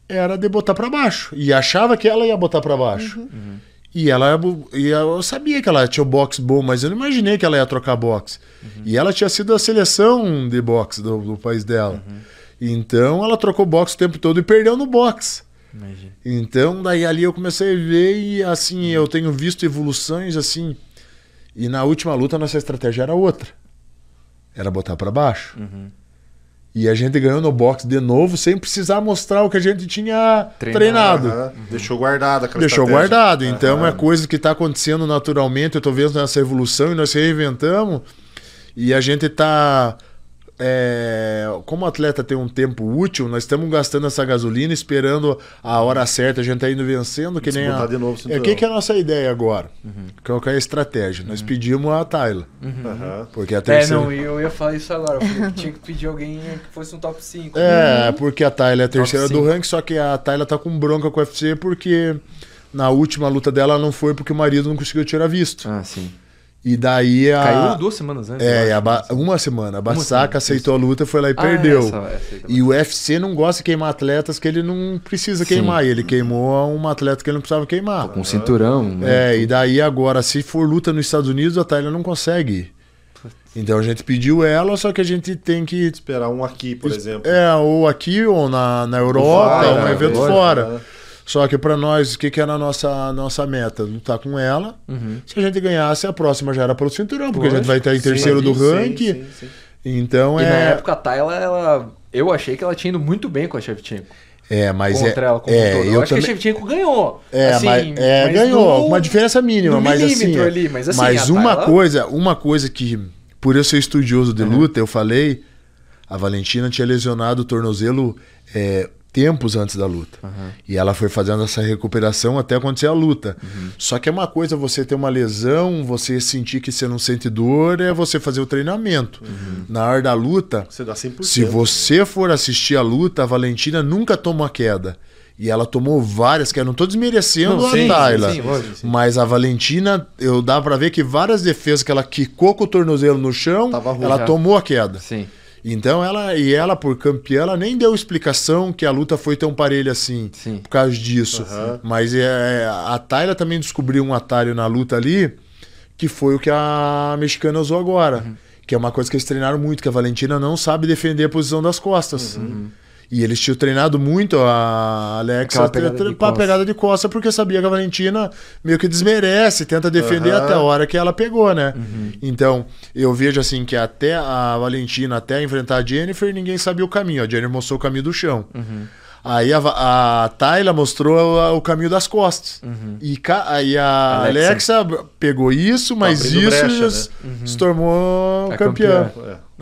era de botar para baixo. E achava que ela ia botar para baixo. Uhum. uhum. E ela, e eu sabia que ela tinha o boxe bom, mas eu não imaginei que ela ia trocar boxe. Uhum. E ela tinha sido a seleção de boxe do, do país dela. Uhum. Então ela trocou boxe o tempo todo e perdeu no boxe. Imagina. Então, daí ali eu comecei a ver e assim, eu tenho visto evoluções assim. E na última luta, nossa estratégia era outra. Era botar para baixo. Uhum. E a gente ganhou no box de novo, sem precisar mostrar o que a gente tinha treinado. treinado. Uhum. Deixou guardado aquela Deixou estratégia. guardado. Então uhum. é coisa que está acontecendo naturalmente. Eu estou vendo essa evolução e nós reinventamos. E a gente está é, como o atleta tem um tempo útil, nós estamos gastando essa gasolina, esperando a hora certa, a gente está indo vencendo, que Se nem a... Novo, é, que, que é a nossa ideia agora? Uhum. Qual que é a estratégia? Nós uhum. pedimos a Tyler. Uhum. Porque a terceira... É, não, eu ia falar isso agora. Eu falei, tinha que pedir alguém que fosse um top 5. É, uhum. porque a Tyler é a terceira do ranking, só que a Tyler tá com bronca com o UFC porque na última luta dela não foi porque o marido não conseguiu tirar visto. Ah, sim. E daí a. Caiu duas semanas antes. É, ba... Né? uma semana. A Bassaca aceitou isso. a luta, foi lá e ah, perdeu. Essa, essa e o UFC não gosta de queimar atletas que ele não precisa queimar. E ele queimou um atleta que ele não precisava queimar. Com um cinturão. Né? É, e daí agora, se for luta nos Estados Unidos, a Thalia não consegue. Então a gente pediu ela, só que a gente tem que. Esperar um aqui, por exemplo. É, ou aqui, ou na, na Europa, fora, um evento né? fora. É. Só que para nós, o que, que era a nossa, nossa meta? Lutar com ela. Uhum. Se a gente ganhasse, a próxima já era pelo cinturão, porque a gente vai estar em terceiro sim, do ranking. Sim, sim, então e é. na época a Tayla, ela, eu achei que ela tinha ido muito bem com a Shevchenko. É, mas é, ela como é, Eu, eu acho também... que a Shevchenko ganhou. É, assim, mas, é mas ganhou. No, uma diferença mínima, mas assim, é- ali, mas assim. mas Tayla... uma coisa, uma coisa que, por eu ser estudioso de uhum. luta, eu falei, a Valentina tinha lesionado o tornozelo é, tempos antes da luta. Uhum. E ela foi fazendo essa recuperação até acontecer a luta. Uhum. Só que é uma coisa você ter uma lesão, você sentir que você não sente dor, é você fazer o treinamento. Uhum. Na hora da luta, você se você for assistir a luta, a Valentina nunca a queda. E ela tomou várias, que eu não tô desmerecendo não, a Tayla. mas a Valentina, eu dá para ver que várias defesas que ela quicou com o tornozelo no chão, ela tomou a queda. Sim. Então ela e ela por campeã, ela nem deu explicação que a luta foi tão parelha assim, Sim. por causa disso. Uhum. Mas é, a Tayla também descobriu um atalho na luta ali, que foi o que a mexicana usou agora, uhum. que é uma coisa que eles treinaram muito, que a Valentina não sabe defender a posição das costas. Uhum. E eles tinham treinado muito a Alexa para pegada, de costa. pegada de costa, porque sabia que a Valentina meio que desmerece, tenta defender uhum. até a hora que ela pegou, né? Uhum. Então, eu vejo assim que até a Valentina, até enfrentar a Jennifer, ninguém sabia o caminho. A Jennifer mostrou o caminho do chão. Uhum. Aí a, a Tayla mostrou o caminho das costas. Uhum. E ca, aí a Alexa. Alexa. pegou isso, tá mas isso brecha, né? uhum. É é. É se tornou campeã.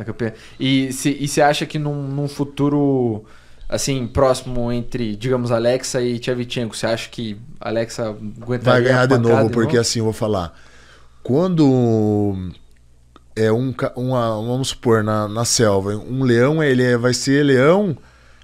campeã. É. E você acha que num, num futuro assim, próximo entre, digamos, Alexa e Tchevchenko? Você acha que Alexa aguentaria? Vai ganhar de novo, de porque novo? assim, eu vou falar. Quando é um, uma, vamos supor, na, na selva, um leão, ele é, vai ser leão,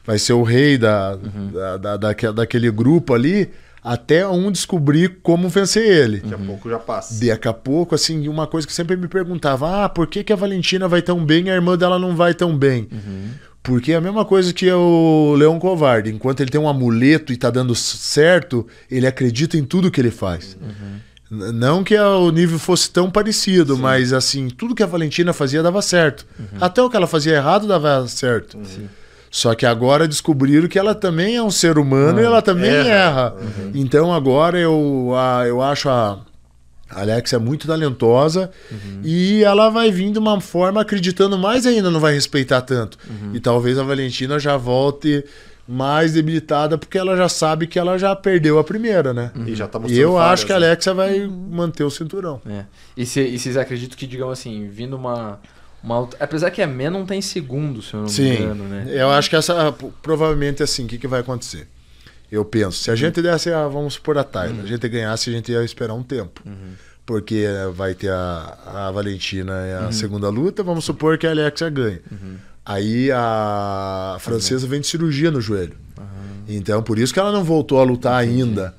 vai ser o rei da, uhum. da, da, da, daquele grupo ali, até um descobrir como vencer ele. Daqui a uhum. pouco já passa. Daqui a pouco, assim, uma coisa que sempre me perguntava, ah, por que, que a Valentina vai tão bem e a irmã dela não vai tão bem? Uhum porque é a mesma coisa que o leão covarde. Enquanto ele tem um amuleto e está dando certo, ele acredita em tudo que ele faz. Uhum. Não que o nível fosse tão parecido, Sim. mas assim, tudo que a Valentina fazia dava certo. Uhum. Até o que ela fazia errado dava certo. Uhum. Só que agora descobriram que ela também é um ser humano e ah, ela também erra. erra. Uhum. Então agora eu, a, eu acho a a Alex é muito talentosa uhum. e ela vai vir de uma forma acreditando mais ainda, não vai respeitar tanto. Uhum. E talvez a Valentina já volte mais debilitada porque ela já sabe que ela já perdeu a primeira, né? Uhum. E já tá mostrando. E eu várias, acho que a né? Alexa né? vai manter o cinturão. É. E vocês acreditam que, digamos assim, vindo uma. Uma, apesar que a Mena não tem segundo, se eu não Sim. me engano, né? Eu acho que essa provavelmente é assim, o que, que vai acontecer? Eu penso, se a gente uhum. desse, a, vamos supor, a Tyler, uhum. a gente ganhasse, a gente ia esperar um tempo. Uhum. Porque vai ter a, a Valentina e a segunda luta, vamos supor que a Alexia ganhe. Aí a francesa vem de cirurgia no joelho. Então, por isso que ela não voltou a lutar ainda.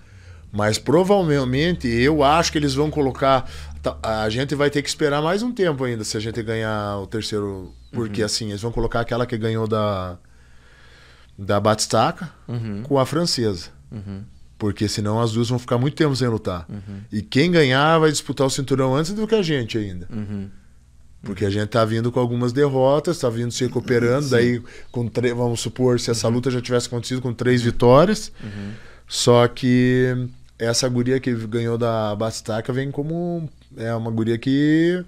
Mas provavelmente eu acho que eles vão colocar. A gente vai ter que esperar mais um tempo ainda se a gente ganhar o terceiro. Porque uhum. assim, eles vão colocar aquela que ganhou da, da Batistaca uhum. com a francesa. Uhum. Porque senão as duas vão ficar muito tempo sem lutar. Uhum. E quem ganhar vai disputar o cinturão antes do que a gente ainda. Porque a gente tá vindo com algumas derrotas, tá vindo se recuperando. Sim. Daí, com vamos supor, se essa luta já tivesse acontecido com três vitórias. Só que essa guria que ganhou da Bastaca vem como é uma guria que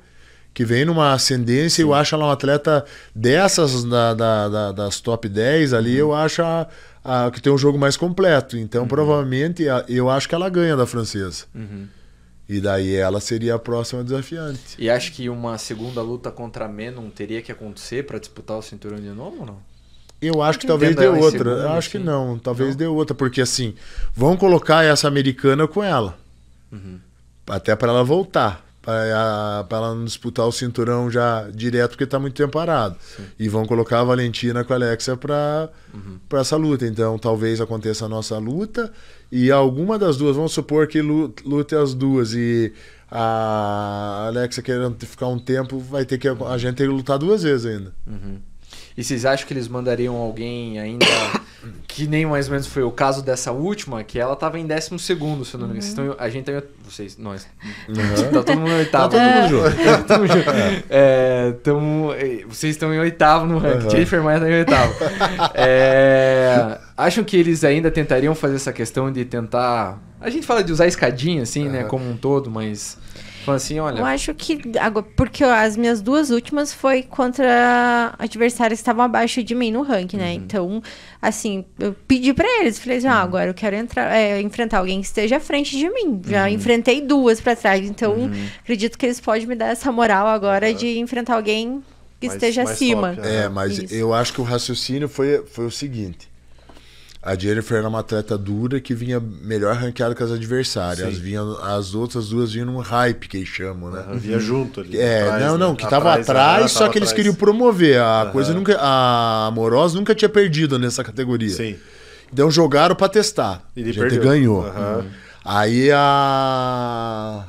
que vem numa ascendência, Sim. eu acho ela um atleta dessas, da, da, da, das top 10 ali, uhum. eu acho a, a, que tem um jogo mais completo. Então, uhum. provavelmente, a, eu acho que ela ganha da francesa. Uhum. E daí ela seria a próxima desafiante. E acho que uma segunda luta contra a Menon teria que acontecer para disputar o cinturão de novo ou não? Eu acho que talvez dê outra. eu acho que assim. não. Talvez não. dê outra. Porque assim, vão colocar essa americana com ela. Uhum. Até para ela voltar para ela não disputar o cinturão já direto, porque está muito tempo parado. Sim. E vão colocar a Valentina com a Alexia para uhum. essa luta. Então, talvez aconteça a nossa luta e alguma das duas, vamos supor que lute as duas e a Alexia querendo ficar um tempo, vai ter que a gente tem que lutar duas vezes ainda. Uhum. E vocês acham que eles mandariam alguém ainda que nem mais ou menos foi o caso dessa última, que ela tava em décimo segundo, se eu não me engano. Uhum. a gente tá em... Vocês, nós. Uhum. Tá todo mundo em tá oitavo. [laughs] Tá todo mundo junto. junto. É, é tamo... Vocês estão em oitavo no ranking. Uhum. Jennifer Maia tá em oitavo. [laughs] é... Acham que eles ainda tentariam fazer essa questão de tentar... A gente fala de usar escadinha, assim, né? Uhum. Como um todo, mas assim, olha. Eu acho que. Porque as minhas duas últimas foi contra adversários que estavam abaixo de mim no ranking, né? Uhum. Então, assim, eu pedi para eles. Falei assim, ah, uhum. agora eu quero entrar, é, enfrentar alguém que esteja à frente de mim. Já uhum. enfrentei duas para trás. Então, uhum. acredito que eles podem me dar essa moral agora de enfrentar alguém que mais, esteja mais acima. Top, É, mas Isso. eu acho que o raciocínio foi, foi o seguinte. A Jennifer era uma atleta dura que vinha melhor ranqueada que as adversárias. As, vinha, as outras duas vinham num hype, que eles chamam, né? Uhum. Vinha junto ali. É, atrás, não, né? não, né? que tava atrás, atrás só tava que eles atrás. queriam promover. A uhum. coisa nunca. A Amorosa nunca tinha perdido nessa categoria. Sim. Então jogaram para testar. Ele a gente perdeu. ganhou. Uhum. Aí a.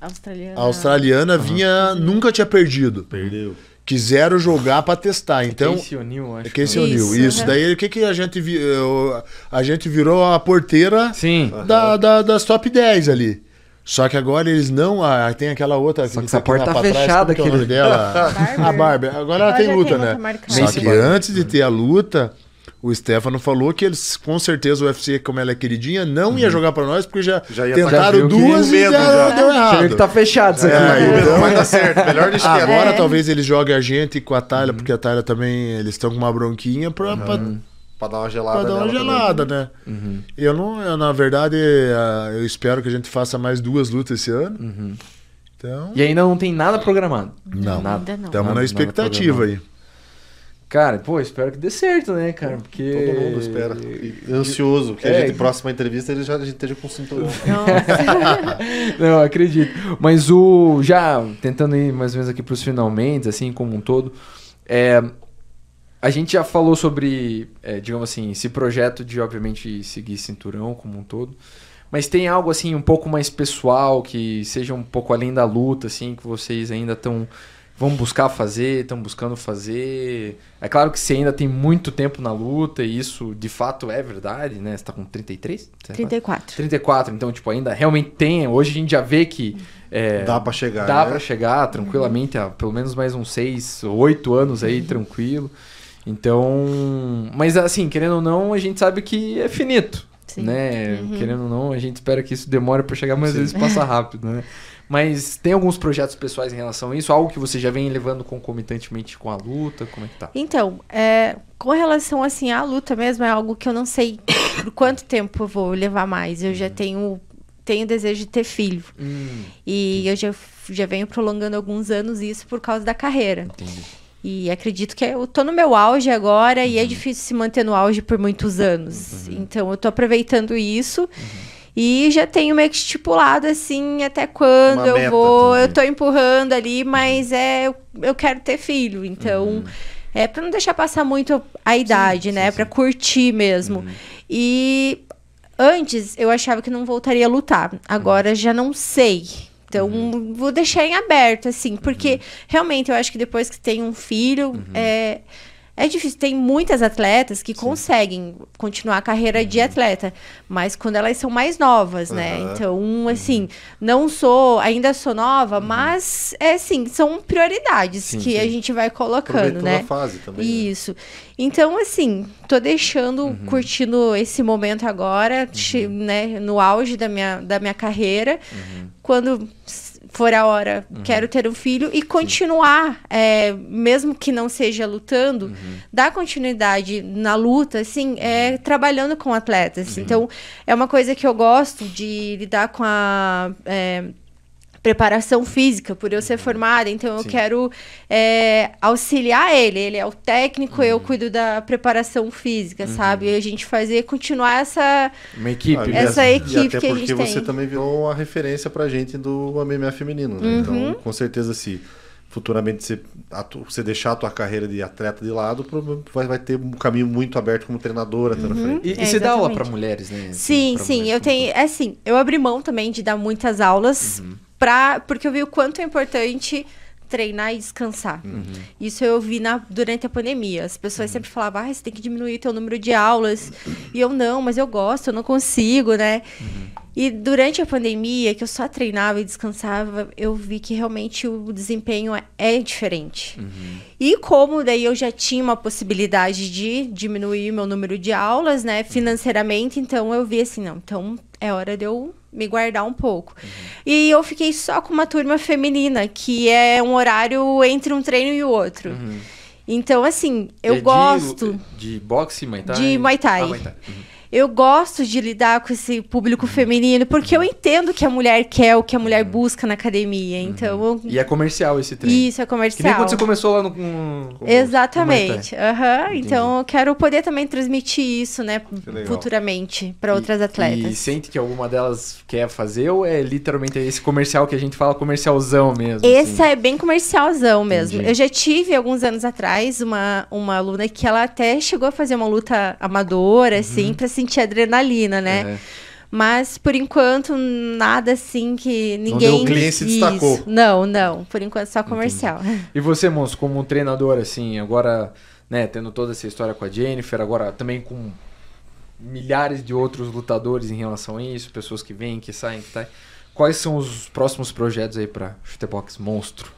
Australiana. A australiana vinha. Uhum. Nunca tinha perdido. Perdeu quiseram jogar para testar. É então, Case O'Neill, acho. Case é O'Neill, isso. isso. Uhum. Daí o que, que a gente viu? Eh, a gente virou a porteira Sim. Da, uhum. da, das top 10 ali. Só que agora eles não. Ah, tem aquela outra. Só que essa tá porta tá fechada aqui. É dela? [laughs] Barber. A Barbie. Agora ela tem luta, tem né? Só que antes de ter a luta, o Stefano falou que eles, com certeza, o UFC, como ela é queridinha, não uhum. ia jogar para nós, porque já, já tentaram já tá duas e já, já deu errado. Chega que tá fechado isso aqui. É, tá então... Mas [laughs] tá certo, melhor de Agora é. talvez eles joguem a gente com a Thalha, uhum. porque a Thalha também, eles estão com uma bronquinha para uhum. pra... dar uma gelada. Pra dar uma gelada, né? Uhum. Eu não, eu, na verdade, eu espero que a gente faça mais duas lutas esse ano. Uhum. Então... E ainda não tem nada programado. Não. Nada, não. Estamos na expectativa aí. Cara, pô, espero que dê certo, né, cara? Porque... Todo mundo espera. E ansioso, porque é, a gente, próxima entrevista, ele já a gente esteja com cinturão. [laughs] Não, acredito. Mas o. Já tentando ir mais ou menos aqui para os finalmente, assim, como um todo. É, a gente já falou sobre, é, digamos assim, esse projeto de, obviamente, seguir cinturão como um todo. Mas tem algo, assim, um pouco mais pessoal, que seja um pouco além da luta, assim, que vocês ainda estão vão buscar fazer, estão buscando fazer. É claro que você ainda tem muito tempo na luta e isso de fato é verdade, né? Você está com 33? 34. 34, então tipo, ainda realmente tem, hoje a gente já vê que é, dá para chegar. Dá né? para chegar tranquilamente, há pelo menos mais uns 6, 8 anos aí tranquilo. Então, mas assim, querendo ou não, a gente sabe que é finito. Sim. né? Uhum. Querendo ou não, a gente espera que isso demore para chegar, mas às vezes passa rápido, né? [laughs] Mas tem alguns projetos pessoais em relação a isso? Algo que você já vem levando concomitantemente com a luta? Como é que tá? Então, é, com relação assim à luta mesmo, é algo que eu não sei [coughs] por quanto tempo eu vou levar mais. Eu já uhum. tenho tenho desejo de ter filho. Hum. E Entendi. eu já, já venho prolongando alguns anos isso por causa da carreira. Entendi. E acredito que é, eu tô no meu auge agora uhum. e é uhum. difícil se manter no auge por muitos anos. Uhum. Então eu tô aproveitando isso. Uhum. E já tenho meio que estipulado assim até quando Uma eu vou. Também. Eu tô empurrando ali, mas uhum. é eu quero ter filho, então uhum. é para não deixar passar muito a idade, sim, né? Para curtir mesmo. Uhum. E antes eu achava que não voltaria a lutar. Agora uhum. já não sei. Então, uhum. vou deixar em aberto, assim, porque uhum. realmente eu acho que depois que tem um filho, uhum. é, é difícil, tem muitas atletas que Sim. conseguem continuar a carreira uhum. de atleta, mas quando elas são mais novas, né? Então, uhum. né? Então, assim, não sou, ainda sou nova, uhum. mas é assim, são prioridades sim, que a gente vai colocando, Aproveitou né? fase também. Né? Isso. Né? Então, assim, tô deixando, uhum. curtindo esse momento agora, uhum. né, no auge da minha, da minha carreira. Uhum. Quando for a hora, uhum. quero ter um filho e continuar, é, mesmo que não seja lutando, uhum. dar continuidade na luta, assim, é, uhum. trabalhando com atletas. Uhum. Então, é uma coisa que eu gosto de lidar com a. É, preparação física, por eu ser uhum. formada, então Sim. eu quero é, auxiliar ele. Ele é o técnico, uhum. eu cuido da preparação física, uhum. sabe? E a gente fazer continuar essa uma equipe, né? essa e equipe até que porque a gente você tem. também virou uma referência pra gente do MMA feminino, né? Então, uhum. Então, com certeza se futuramente você, você deixar a tua carreira de atleta de lado, vai, vai ter um caminho muito aberto como treinadora até na uhum. frente. E, é, você dá aula para mulheres, né? Sim, assim, sim, eu tenho, é assim, eu abri mão também de dar muitas aulas. Uhum pra, porque eu vi o quanto é importante treinar e descansar. Uhum. Isso eu vi na, durante a pandemia. As pessoas uhum. sempre falavam, ah, você tem que diminuir teu número de aulas. E eu, não, mas eu gosto, eu não consigo, né? Uhum. E durante a pandemia, que eu só treinava e descansava, eu vi que realmente o desempenho é, é diferente. Uhum. E como daí eu já tinha uma possibilidade de diminuir meu número de aulas, né, financeiramente, então eu vi assim, não, então é hora de eu me guardar um pouco. Uhum. E eu fiquei só com uma turma feminina, que é um horário entre um treino e o outro. Uhum. Então, assim, eu é gosto. De, de boxe e Muay Thai? De Muay Thai. Ah, Muay Thai. Uhum eu gosto de lidar com esse público uhum. feminino, porque eu entendo que a mulher quer, o que a mulher uhum. busca na academia. Uhum. Então, eu... E é comercial esse treino. Isso, é comercial. Que nem quando você começou lá no. Com, Exatamente. uhum. Então, eu quero poder também transmitir isso, né, futuramente, para outras atletas. E sente que alguma delas quer fazer ou é literalmente esse comercial que a gente fala comercialzão mesmo? Assim? Esse assim? é bem comercialzão mesmo. Entendi. Eu já tive alguns anos atrás uma, uma aluna que ela até chegou a fazer uma luta amadora, assim, uhum. pra sentir adrenalina, né? É. Mas por enquanto, nada assim que ninguém. Não cliente se destacou. Não, não. Por enquanto, só comercial. Entendi. [laughs] E você, Monstro, como um treinador, assim, agora, né, tendo toda essa história com a Jennifer, agora também com milhares de outros lutadores em relação a isso, pessoas que vêm, que saem, que tá. Quais são os próximos projetos aí para Chutebox Monstro?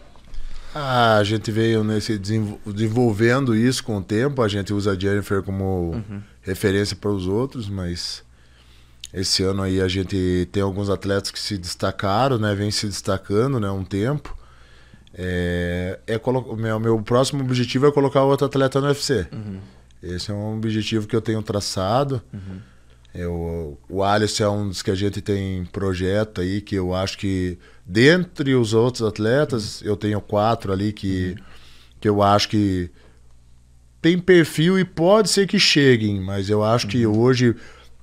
Ah, a gente veio nesse desenvolvendo isso com o tempo. A gente usa a Jennifer como uhum referência para os outros, mas esse ano aí a gente tem alguns atletas que se destacaram, né? Vem se destacando, né? Um tempo. É, é colo... meu, meu próximo objetivo é colocar outro atleta no UFC. Uhum. Esse é um objetivo que eu tenho traçado. Uhum. Eu, é, o Alisson é um dos que a gente tem projeto aí, que eu acho que, dentre os outros atletas, uhum. eu tenho quatro ali que, uhum. que eu acho que tem perfil e pode ser que cheguem, mas eu acho que uhum. hoje,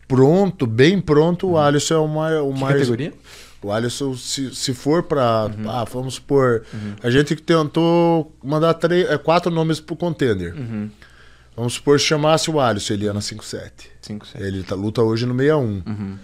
pronto, bem pronto, o uhum. Alisson é o maior. O que mais... categoria? O Alisson, se, se for para. Uhum. Ah, vamos supor. Uhum. A gente tentou mandar três, é, quatro nomes para o contender. Uhum. Vamos supor, se chamasse o Alisson, ele ia na 5-7. Ele tá, luta hoje no 61. Uhum.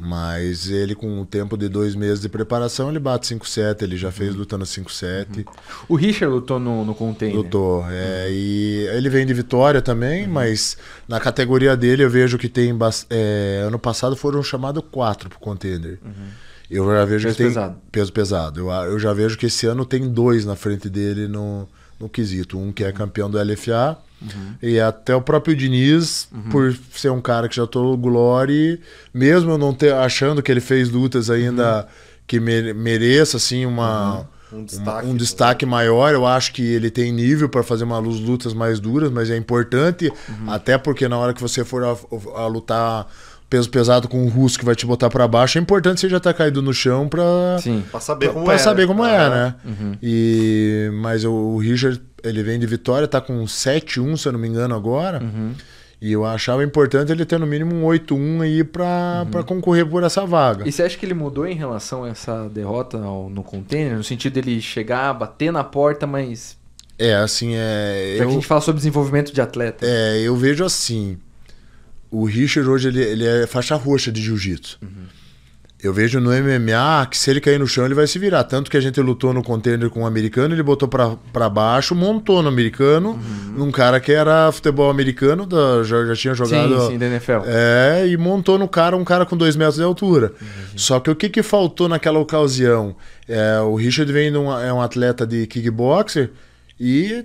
Mas ele, com o tempo de dois meses de preparação, ele bate 5-7, ele já fez uhum. lutando 5-7. Uhum. O Richard lutou no, no container. Lutou, é, uhum. e ele vem de vitória também, uhum. mas na categoria dele eu vejo que tem. É, ano passado foram chamados quatro pro contender. Uhum. Eu já vejo peso que tem. Pesado. Peso pesado. Eu, eu já vejo que esse ano tem dois na frente dele no, no quesito. Um que é uhum. campeão do LFA Uhum. E até o próprio Diniz, uhum. por ser um cara que já tô Glory, mesmo eu não ter achando que ele fez lutas ainda uhum. que mere, mereça assim uma uhum. um destaque, um, um né? destaque maior, eu acho que ele tem nível para fazer uma lutas mais duras, mas é importante uhum. até porque na hora que você for a, a lutar peso pesado com um russo que vai te botar para baixo, é importante você já estar tá caído no chão para saber como pra, é. Pra saber né? como é, ah, né? é né? Uhum. E, mas o Richard, ele vem de vitória, tá com 7-1, se eu não me engano, agora. Uhum. E eu achava importante ele ter no mínimo um 8-1 aí para uhum. Pra concorrer por essa vaga. E você acha que ele mudou em relação a essa derrota no container? No sentido dele chegar, bater na porta, mas. É, assim, é. Já eu... que a gente fala sobre desenvolvimento de atleta. É, eu vejo assim o Richard hoje ele, ele é faixa roxa de jiu-jitsu. Uhum. Eu vejo no MMA que se ele cair no chão, ele vai se virar. Tanto que a gente lutou no container com um americano, ele botou para baixo, montou no americano, uhum. um cara que era futebol americano, da, já, já, tinha jogado. Sim, sim, da NFL. É, e montou no cara um cara com dois metros de altura. Uhum. Só que o que, que faltou naquela ocasião? É, o Richard vem num, é um atleta de kickboxer e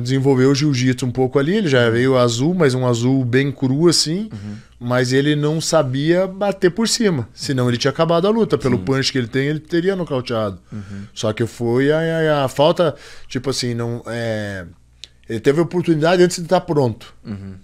desenvolveu o jiu-jitsu um pouco ali, ele já veio azul, mas um azul bem cru assim, uhum. mas ele não sabia bater por cima, uhum. senão ele tinha acabado a luta, pelo Sim. punch que ele tem, ele teria nocauteado. Uhum. Só que foi a, a, a, falta, tipo assim, não é... ele teve oportunidade antes de estar pronto. Uhum.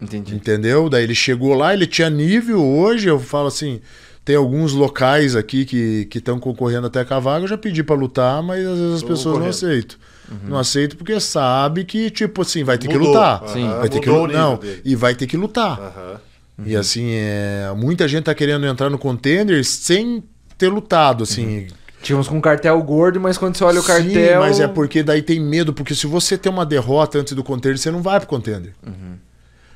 Entendi. Entendeu? Daí ele chegou lá, ele tinha nível, hoje eu falo assim, tem alguns locais aqui que estão concorrendo até com a vaga, eu já pedi para lutar, mas às vezes as Tô pessoas correndo. não aceitam. Uhum. Não aceito porque sabe que, tipo assim, vai ter Mudou. que lutar. Sim. Vai ter Mudou que Não, dele. e vai ter que lutar. Uhum. E assim, é, muita gente tá querendo entrar no contender sem ter lutado, assim. Uhum. Tínhamos com um cartel gordo, mas quando você olha o Sim, cartel. Mas é porque daí tem medo, porque se você tem uma derrota antes do contender, você não vai pro contender. Uhum.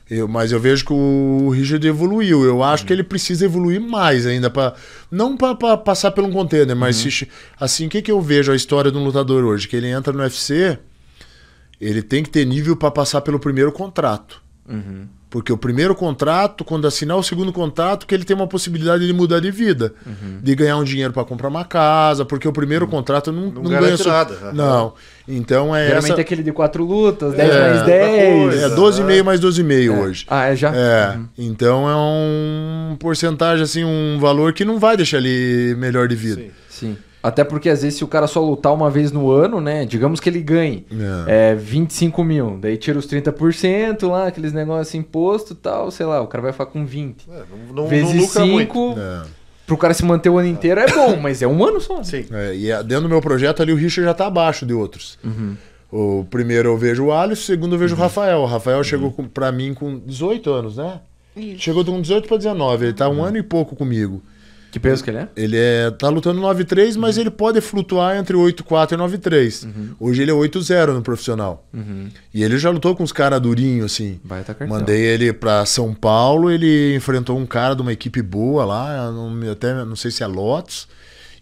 Eu, mas eu vejo que o Richard evoluiu. Eu acho uhum. que ele precisa evoluir mais ainda para não para passar pelo contêiner, mas uhum. se, assim, o que, que eu vejo a história de um lutador hoje? Que ele entra no UFC, ele tem que ter nível para passar pelo primeiro contrato. Uhum. Porque o primeiro contrato, quando assinar o segundo contrato, que ele tem uma possibilidade de mudar de vida, uhum. de ganhar um dinheiro para comprar uma casa, porque o primeiro uhum. contrato não, não, não ganha nada. Não. Então é Geralmente essa... é aquele de quatro lutas, 10 é, mais 10. É 12,5 né? meio mais 12,5 é. hoje. Ah, é já? É. Uhum. Então é um porcentagem, assim, um valor que não vai deixar ele melhor de vida. Sim. Sim. Até porque, às vezes, se o cara só lutar uma vez no ano, né? Digamos que ele ganhe é. É, 25 mil. Daí tira os 30% lá, aqueles negócios imposto e tal, sei lá, o cara vai ficar com 20. É, não, não, Vezes não 5. Para o cara se manter o ano inteiro é bom, [laughs] mas é um ano só. Né? Sim. É, e é, dentro do meu projeto ali o Richard já está abaixo de outros. Uhum. O primeiro eu vejo o Alisson, o segundo eu vejo uhum. o Rafael. O Rafael uhum. chegou para mim com 18 anos, né? Isso. Chegou com 18 para 19, ele está um uhum. ano e pouco comigo. Que peso que ele é? Ele é, tá lutando 9-3, mas uhum. ele pode flutuar entre 8-4 e 9-3. Uhum. Hoje ele é 8-0 no profissional. Uhum. E ele já lutou com os caras durinhos, assim. Tá Mandei ele pra São Paulo, ele enfrentou um cara de uma equipe boa lá, até não sei se é Lotus.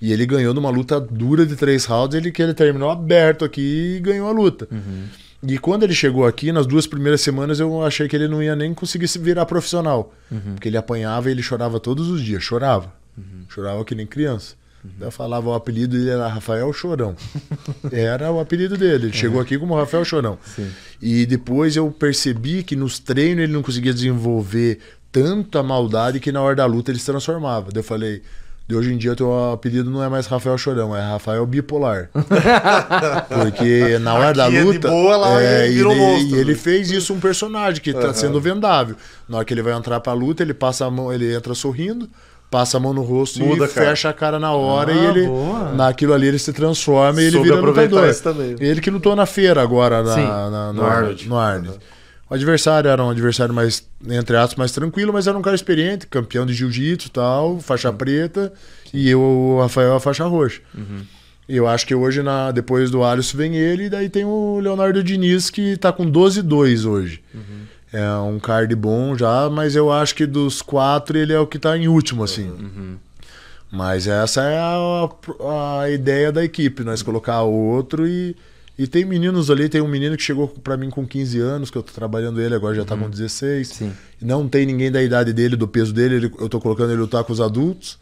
E ele ganhou numa luta dura de três rounds, ele que ele terminou aberto aqui e ganhou a luta. Uhum. E quando ele chegou aqui, nas duas primeiras semanas, eu achei que ele não ia nem conseguir se virar profissional. Uhum. Porque ele apanhava e ele chorava todos os dias, chorava. Uhum. Chorava que nem criança. Uhum. Eu falava o apelido dele era Rafael Chorão. [laughs] era o apelido dele. Ele chegou uhum. aqui como Rafael Chorão. Sim. E depois eu percebi que nos treinos ele não conseguia desenvolver tanta maldade que na hora da luta ele se transformava. Daí eu falei, de hoje em dia, teu apelido não é mais Rafael Chorão, é Rafael Bipolar. [laughs] Porque na hora Aqui da é luta. É boa, lá é, ele, virou monstro, e ele né? fez isso um personagem que está uhum. sendo vendável. Na hora que ele vai entrar a luta, ele passa a mão, ele entra sorrindo passa a mão no rosto Muda, e cara. fecha a cara na hora ah, e ele boa. naquilo ali ele se transforma e ele Soube vira lutador. Isso também. Ele que lutou na feira agora na, Sim, na, no, no Arnold. No Arnold. Uhum. O adversário era um adversário mais entre aspas mais tranquilo, mas era um cara experiente, campeão de jiu-jitsu, tal, faixa uhum. preta e eu o Rafael a faixa roxa. Uhum. E eu acho que hoje na depois do Alisson vem ele e daí tem o Leonardo Diniz que tá com 12 2 hoje. Uhum. É um card bom já, mas eu acho que dos quatro ele é o que está em último, assim. Uhum. uhum. Mas essa é a, a, ideia da equipe, nós né? colocar outro e. E tem meninos ali, tem um menino que chegou para mim com 15 anos, que eu tô trabalhando ele, agora já está uhum. com 16. Sim. Não tem ninguém da idade dele, do peso dele, ele, eu tô colocando ele lutar com os adultos.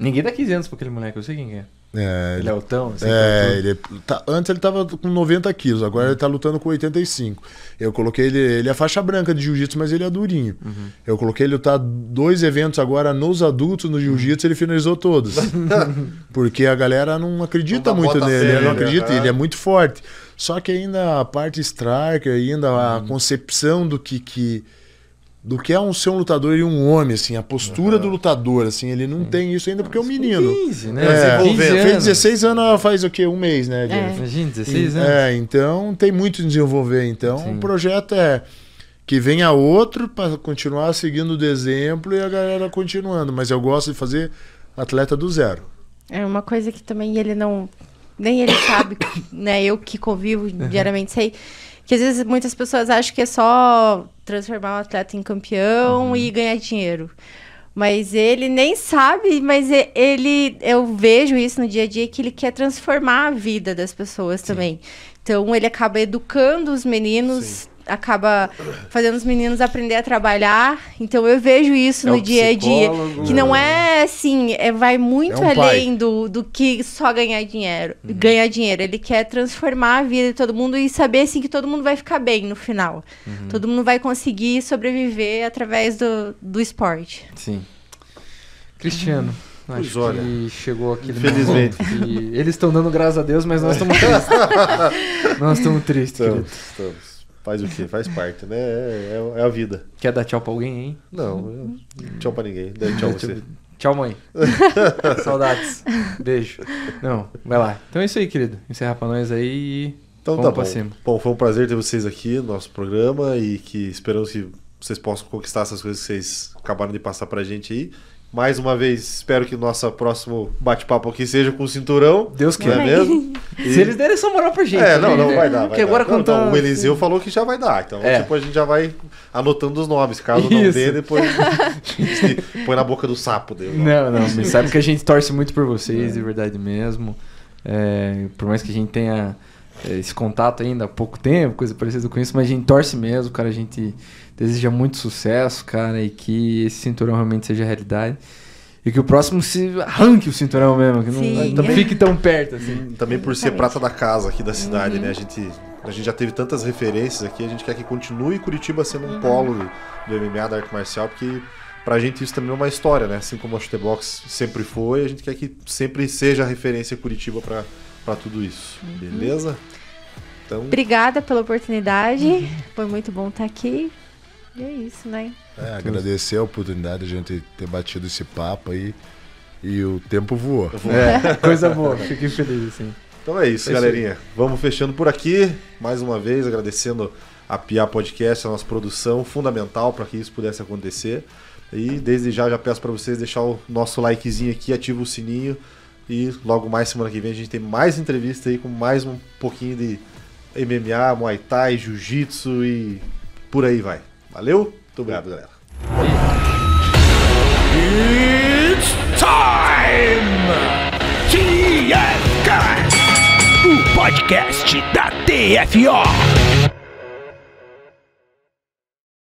Ninguém dá 15 anos pra aquele moleque, eu sei quem é. É, ele, é, assim, é tá ele é- tá, antes ele tava com 90 quilos, agora ele tá lutando com 85. Eu coloquei ele, ele é faixa branca de jiu-jitsu, mas ele é durinho. Uhum. Eu coloquei ele lutar tá dois eventos agora nos adultos no jiu-jitsu, ele finalizou todos. [laughs] Porque a galera não acredita não muito nele, não acredita, é. ele é muito forte. Só que ainda a parte striker, ainda a uhum. concepção do que, que do que é um ser um lutador e um homem, assim, a postura uhum. do lutador, assim, ele não tem isso ainda porque é um menino. 15, né? É, 15 anos. fez 16 anos ah, faz o quê? Um mês, né? É. Imagina, 16 anos. É, então tem muito em desenvolver, então o projeto é que venha outro para continuar seguindo o exemplo e a galera continuando, mas eu gosto de fazer atleta do zero. É uma coisa que também ele não nem ele sabe, [coughs] né? Eu que convivo diariamente sei que às vezes muitas pessoas acham que é só transformar um atleta em campeão uhum. e ganhar dinheiro. Mas ele nem sabe, mas ele, eu vejo isso no dia a dia que ele quer transformar a vida das pessoas Sim. também. Então ele acaba educando os meninos Sim acaba fazendo os meninos aprender a trabalhar. Então eu vejo isso é no dia a dia. Que não é. é assim, é, vai muito é um além do, do que só ganhar dinheiro. Uhum. Ganhar dinheiro. Ele quer transformar a vida de todo mundo e saber assim que todo mundo vai ficar bem no final. Uhum. Todo mundo vai conseguir sobreviver através do, do esporte. Sim. Cristiano. Uhum. Acho olha. que chegou aqui Infelizmente. Eles estão dando graças a Deus, mas nós estamos tristes. [laughs] nós estamos tristes. Estamos, estamos. Faz o quê? Faz parte, né? É, é, é, a vida. Quer dar tchau pra alguém, hein? Não, tchau pra ninguém. tchau você. [laughs] Tchau, mãe. [laughs] Saudades. Beijo. Não, vai lá. Então é isso aí, querido. Encerra pra nós aí e. Então Vamos tá bom. Cima. Bom, foi um prazer ter vocês aqui no nosso programa e que esperamos que vocês possam conquistar essas coisas que vocês acabaram de passar pra gente aí. Mais uma vez, espero que o nosso próximo bate-papo aqui seja com o cinturão. Deus é queira. É mesmo? E... [laughs] Se eles derem essa moral pra gente. É, não, né? não vai dar. Vai Porque dar. agora não, o Eliseu falou que já vai dar. Então é. depois tipo, a gente já vai anotando os nomes. Caso não dê, depois [laughs] põe na boca do sapo dele. Não, não, mas sabe que a gente torce muito por vocês, é. de verdade mesmo. É, por mais que a gente tenha é, esse contato ainda há pouco tempo, coisa parecida com isso, mas a gente torce mesmo, cara, a gente deseja muito sucesso, cara, e que esse cinturão realmente seja realidade. E que o próximo se arranque o cinturão mesmo, que Sim. não, também, fique tão perto assim. Também por ser prata da casa aqui da uhum. cidade, uhum. né? A gente, a gente já teve tantas referências aqui, a gente quer que continue Curitiba sendo um uhum. polo do MMA, da arte marcial, porque pra gente isso também é uma história, né? Assim como a Box sempre foi, a gente quer que sempre seja a referência Curitiba pra, pra tudo isso. Uhum. Beleza? Então... Obrigada pela oportunidade, uhum. foi muito bom estar aqui. E é isso, né? É, agradecer a oportunidade de a gente ter batido esse papo aí. E o tempo voou. É, [laughs] coisa boa, fiquei feliz, assim. Então é isso, é galerinha. Vamos fechando por aqui. Mais uma vez, agradecendo a Pia Podcast, a nossa produção fundamental para que isso pudesse acontecer. E desde já já peço para vocês deixar o nosso likezinho aqui, ativa o sininho e logo mais semana que vem a gente tem mais entrevista aí com mais um pouquinho de MMA, Muay Thai, Jiu-Jitsu e por aí vai. Valeu, muito obrigado, galera. It's time! TFK, o podcast da TFO.